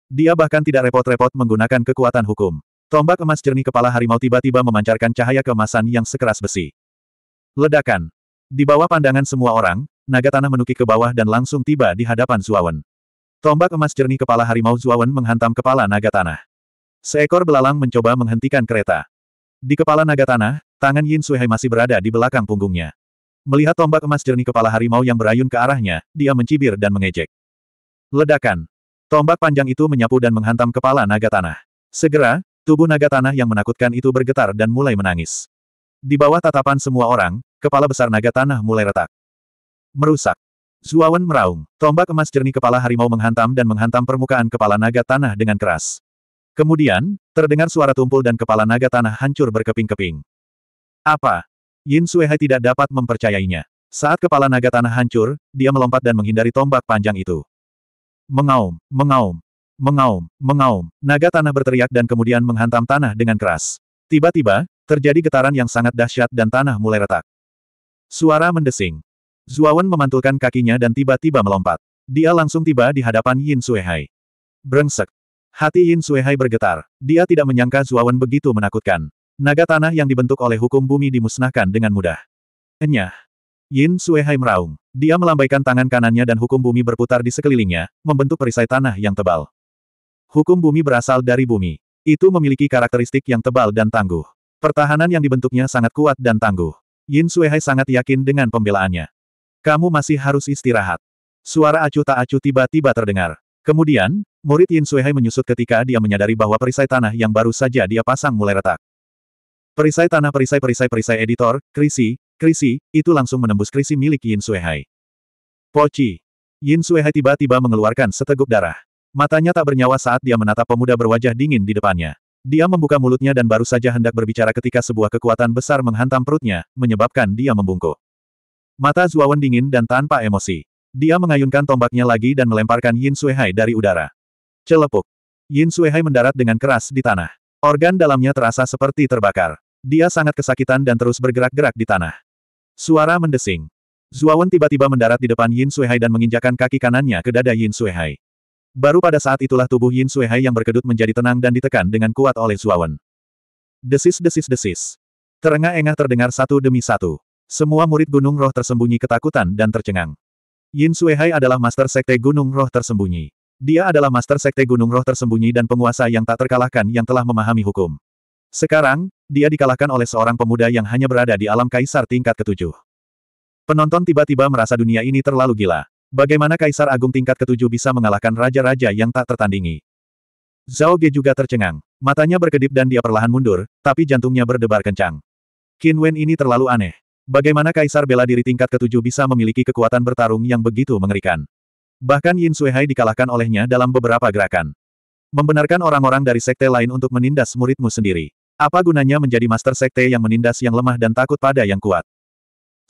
Dia bahkan tidak repot-repot menggunakan kekuatan hukum. Tombak emas jernih kepala harimau tiba-tiba memancarkan cahaya keemasan yang sekeras besi. Ledakan. Di bawah pandangan semua orang, naga tanah menukik ke bawah dan langsung tiba di hadapan Zuawan. Tombak emas jernih kepala harimau Zuawan menghantam kepala naga tanah. Seekor belalang mencoba menghentikan kereta. Di kepala naga tanah, tangan Yin Suihai masih berada di belakang punggungnya. Melihat tombak emas jernih kepala harimau yang berayun ke arahnya, dia mencibir dan mengejek. Ledakan. Tombak panjang itu menyapu dan menghantam kepala naga tanah. Segera, tubuh naga tanah yang menakutkan itu bergetar dan mulai menangis. Di bawah tatapan semua orang, kepala besar naga tanah mulai retak. Merusak. Zuawan meraung. Tombak emas jernih kepala harimau menghantam dan menghantam permukaan kepala naga tanah dengan keras. Kemudian, terdengar suara tumpul dan kepala naga tanah hancur berkeping-keping. Apa? Yin Suehai tidak dapat mempercayainya. Saat kepala naga tanah hancur, dia melompat dan menghindari tombak panjang itu. Mengaum, mengaum, mengaum, mengaum. Naga tanah berteriak dan kemudian menghantam tanah dengan keras. Tiba-tiba, terjadi getaran yang sangat dahsyat dan tanah mulai retak. Suara mendesing. Zuawan memantulkan kakinya dan tiba-tiba melompat. Dia langsung tiba di hadapan Yin Suehai. Brengsek. Hati Yin Suehai bergetar. Dia tidak menyangka Zuawan begitu menakutkan. Naga tanah yang dibentuk oleh hukum bumi dimusnahkan dengan mudah. Enyah. Yin Suehai meraung. Dia melambaikan tangan kanannya dan hukum bumi berputar di sekelilingnya, membentuk perisai tanah yang tebal. Hukum bumi berasal dari bumi. Itu memiliki karakteristik yang tebal dan tangguh. Pertahanan yang dibentuknya sangat kuat dan tangguh. Yin Suehai sangat yakin dengan pembelaannya. Kamu masih harus istirahat. Suara acuh tak acuh tiba-tiba terdengar. Kemudian, murid Yin Suehai menyusut ketika dia menyadari bahwa perisai tanah yang baru saja dia pasang mulai retak. Perisai tanah perisai perisai perisai editor, krisi, Krisi, itu langsung menembus krisi milik Yin Suehai. Poci. Yin Suehai tiba-tiba mengeluarkan seteguk darah. Matanya tak bernyawa saat dia menatap pemuda berwajah dingin di depannya. Dia membuka mulutnya dan baru saja hendak berbicara ketika sebuah kekuatan besar menghantam perutnya, menyebabkan dia membungkuk. Mata Zuawan dingin dan tanpa emosi. Dia mengayunkan tombaknya lagi dan melemparkan Yin Suehai dari udara. Celepuk. Yin Suehai mendarat dengan keras di tanah. Organ dalamnya terasa seperti terbakar. Dia sangat kesakitan dan terus bergerak-gerak di tanah. Suara mendesing. Zuawan tiba-tiba mendarat di depan Yin Suehai dan menginjakan kaki kanannya ke dada Yin Suehai. Baru pada saat itulah tubuh Yin Suehai yang berkedut menjadi tenang dan ditekan dengan kuat oleh Zuawan. Desis-desis-desis. Terengah-engah terdengar satu demi satu. Semua murid Gunung Roh tersembunyi ketakutan dan tercengang. Yin Suehai adalah Master Sekte Gunung Roh tersembunyi. Dia adalah Master Sekte Gunung Roh tersembunyi dan penguasa yang tak terkalahkan yang telah memahami hukum. Sekarang, dia dikalahkan oleh seorang pemuda yang hanya berada di alam kaisar tingkat ketujuh. Penonton tiba-tiba merasa dunia ini terlalu gila. Bagaimana kaisar agung tingkat ketujuh bisa mengalahkan raja-raja yang tak tertandingi? Zhao Ge juga tercengang. Matanya berkedip dan dia perlahan mundur, tapi jantungnya berdebar kencang. Qin Wen ini terlalu aneh. Bagaimana kaisar bela diri tingkat ketujuh bisa memiliki kekuatan bertarung yang begitu mengerikan? Bahkan Yin Suihai dikalahkan olehnya dalam beberapa gerakan. Membenarkan orang-orang dari sekte lain untuk menindas muridmu sendiri. Apa gunanya menjadi master sekte yang menindas yang lemah dan takut pada yang kuat?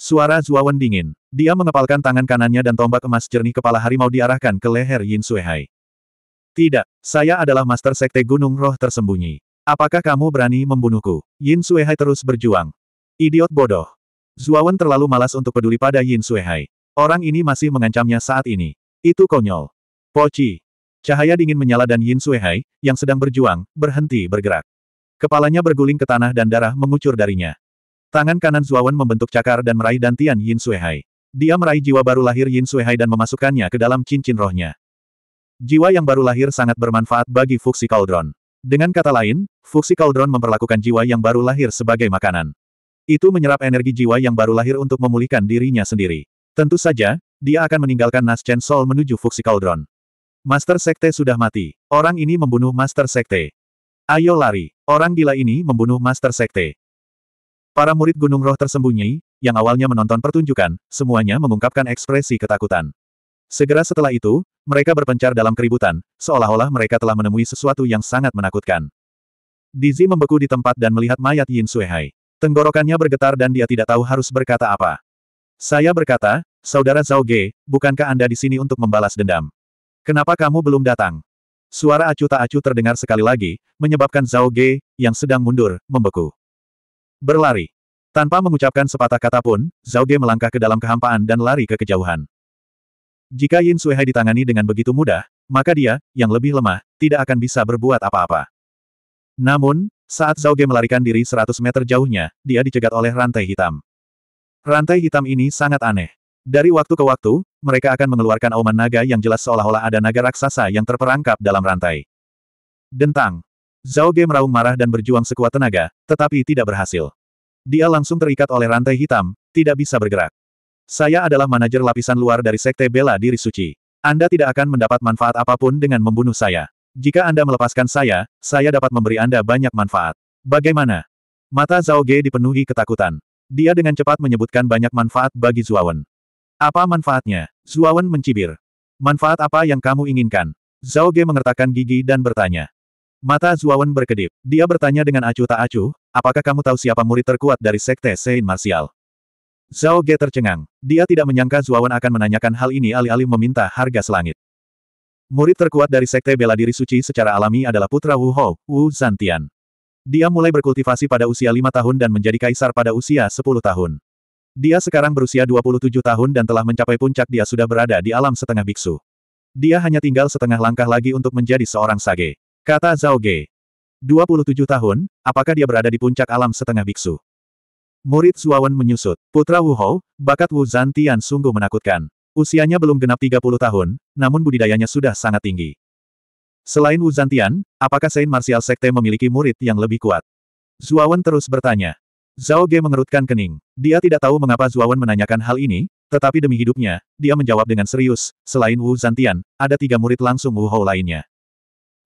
Suara Zuawan dingin. Dia mengepalkan tangan kanannya dan tombak emas jernih kepala harimau diarahkan ke leher Yin Suehai. Tidak, saya adalah master sekte gunung roh tersembunyi. Apakah kamu berani membunuhku? Yin Suehai terus berjuang. Idiot bodoh. Zuawan terlalu malas untuk peduli pada Yin Suehai. Orang ini masih mengancamnya saat ini. Itu konyol. Poci. Cahaya dingin menyala dan Yin Suehai, yang sedang berjuang, berhenti bergerak. Kepalanya berguling ke tanah dan darah mengucur darinya. Tangan kanan Zuawan membentuk cakar dan meraih dantian Yin Suihai. Dia meraih jiwa baru lahir Yin Suihai dan memasukkannya ke dalam cincin rohnya. Jiwa yang baru lahir sangat bermanfaat bagi Fuxi Cauldron. Dengan kata lain, Fuxi Cauldron memperlakukan jiwa yang baru lahir sebagai makanan. Itu menyerap energi jiwa yang baru lahir untuk memulihkan dirinya sendiri. Tentu saja, dia akan meninggalkan Nas Chen Sol menuju Fuxi Cauldron. Master Sekte sudah mati. Orang ini membunuh Master Sekte. Ayo lari. Orang gila ini membunuh Master Sekte. Para murid Gunung Roh tersembunyi, yang awalnya menonton pertunjukan, semuanya mengungkapkan ekspresi ketakutan. Segera setelah itu, mereka berpencar dalam keributan, seolah-olah mereka telah menemui sesuatu yang sangat menakutkan. Dizi membeku di tempat dan melihat mayat Yin Suehai. Tenggorokannya bergetar dan dia tidak tahu harus berkata apa. Saya berkata, Saudara Zhao Ge, bukankah Anda di sini untuk membalas dendam? Kenapa kamu belum datang? Suara acu tak acu terdengar sekali lagi, menyebabkan Zhao Ge, yang sedang mundur, membeku. Berlari. Tanpa mengucapkan sepatah kata pun, Zhao Ge melangkah ke dalam kehampaan dan lari ke kejauhan. Jika Yin Suihai ditangani dengan begitu mudah, maka dia, yang lebih lemah, tidak akan bisa berbuat apa-apa. Namun, saat Zhao Ge melarikan diri 100 meter jauhnya, dia dicegat oleh rantai hitam. Rantai hitam ini sangat aneh. Dari waktu ke waktu, mereka akan mengeluarkan auman naga yang jelas seolah-olah ada naga raksasa yang terperangkap dalam rantai. Dentang. Zhao Ge meraung marah dan berjuang sekuat tenaga, tetapi tidak berhasil. Dia langsung terikat oleh rantai hitam, tidak bisa bergerak. Saya adalah manajer lapisan luar dari Sekte Bela Diri Suci. Anda tidak akan mendapat manfaat apapun dengan membunuh saya. Jika Anda melepaskan saya, saya dapat memberi Anda banyak manfaat. Bagaimana? Mata Zhao Ge dipenuhi ketakutan. Dia dengan cepat menyebutkan banyak manfaat bagi Zuawan. Apa manfaatnya? Zuawan mencibir. Manfaat apa yang kamu inginkan? Zhao Ge mengertakkan gigi dan bertanya. Mata Zuawan berkedip. Dia bertanya dengan acuh tak acuh, apakah kamu tahu siapa murid terkuat dari Sekte Sein Martial? Zhao Ge tercengang. Dia tidak menyangka Zuawan akan menanyakan hal ini alih-alih meminta harga selangit. Murid terkuat dari sekte bela diri suci secara alami adalah putra Wu Hou, Wu Zantian. Dia mulai berkultivasi pada usia lima tahun dan menjadi kaisar pada usia sepuluh tahun. Dia sekarang berusia 27 tahun dan telah mencapai puncak dia sudah berada di alam setengah biksu. Dia hanya tinggal setengah langkah lagi untuk menjadi seorang sage. Kata Zhao Ge. 27 tahun, apakah dia berada di puncak alam setengah biksu? Murid Zuawan menyusut. Putra Wu Hou, bakat Wu Zantian sungguh menakutkan. Usianya belum genap 30 tahun, namun budidayanya sudah sangat tinggi. Selain Wu Zantian, apakah Saint Martial Sekte memiliki murid yang lebih kuat? Zuawan terus bertanya. Zhao Ge mengerutkan kening. Dia tidak tahu mengapa Zuawan menanyakan hal ini, tetapi demi hidupnya, dia menjawab dengan serius, selain Wu Zantian, ada tiga murid langsung Wu Hou lainnya.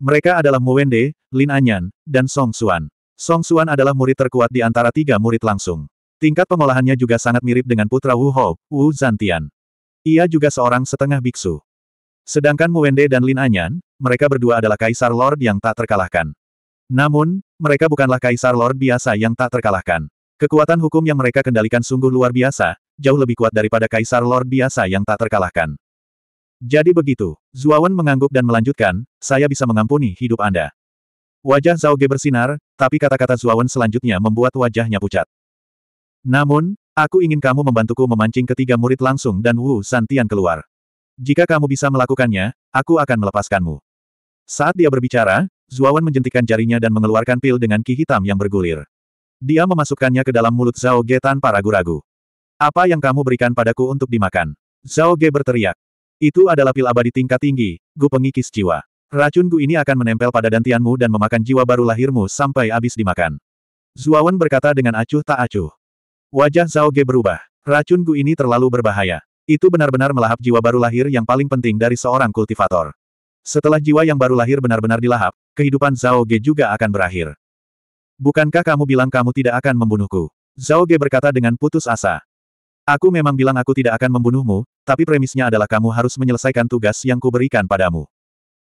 Mereka adalah Mu Wende, Lin Anyan, dan Song Xuan. Song Xuan adalah murid terkuat di antara tiga murid langsung. Tingkat pengolahannya juga sangat mirip dengan putra Wu Hou, Wu Zantian. Ia juga seorang setengah biksu. Sedangkan Mu Wende dan Lin Anyan, mereka berdua adalah kaisar lord yang tak terkalahkan. Namun, mereka bukanlah kaisar lord biasa yang tak terkalahkan. Kekuatan hukum yang mereka kendalikan sungguh luar biasa, jauh lebih kuat daripada kaisar lord biasa yang tak terkalahkan. Jadi begitu, Zuawan mengangguk dan melanjutkan, saya bisa mengampuni hidup Anda. Wajah Zhao Ge bersinar, tapi kata-kata Zuawan selanjutnya membuat wajahnya pucat. Namun, aku ingin kamu membantuku memancing ketiga murid langsung dan Wu Santian keluar. Jika kamu bisa melakukannya, aku akan melepaskanmu. Saat dia berbicara, Zuawan menjentikan jarinya dan mengeluarkan pil dengan ki hitam yang bergulir. Dia memasukkannya ke dalam mulut Zhao Ge tanpa ragu-ragu. Apa yang kamu berikan padaku untuk dimakan? Zhao Ge berteriak. Itu adalah pil abadi tingkat tinggi, Gu Pengikis Jiwa. Racun Gu ini akan menempel pada dantianmu dan memakan jiwa baru lahirmu sampai habis dimakan. Zuawan berkata dengan acuh tak acuh. Wajah Zhao Ge berubah. Racun Gu ini terlalu berbahaya. Itu benar-benar melahap jiwa baru lahir yang paling penting dari seorang kultivator. Setelah jiwa yang baru lahir benar-benar dilahap, kehidupan Zhao Ge juga akan berakhir. Bukankah kamu bilang kamu tidak akan membunuhku? Zhao Ge berkata dengan putus asa. Aku memang bilang aku tidak akan membunuhmu, tapi premisnya adalah kamu harus menyelesaikan tugas yang kuberikan padamu.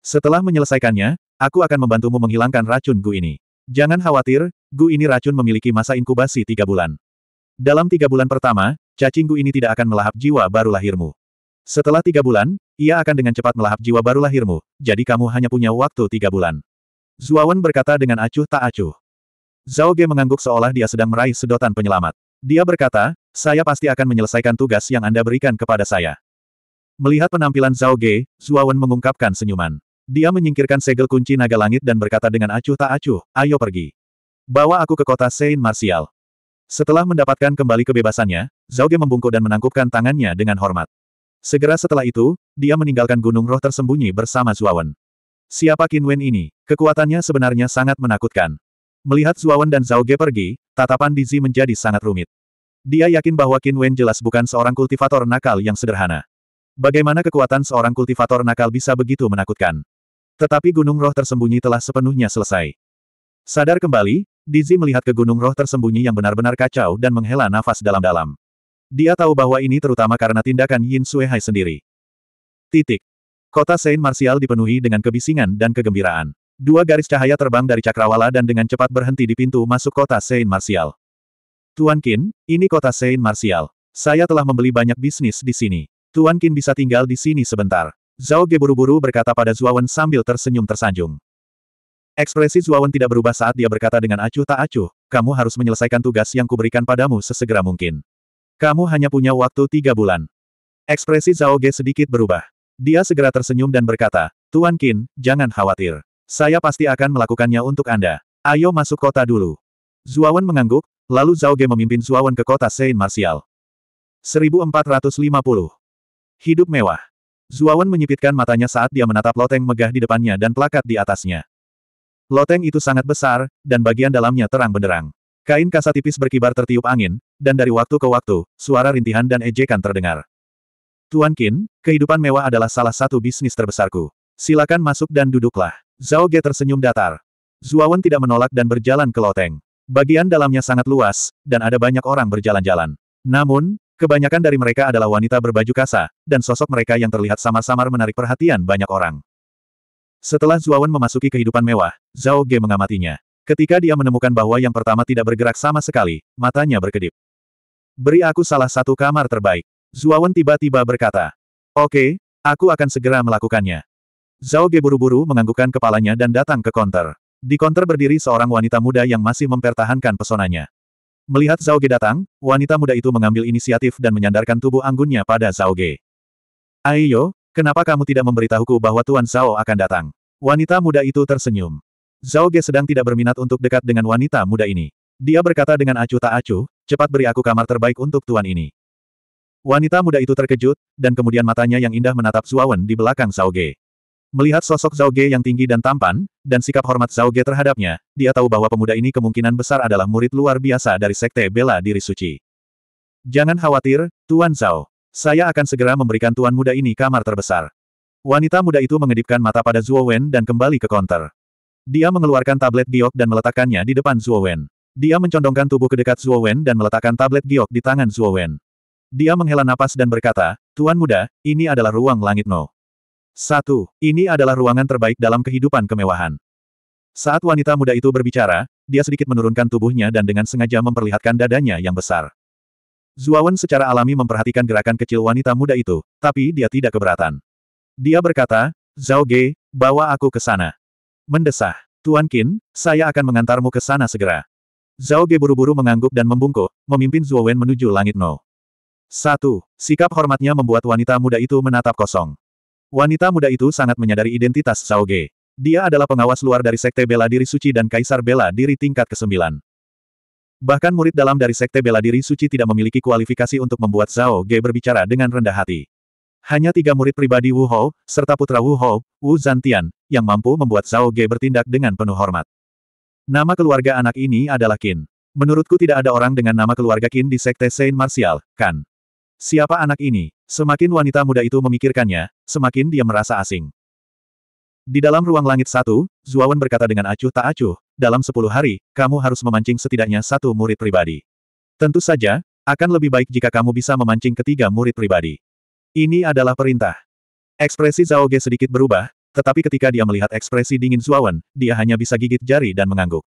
Setelah menyelesaikannya, aku akan membantumu menghilangkan racun Gu ini. Jangan khawatir, Gu ini racun memiliki masa inkubasi tiga bulan. Dalam tiga bulan pertama, cacing Gu ini tidak akan melahap jiwa baru lahirmu. Setelah tiga bulan, ia akan dengan cepat melahap jiwa baru lahirmu, jadi kamu hanya punya waktu tiga bulan. Zuawan berkata dengan acuh tak acuh. Zhao Ge mengangguk seolah dia sedang meraih sedotan penyelamat. Dia berkata, saya pasti akan menyelesaikan tugas yang Anda berikan kepada saya. Melihat penampilan Zhao Ge, Zuawan mengungkapkan senyuman. Dia menyingkirkan segel kunci naga langit dan berkata dengan acuh tak acuh, ayo pergi. Bawa aku ke kota Saint Martial. Setelah mendapatkan kembali kebebasannya, Zhao Ge membungkuk dan menangkupkan tangannya dengan hormat. Segera setelah itu, dia meninggalkan gunung roh tersembunyi bersama Zuawan. Siapa Qin Wen ini? Kekuatannya sebenarnya sangat menakutkan. Melihat Zuawan dan Zhao Ge pergi, tatapan Dizi menjadi sangat rumit. Dia yakin bahwa Qin Wen jelas bukan seorang kultivator nakal yang sederhana. Bagaimana kekuatan seorang kultivator nakal bisa begitu menakutkan? Tetapi gunung roh tersembunyi telah sepenuhnya selesai. Sadar kembali, Dizi melihat ke gunung roh tersembunyi yang benar-benar kacau dan menghela nafas dalam-dalam. Dia tahu bahwa ini terutama karena tindakan Yin Suehai sendiri. Titik. Kota Saint Martial dipenuhi dengan kebisingan dan kegembiraan. Dua garis cahaya terbang dari cakrawala dan dengan cepat berhenti di pintu masuk kota Saint Martial. Tuan Qin, ini kota Saint Martial. Saya telah membeli banyak bisnis di sini. Tuan Qin bisa tinggal di sini sebentar. Zhao Ge buru-buru berkata pada Zuawan sambil tersenyum tersanjung. Ekspresi Zuawan tidak berubah saat dia berkata dengan acuh tak acuh, kamu harus menyelesaikan tugas yang kuberikan padamu sesegera mungkin. Kamu hanya punya waktu tiga bulan. Ekspresi Zhao Ge sedikit berubah. Dia segera tersenyum dan berkata, Tuan Qin, jangan khawatir. Saya pasti akan melakukannya untuk Anda. Ayo masuk kota dulu. Zuawan mengangguk, lalu Zhao Ge memimpin Zuawan ke kota Saint Martial. 1450. Hidup mewah. Zuawan menyipitkan matanya saat dia menatap loteng megah di depannya dan plakat di atasnya. Loteng itu sangat besar, dan bagian dalamnya terang benderang. Kain kasa tipis berkibar tertiup angin, dan dari waktu ke waktu, suara rintihan dan ejekan terdengar. Tuan Kin, kehidupan mewah adalah salah satu bisnis terbesarku. Silakan masuk dan duduklah. Zhao Ge tersenyum datar. Zuawan tidak menolak dan berjalan ke loteng. Bagian dalamnya sangat luas, dan ada banyak orang berjalan-jalan. Namun, kebanyakan dari mereka adalah wanita berbaju kasa, dan sosok mereka yang terlihat samar-samar menarik perhatian banyak orang. Setelah Zuawan memasuki kehidupan mewah, Zhao Ge mengamatinya. Ketika dia menemukan bahwa yang pertama tidak bergerak sama sekali, matanya berkedip. Beri aku salah satu kamar terbaik. Zuawan tiba-tiba berkata. Oke, aku akan segera melakukannya. Zhao Ge buru-buru menganggukkan kepalanya dan datang ke konter. Di konter berdiri seorang wanita muda yang masih mempertahankan pesonanya. Melihat Zhao Ge datang, wanita muda itu mengambil inisiatif dan menyandarkan tubuh anggunnya pada Zhao Ge. Ayo, kenapa kamu tidak memberitahuku bahwa Tuan Zhao akan datang? Wanita muda itu tersenyum. Zhao Ge sedang tidak berminat untuk dekat dengan wanita muda ini. Dia berkata dengan acuh tak acuh, cepat beri aku kamar terbaik untuk tuan ini. Wanita muda itu terkejut, dan kemudian matanya yang indah menatap Wen di belakang Zhao Ge. Melihat sosok Zhao Ge yang tinggi dan tampan, dan sikap hormat Zhao Ge terhadapnya, dia tahu bahwa pemuda ini kemungkinan besar adalah murid luar biasa dari Sekte Bela Diri Suci. Jangan khawatir, Tuan Zhao. Saya akan segera memberikan Tuan Muda ini kamar terbesar. Wanita muda itu mengedipkan mata pada Zuo Wen dan kembali ke konter. Dia mengeluarkan tablet giok dan meletakkannya di depan Zuo Wen. Dia mencondongkan tubuh ke dekat Zuo Wen dan meletakkan tablet giok di tangan Zuo Wen. Dia menghela napas dan berkata, Tuan Muda, ini adalah ruang langit No. Satu, ini adalah ruangan terbaik dalam kehidupan kemewahan. Saat wanita muda itu berbicara, dia sedikit menurunkan tubuhnya dan dengan sengaja memperlihatkan dadanya yang besar. Zuawan secara alami memperhatikan gerakan kecil wanita muda itu, tapi dia tidak keberatan. Dia berkata, Zhao Ge, bawa aku ke sana. Mendesah, Tuan Qin, saya akan mengantarmu ke sana segera. Zhao Ge buru-buru mengangguk dan membungkuk, memimpin Wen menuju langit No. Satu, sikap hormatnya membuat wanita muda itu menatap kosong. Wanita muda itu sangat menyadari identitas Zhao Ge. Dia adalah pengawas luar dari Sekte Bela Diri Suci dan Kaisar Bela Diri tingkat ke-9. Bahkan murid dalam dari Sekte Bela Diri Suci tidak memiliki kualifikasi untuk membuat Zhao Ge berbicara dengan rendah hati. Hanya tiga murid pribadi Wu Hou, serta putra Wu Hou, Wu Zantian, yang mampu membuat Zhao Ge bertindak dengan penuh hormat. Nama keluarga anak ini adalah Qin. Menurutku tidak ada orang dengan nama keluarga Qin di Sekte Saint Martial, kan? Siapa anak ini? Semakin wanita muda itu memikirkannya, semakin dia merasa asing. Di dalam ruang langit satu, Zuawan berkata dengan acuh tak acuh, dalam sepuluh hari, kamu harus memancing setidaknya satu murid pribadi. Tentu saja, akan lebih baik jika kamu bisa memancing ketiga murid pribadi. Ini adalah perintah. Ekspresi Zhao Ge sedikit berubah, tetapi ketika dia melihat ekspresi dingin Zuawan, dia hanya bisa gigit jari dan mengangguk.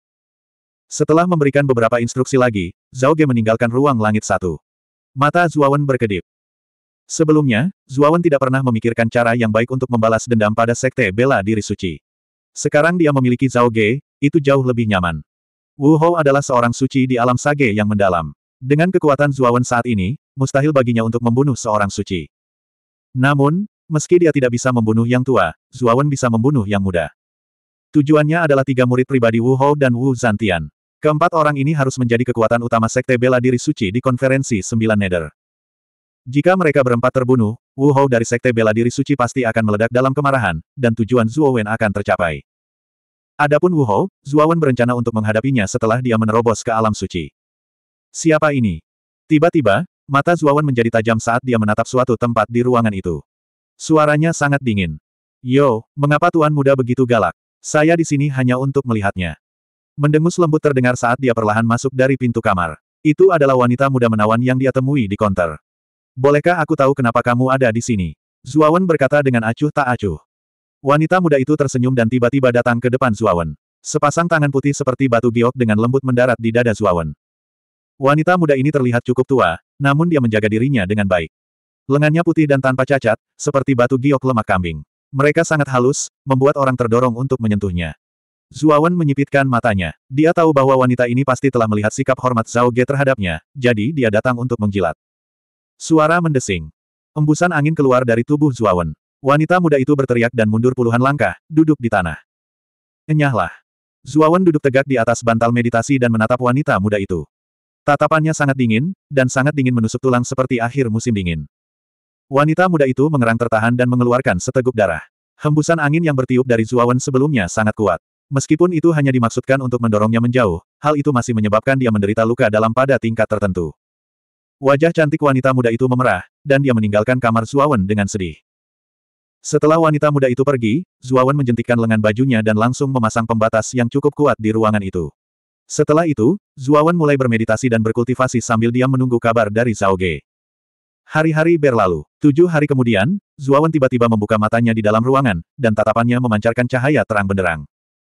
Setelah memberikan beberapa instruksi lagi, Zhao Ge meninggalkan ruang langit satu. Mata Zuawan berkedip. Sebelumnya, Zuawan tidak pernah memikirkan cara yang baik untuk membalas dendam pada sekte bela diri suci. Sekarang dia memiliki Zhao Ge, itu jauh lebih nyaman. Wu Hou adalah seorang suci di alam sage yang mendalam. Dengan kekuatan Zuawan saat ini, mustahil baginya untuk membunuh seorang suci. Namun, meski dia tidak bisa membunuh yang tua, Zuawan bisa membunuh yang muda. Tujuannya adalah tiga murid pribadi Wu Hou dan Wu Zantian. Keempat orang ini harus menjadi kekuatan utama Sekte Bela Diri Suci di konferensi Sembilan Neder. Jika mereka berempat terbunuh, Wu Hou dari Sekte Bela Diri Suci pasti akan meledak dalam kemarahan, dan tujuan Zhuo Wen akan tercapai. Adapun Wu Hou, Zhuo Wen berencana untuk menghadapinya setelah dia menerobos ke alam suci. Siapa ini? Tiba-tiba, mata Zhuo Wen menjadi tajam saat dia menatap suatu tempat di ruangan itu. Suaranya sangat dingin. Yo, mengapa Tuan Muda begitu galak? Saya di sini hanya untuk melihatnya. Mendengus lembut terdengar saat dia perlahan masuk dari pintu kamar. Itu adalah wanita muda menawan yang dia temui di konter. Bolehkah aku tahu kenapa kamu ada di sini? Zuawan berkata dengan acuh tak acuh. Wanita muda itu tersenyum dan tiba-tiba datang ke depan Zuawan. Sepasang tangan putih seperti batu giok dengan lembut mendarat di dada Zuawan. Wanita muda ini terlihat cukup tua, namun dia menjaga dirinya dengan baik. Lengannya putih dan tanpa cacat, seperti batu giok lemak kambing. Mereka sangat halus, membuat orang terdorong untuk menyentuhnya. Zuawan menyipitkan matanya. Dia tahu bahwa wanita ini pasti telah melihat sikap hormat Zhao Ge terhadapnya, jadi dia datang untuk mengjilat. Suara mendesing. Embusan angin keluar dari tubuh Zuawan. Wanita muda itu berteriak dan mundur puluhan langkah, duduk di tanah. Enyahlah. Zuawan duduk tegak di atas bantal meditasi dan menatap wanita muda itu. Tatapannya sangat dingin, dan sangat dingin menusuk tulang seperti akhir musim dingin. Wanita muda itu mengerang tertahan dan mengeluarkan seteguk darah. Hembusan angin yang bertiup dari Zuawan sebelumnya sangat kuat. Meskipun itu hanya dimaksudkan untuk mendorongnya menjauh, hal itu masih menyebabkan dia menderita luka dalam pada tingkat tertentu. Wajah cantik wanita muda itu memerah, dan dia meninggalkan kamar Zuawan dengan sedih. Setelah wanita muda itu pergi, Zuawan menjentikkan lengan bajunya dan langsung memasang pembatas yang cukup kuat di ruangan itu. Setelah itu, Zuawan mulai bermeditasi dan berkultivasi sambil diam menunggu kabar dari Zhao Ge. Hari-hari berlalu. Tujuh hari kemudian, Zuawan tiba-tiba membuka matanya di dalam ruangan, dan tatapannya memancarkan cahaya terang benderang.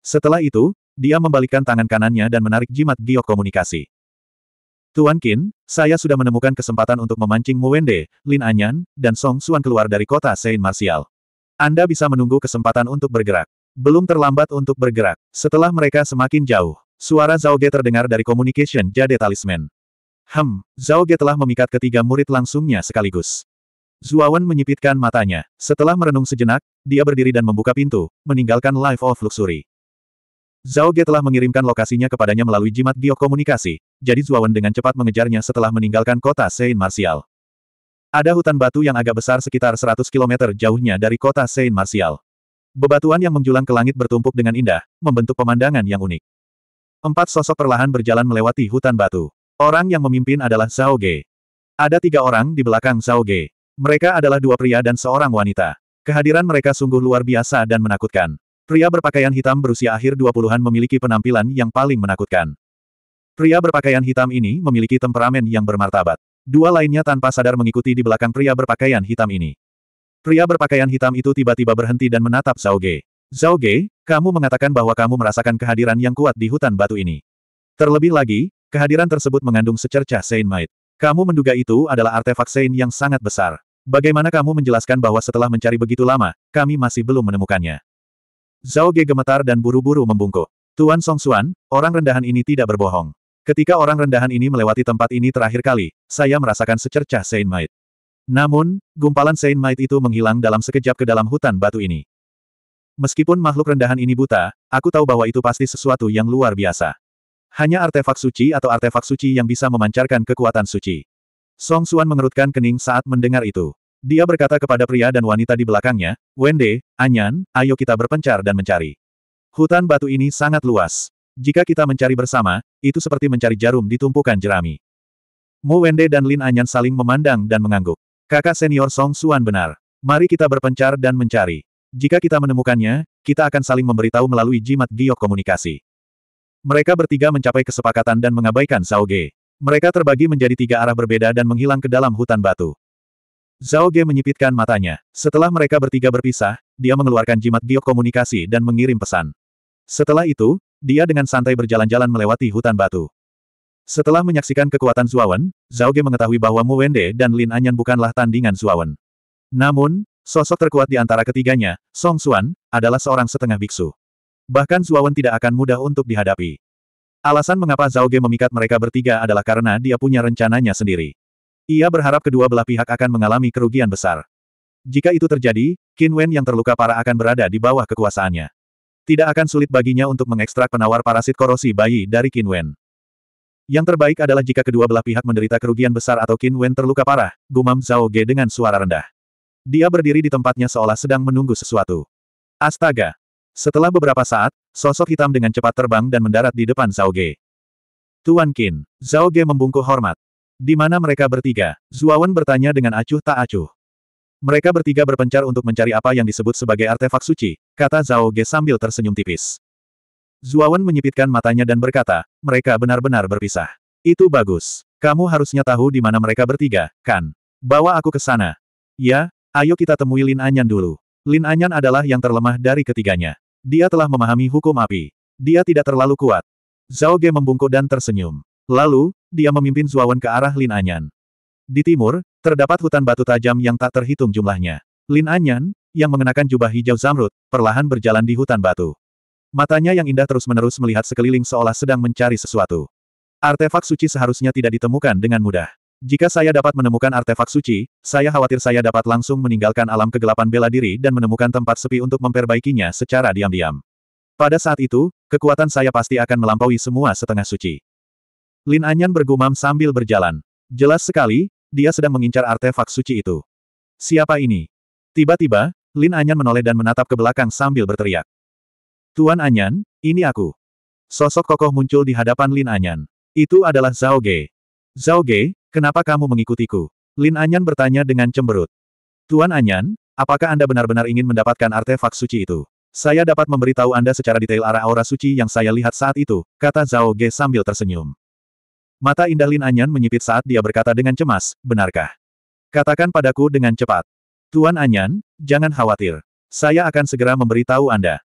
Setelah itu, dia membalikkan tangan kanannya dan menarik jimat giok komunikasi. Tuan Qin, saya sudah menemukan kesempatan untuk memancing Muwende, Lin Anyan, dan Song Xuan keluar dari kota Saint Martial. Anda bisa menunggu kesempatan untuk bergerak. Belum terlambat untuk bergerak. Setelah mereka semakin jauh, suara Zhao Ge terdengar dari communication jade talisman. Hem, Zhao Ge telah memikat ketiga murid langsungnya sekaligus. Zuawan menyipitkan matanya. Setelah merenung sejenak, dia berdiri dan membuka pintu, meninggalkan Life of Luxury. Zhao Ge telah mengirimkan lokasinya kepadanya melalui jimat biokomunikasi, jadi Zuawan dengan cepat mengejarnya setelah meninggalkan kota Saint Martial. Ada hutan batu yang agak besar sekitar 100 km jauhnya dari kota Saint Martial. Bebatuan yang menjulang ke langit bertumpuk dengan indah, membentuk pemandangan yang unik. Empat sosok perlahan berjalan melewati hutan batu. Orang yang memimpin adalah Zhao Ge. Ada tiga orang di belakang Zhao Ge. Mereka adalah dua pria dan seorang wanita. Kehadiran mereka sungguh luar biasa dan menakutkan. Pria berpakaian hitam berusia akhir 20-an memiliki penampilan yang paling menakutkan. Pria berpakaian hitam ini memiliki temperamen yang bermartabat. Dua lainnya tanpa sadar mengikuti di belakang pria berpakaian hitam ini. Pria berpakaian hitam itu tiba-tiba berhenti dan menatap Zhao Ge. Zhao Ge, kamu mengatakan bahwa kamu merasakan kehadiran yang kuat di hutan batu ini. Terlebih lagi, kehadiran tersebut mengandung secercah Saint Might. Kamu menduga itu adalah artefak Saint yang sangat besar. Bagaimana kamu menjelaskan bahwa setelah mencari begitu lama, kami masih belum menemukannya? Zhao Ge gemetar dan buru-buru membungkuk. Tuan Song Xuan, orang rendahan ini tidak berbohong. Ketika orang rendahan ini melewati tempat ini terakhir kali, saya merasakan secercah Saint Maid. Namun, gumpalan Saint Maid itu menghilang dalam sekejap ke dalam hutan batu ini. Meskipun makhluk rendahan ini buta, aku tahu bahwa itu pasti sesuatu yang luar biasa. Hanya artefak suci atau artefak suci yang bisa memancarkan kekuatan suci. Song Xuan mengerutkan kening saat mendengar itu. Dia berkata kepada pria dan wanita di belakangnya, Wende, Anyan, ayo kita berpencar dan mencari. Hutan batu ini sangat luas. Jika kita mencari bersama, itu seperti mencari jarum di tumpukan jerami. Mu Wende dan Lin Anyan saling memandang dan mengangguk. Kakak senior Song Suan benar. Mari kita berpencar dan mencari. Jika kita menemukannya, kita akan saling memberitahu melalui jimat giok komunikasi. Mereka bertiga mencapai kesepakatan dan mengabaikan Sao Ge. Mereka terbagi menjadi tiga arah berbeda dan menghilang ke dalam hutan batu. Zhao Ge menyipitkan matanya. Setelah mereka bertiga berpisah, dia mengeluarkan jimat giok komunikasi dan mengirim pesan. Setelah itu, dia dengan santai berjalan-jalan melewati hutan batu. Setelah menyaksikan kekuatan Zuawan, Zhao Ge mengetahui bahwa Mu Wende dan Lin Anyan bukanlah tandingan Zuawan. Namun, sosok terkuat di antara ketiganya, Song Xuan, adalah seorang setengah biksu. Bahkan Zuawan tidak akan mudah untuk dihadapi. Alasan mengapa Zhao Ge memikat mereka bertiga adalah karena dia punya rencananya sendiri. Ia berharap kedua belah pihak akan mengalami kerugian besar. Jika itu terjadi, Qin Wen yang terluka parah akan berada di bawah kekuasaannya. Tidak akan sulit baginya untuk mengekstrak penawar parasit korosi bayi dari Qin Wen. Yang terbaik adalah jika kedua belah pihak menderita kerugian besar atau Qin Wen terluka parah, gumam Zhao Ge dengan suara rendah. Dia berdiri di tempatnya seolah sedang menunggu sesuatu. Astaga! Setelah beberapa saat, sosok hitam dengan cepat terbang dan mendarat di depan Zhao Ge. Tuan Qin, Zhao Ge membungkuk hormat. Di mana mereka bertiga? Zuawan bertanya dengan acuh tak acuh. Mereka bertiga berpencar untuk mencari apa yang disebut sebagai artefak suci, kata Zhao Ge sambil tersenyum tipis. Zuawan menyipitkan matanya dan berkata, mereka benar-benar berpisah. Itu bagus. Kamu harusnya tahu di mana mereka bertiga, kan? Bawa aku ke sana. Ya, ayo kita temui Lin Anyan dulu. Lin Anyan adalah yang terlemah dari ketiganya. Dia telah memahami hukum api. Dia tidak terlalu kuat. Zhao Ge membungkuk dan tersenyum. Lalu, dia memimpin Zuawan ke arah Lin Anyan. Di timur, terdapat hutan batu tajam yang tak terhitung jumlahnya. Lin Anyan, yang mengenakan jubah hijau zamrud, perlahan berjalan di hutan batu. Matanya yang indah terus-menerus melihat sekeliling seolah sedang mencari sesuatu. Artefak suci seharusnya tidak ditemukan dengan mudah. Jika saya dapat menemukan artefak suci, saya khawatir saya dapat langsung meninggalkan alam kegelapan bela diri dan menemukan tempat sepi untuk memperbaikinya secara diam-diam. Pada saat itu, kekuatan saya pasti akan melampaui semua setengah suci. Lin Anyan bergumam sambil berjalan. Jelas sekali, dia sedang mengincar artefak suci itu. Siapa ini? Tiba-tiba, Lin Anyan menoleh dan menatap ke belakang sambil berteriak. Tuan Anyan, ini aku. Sosok kokoh muncul di hadapan Lin Anyan. Itu adalah Zhao Ge. Zhao Ge, kenapa kamu mengikutiku? Lin Anyan bertanya dengan cemberut. Tuan Anyan, apakah Anda benar-benar ingin mendapatkan artefak suci itu? Saya dapat memberitahu Anda secara detail arah aura suci yang saya lihat saat itu, kata Zhao Ge sambil tersenyum. Mata indah Lin Anyan menyipit saat dia berkata dengan cemas, benarkah? Katakan padaku dengan cepat. Tuan Anyan, jangan khawatir. Saya akan segera memberitahu Anda.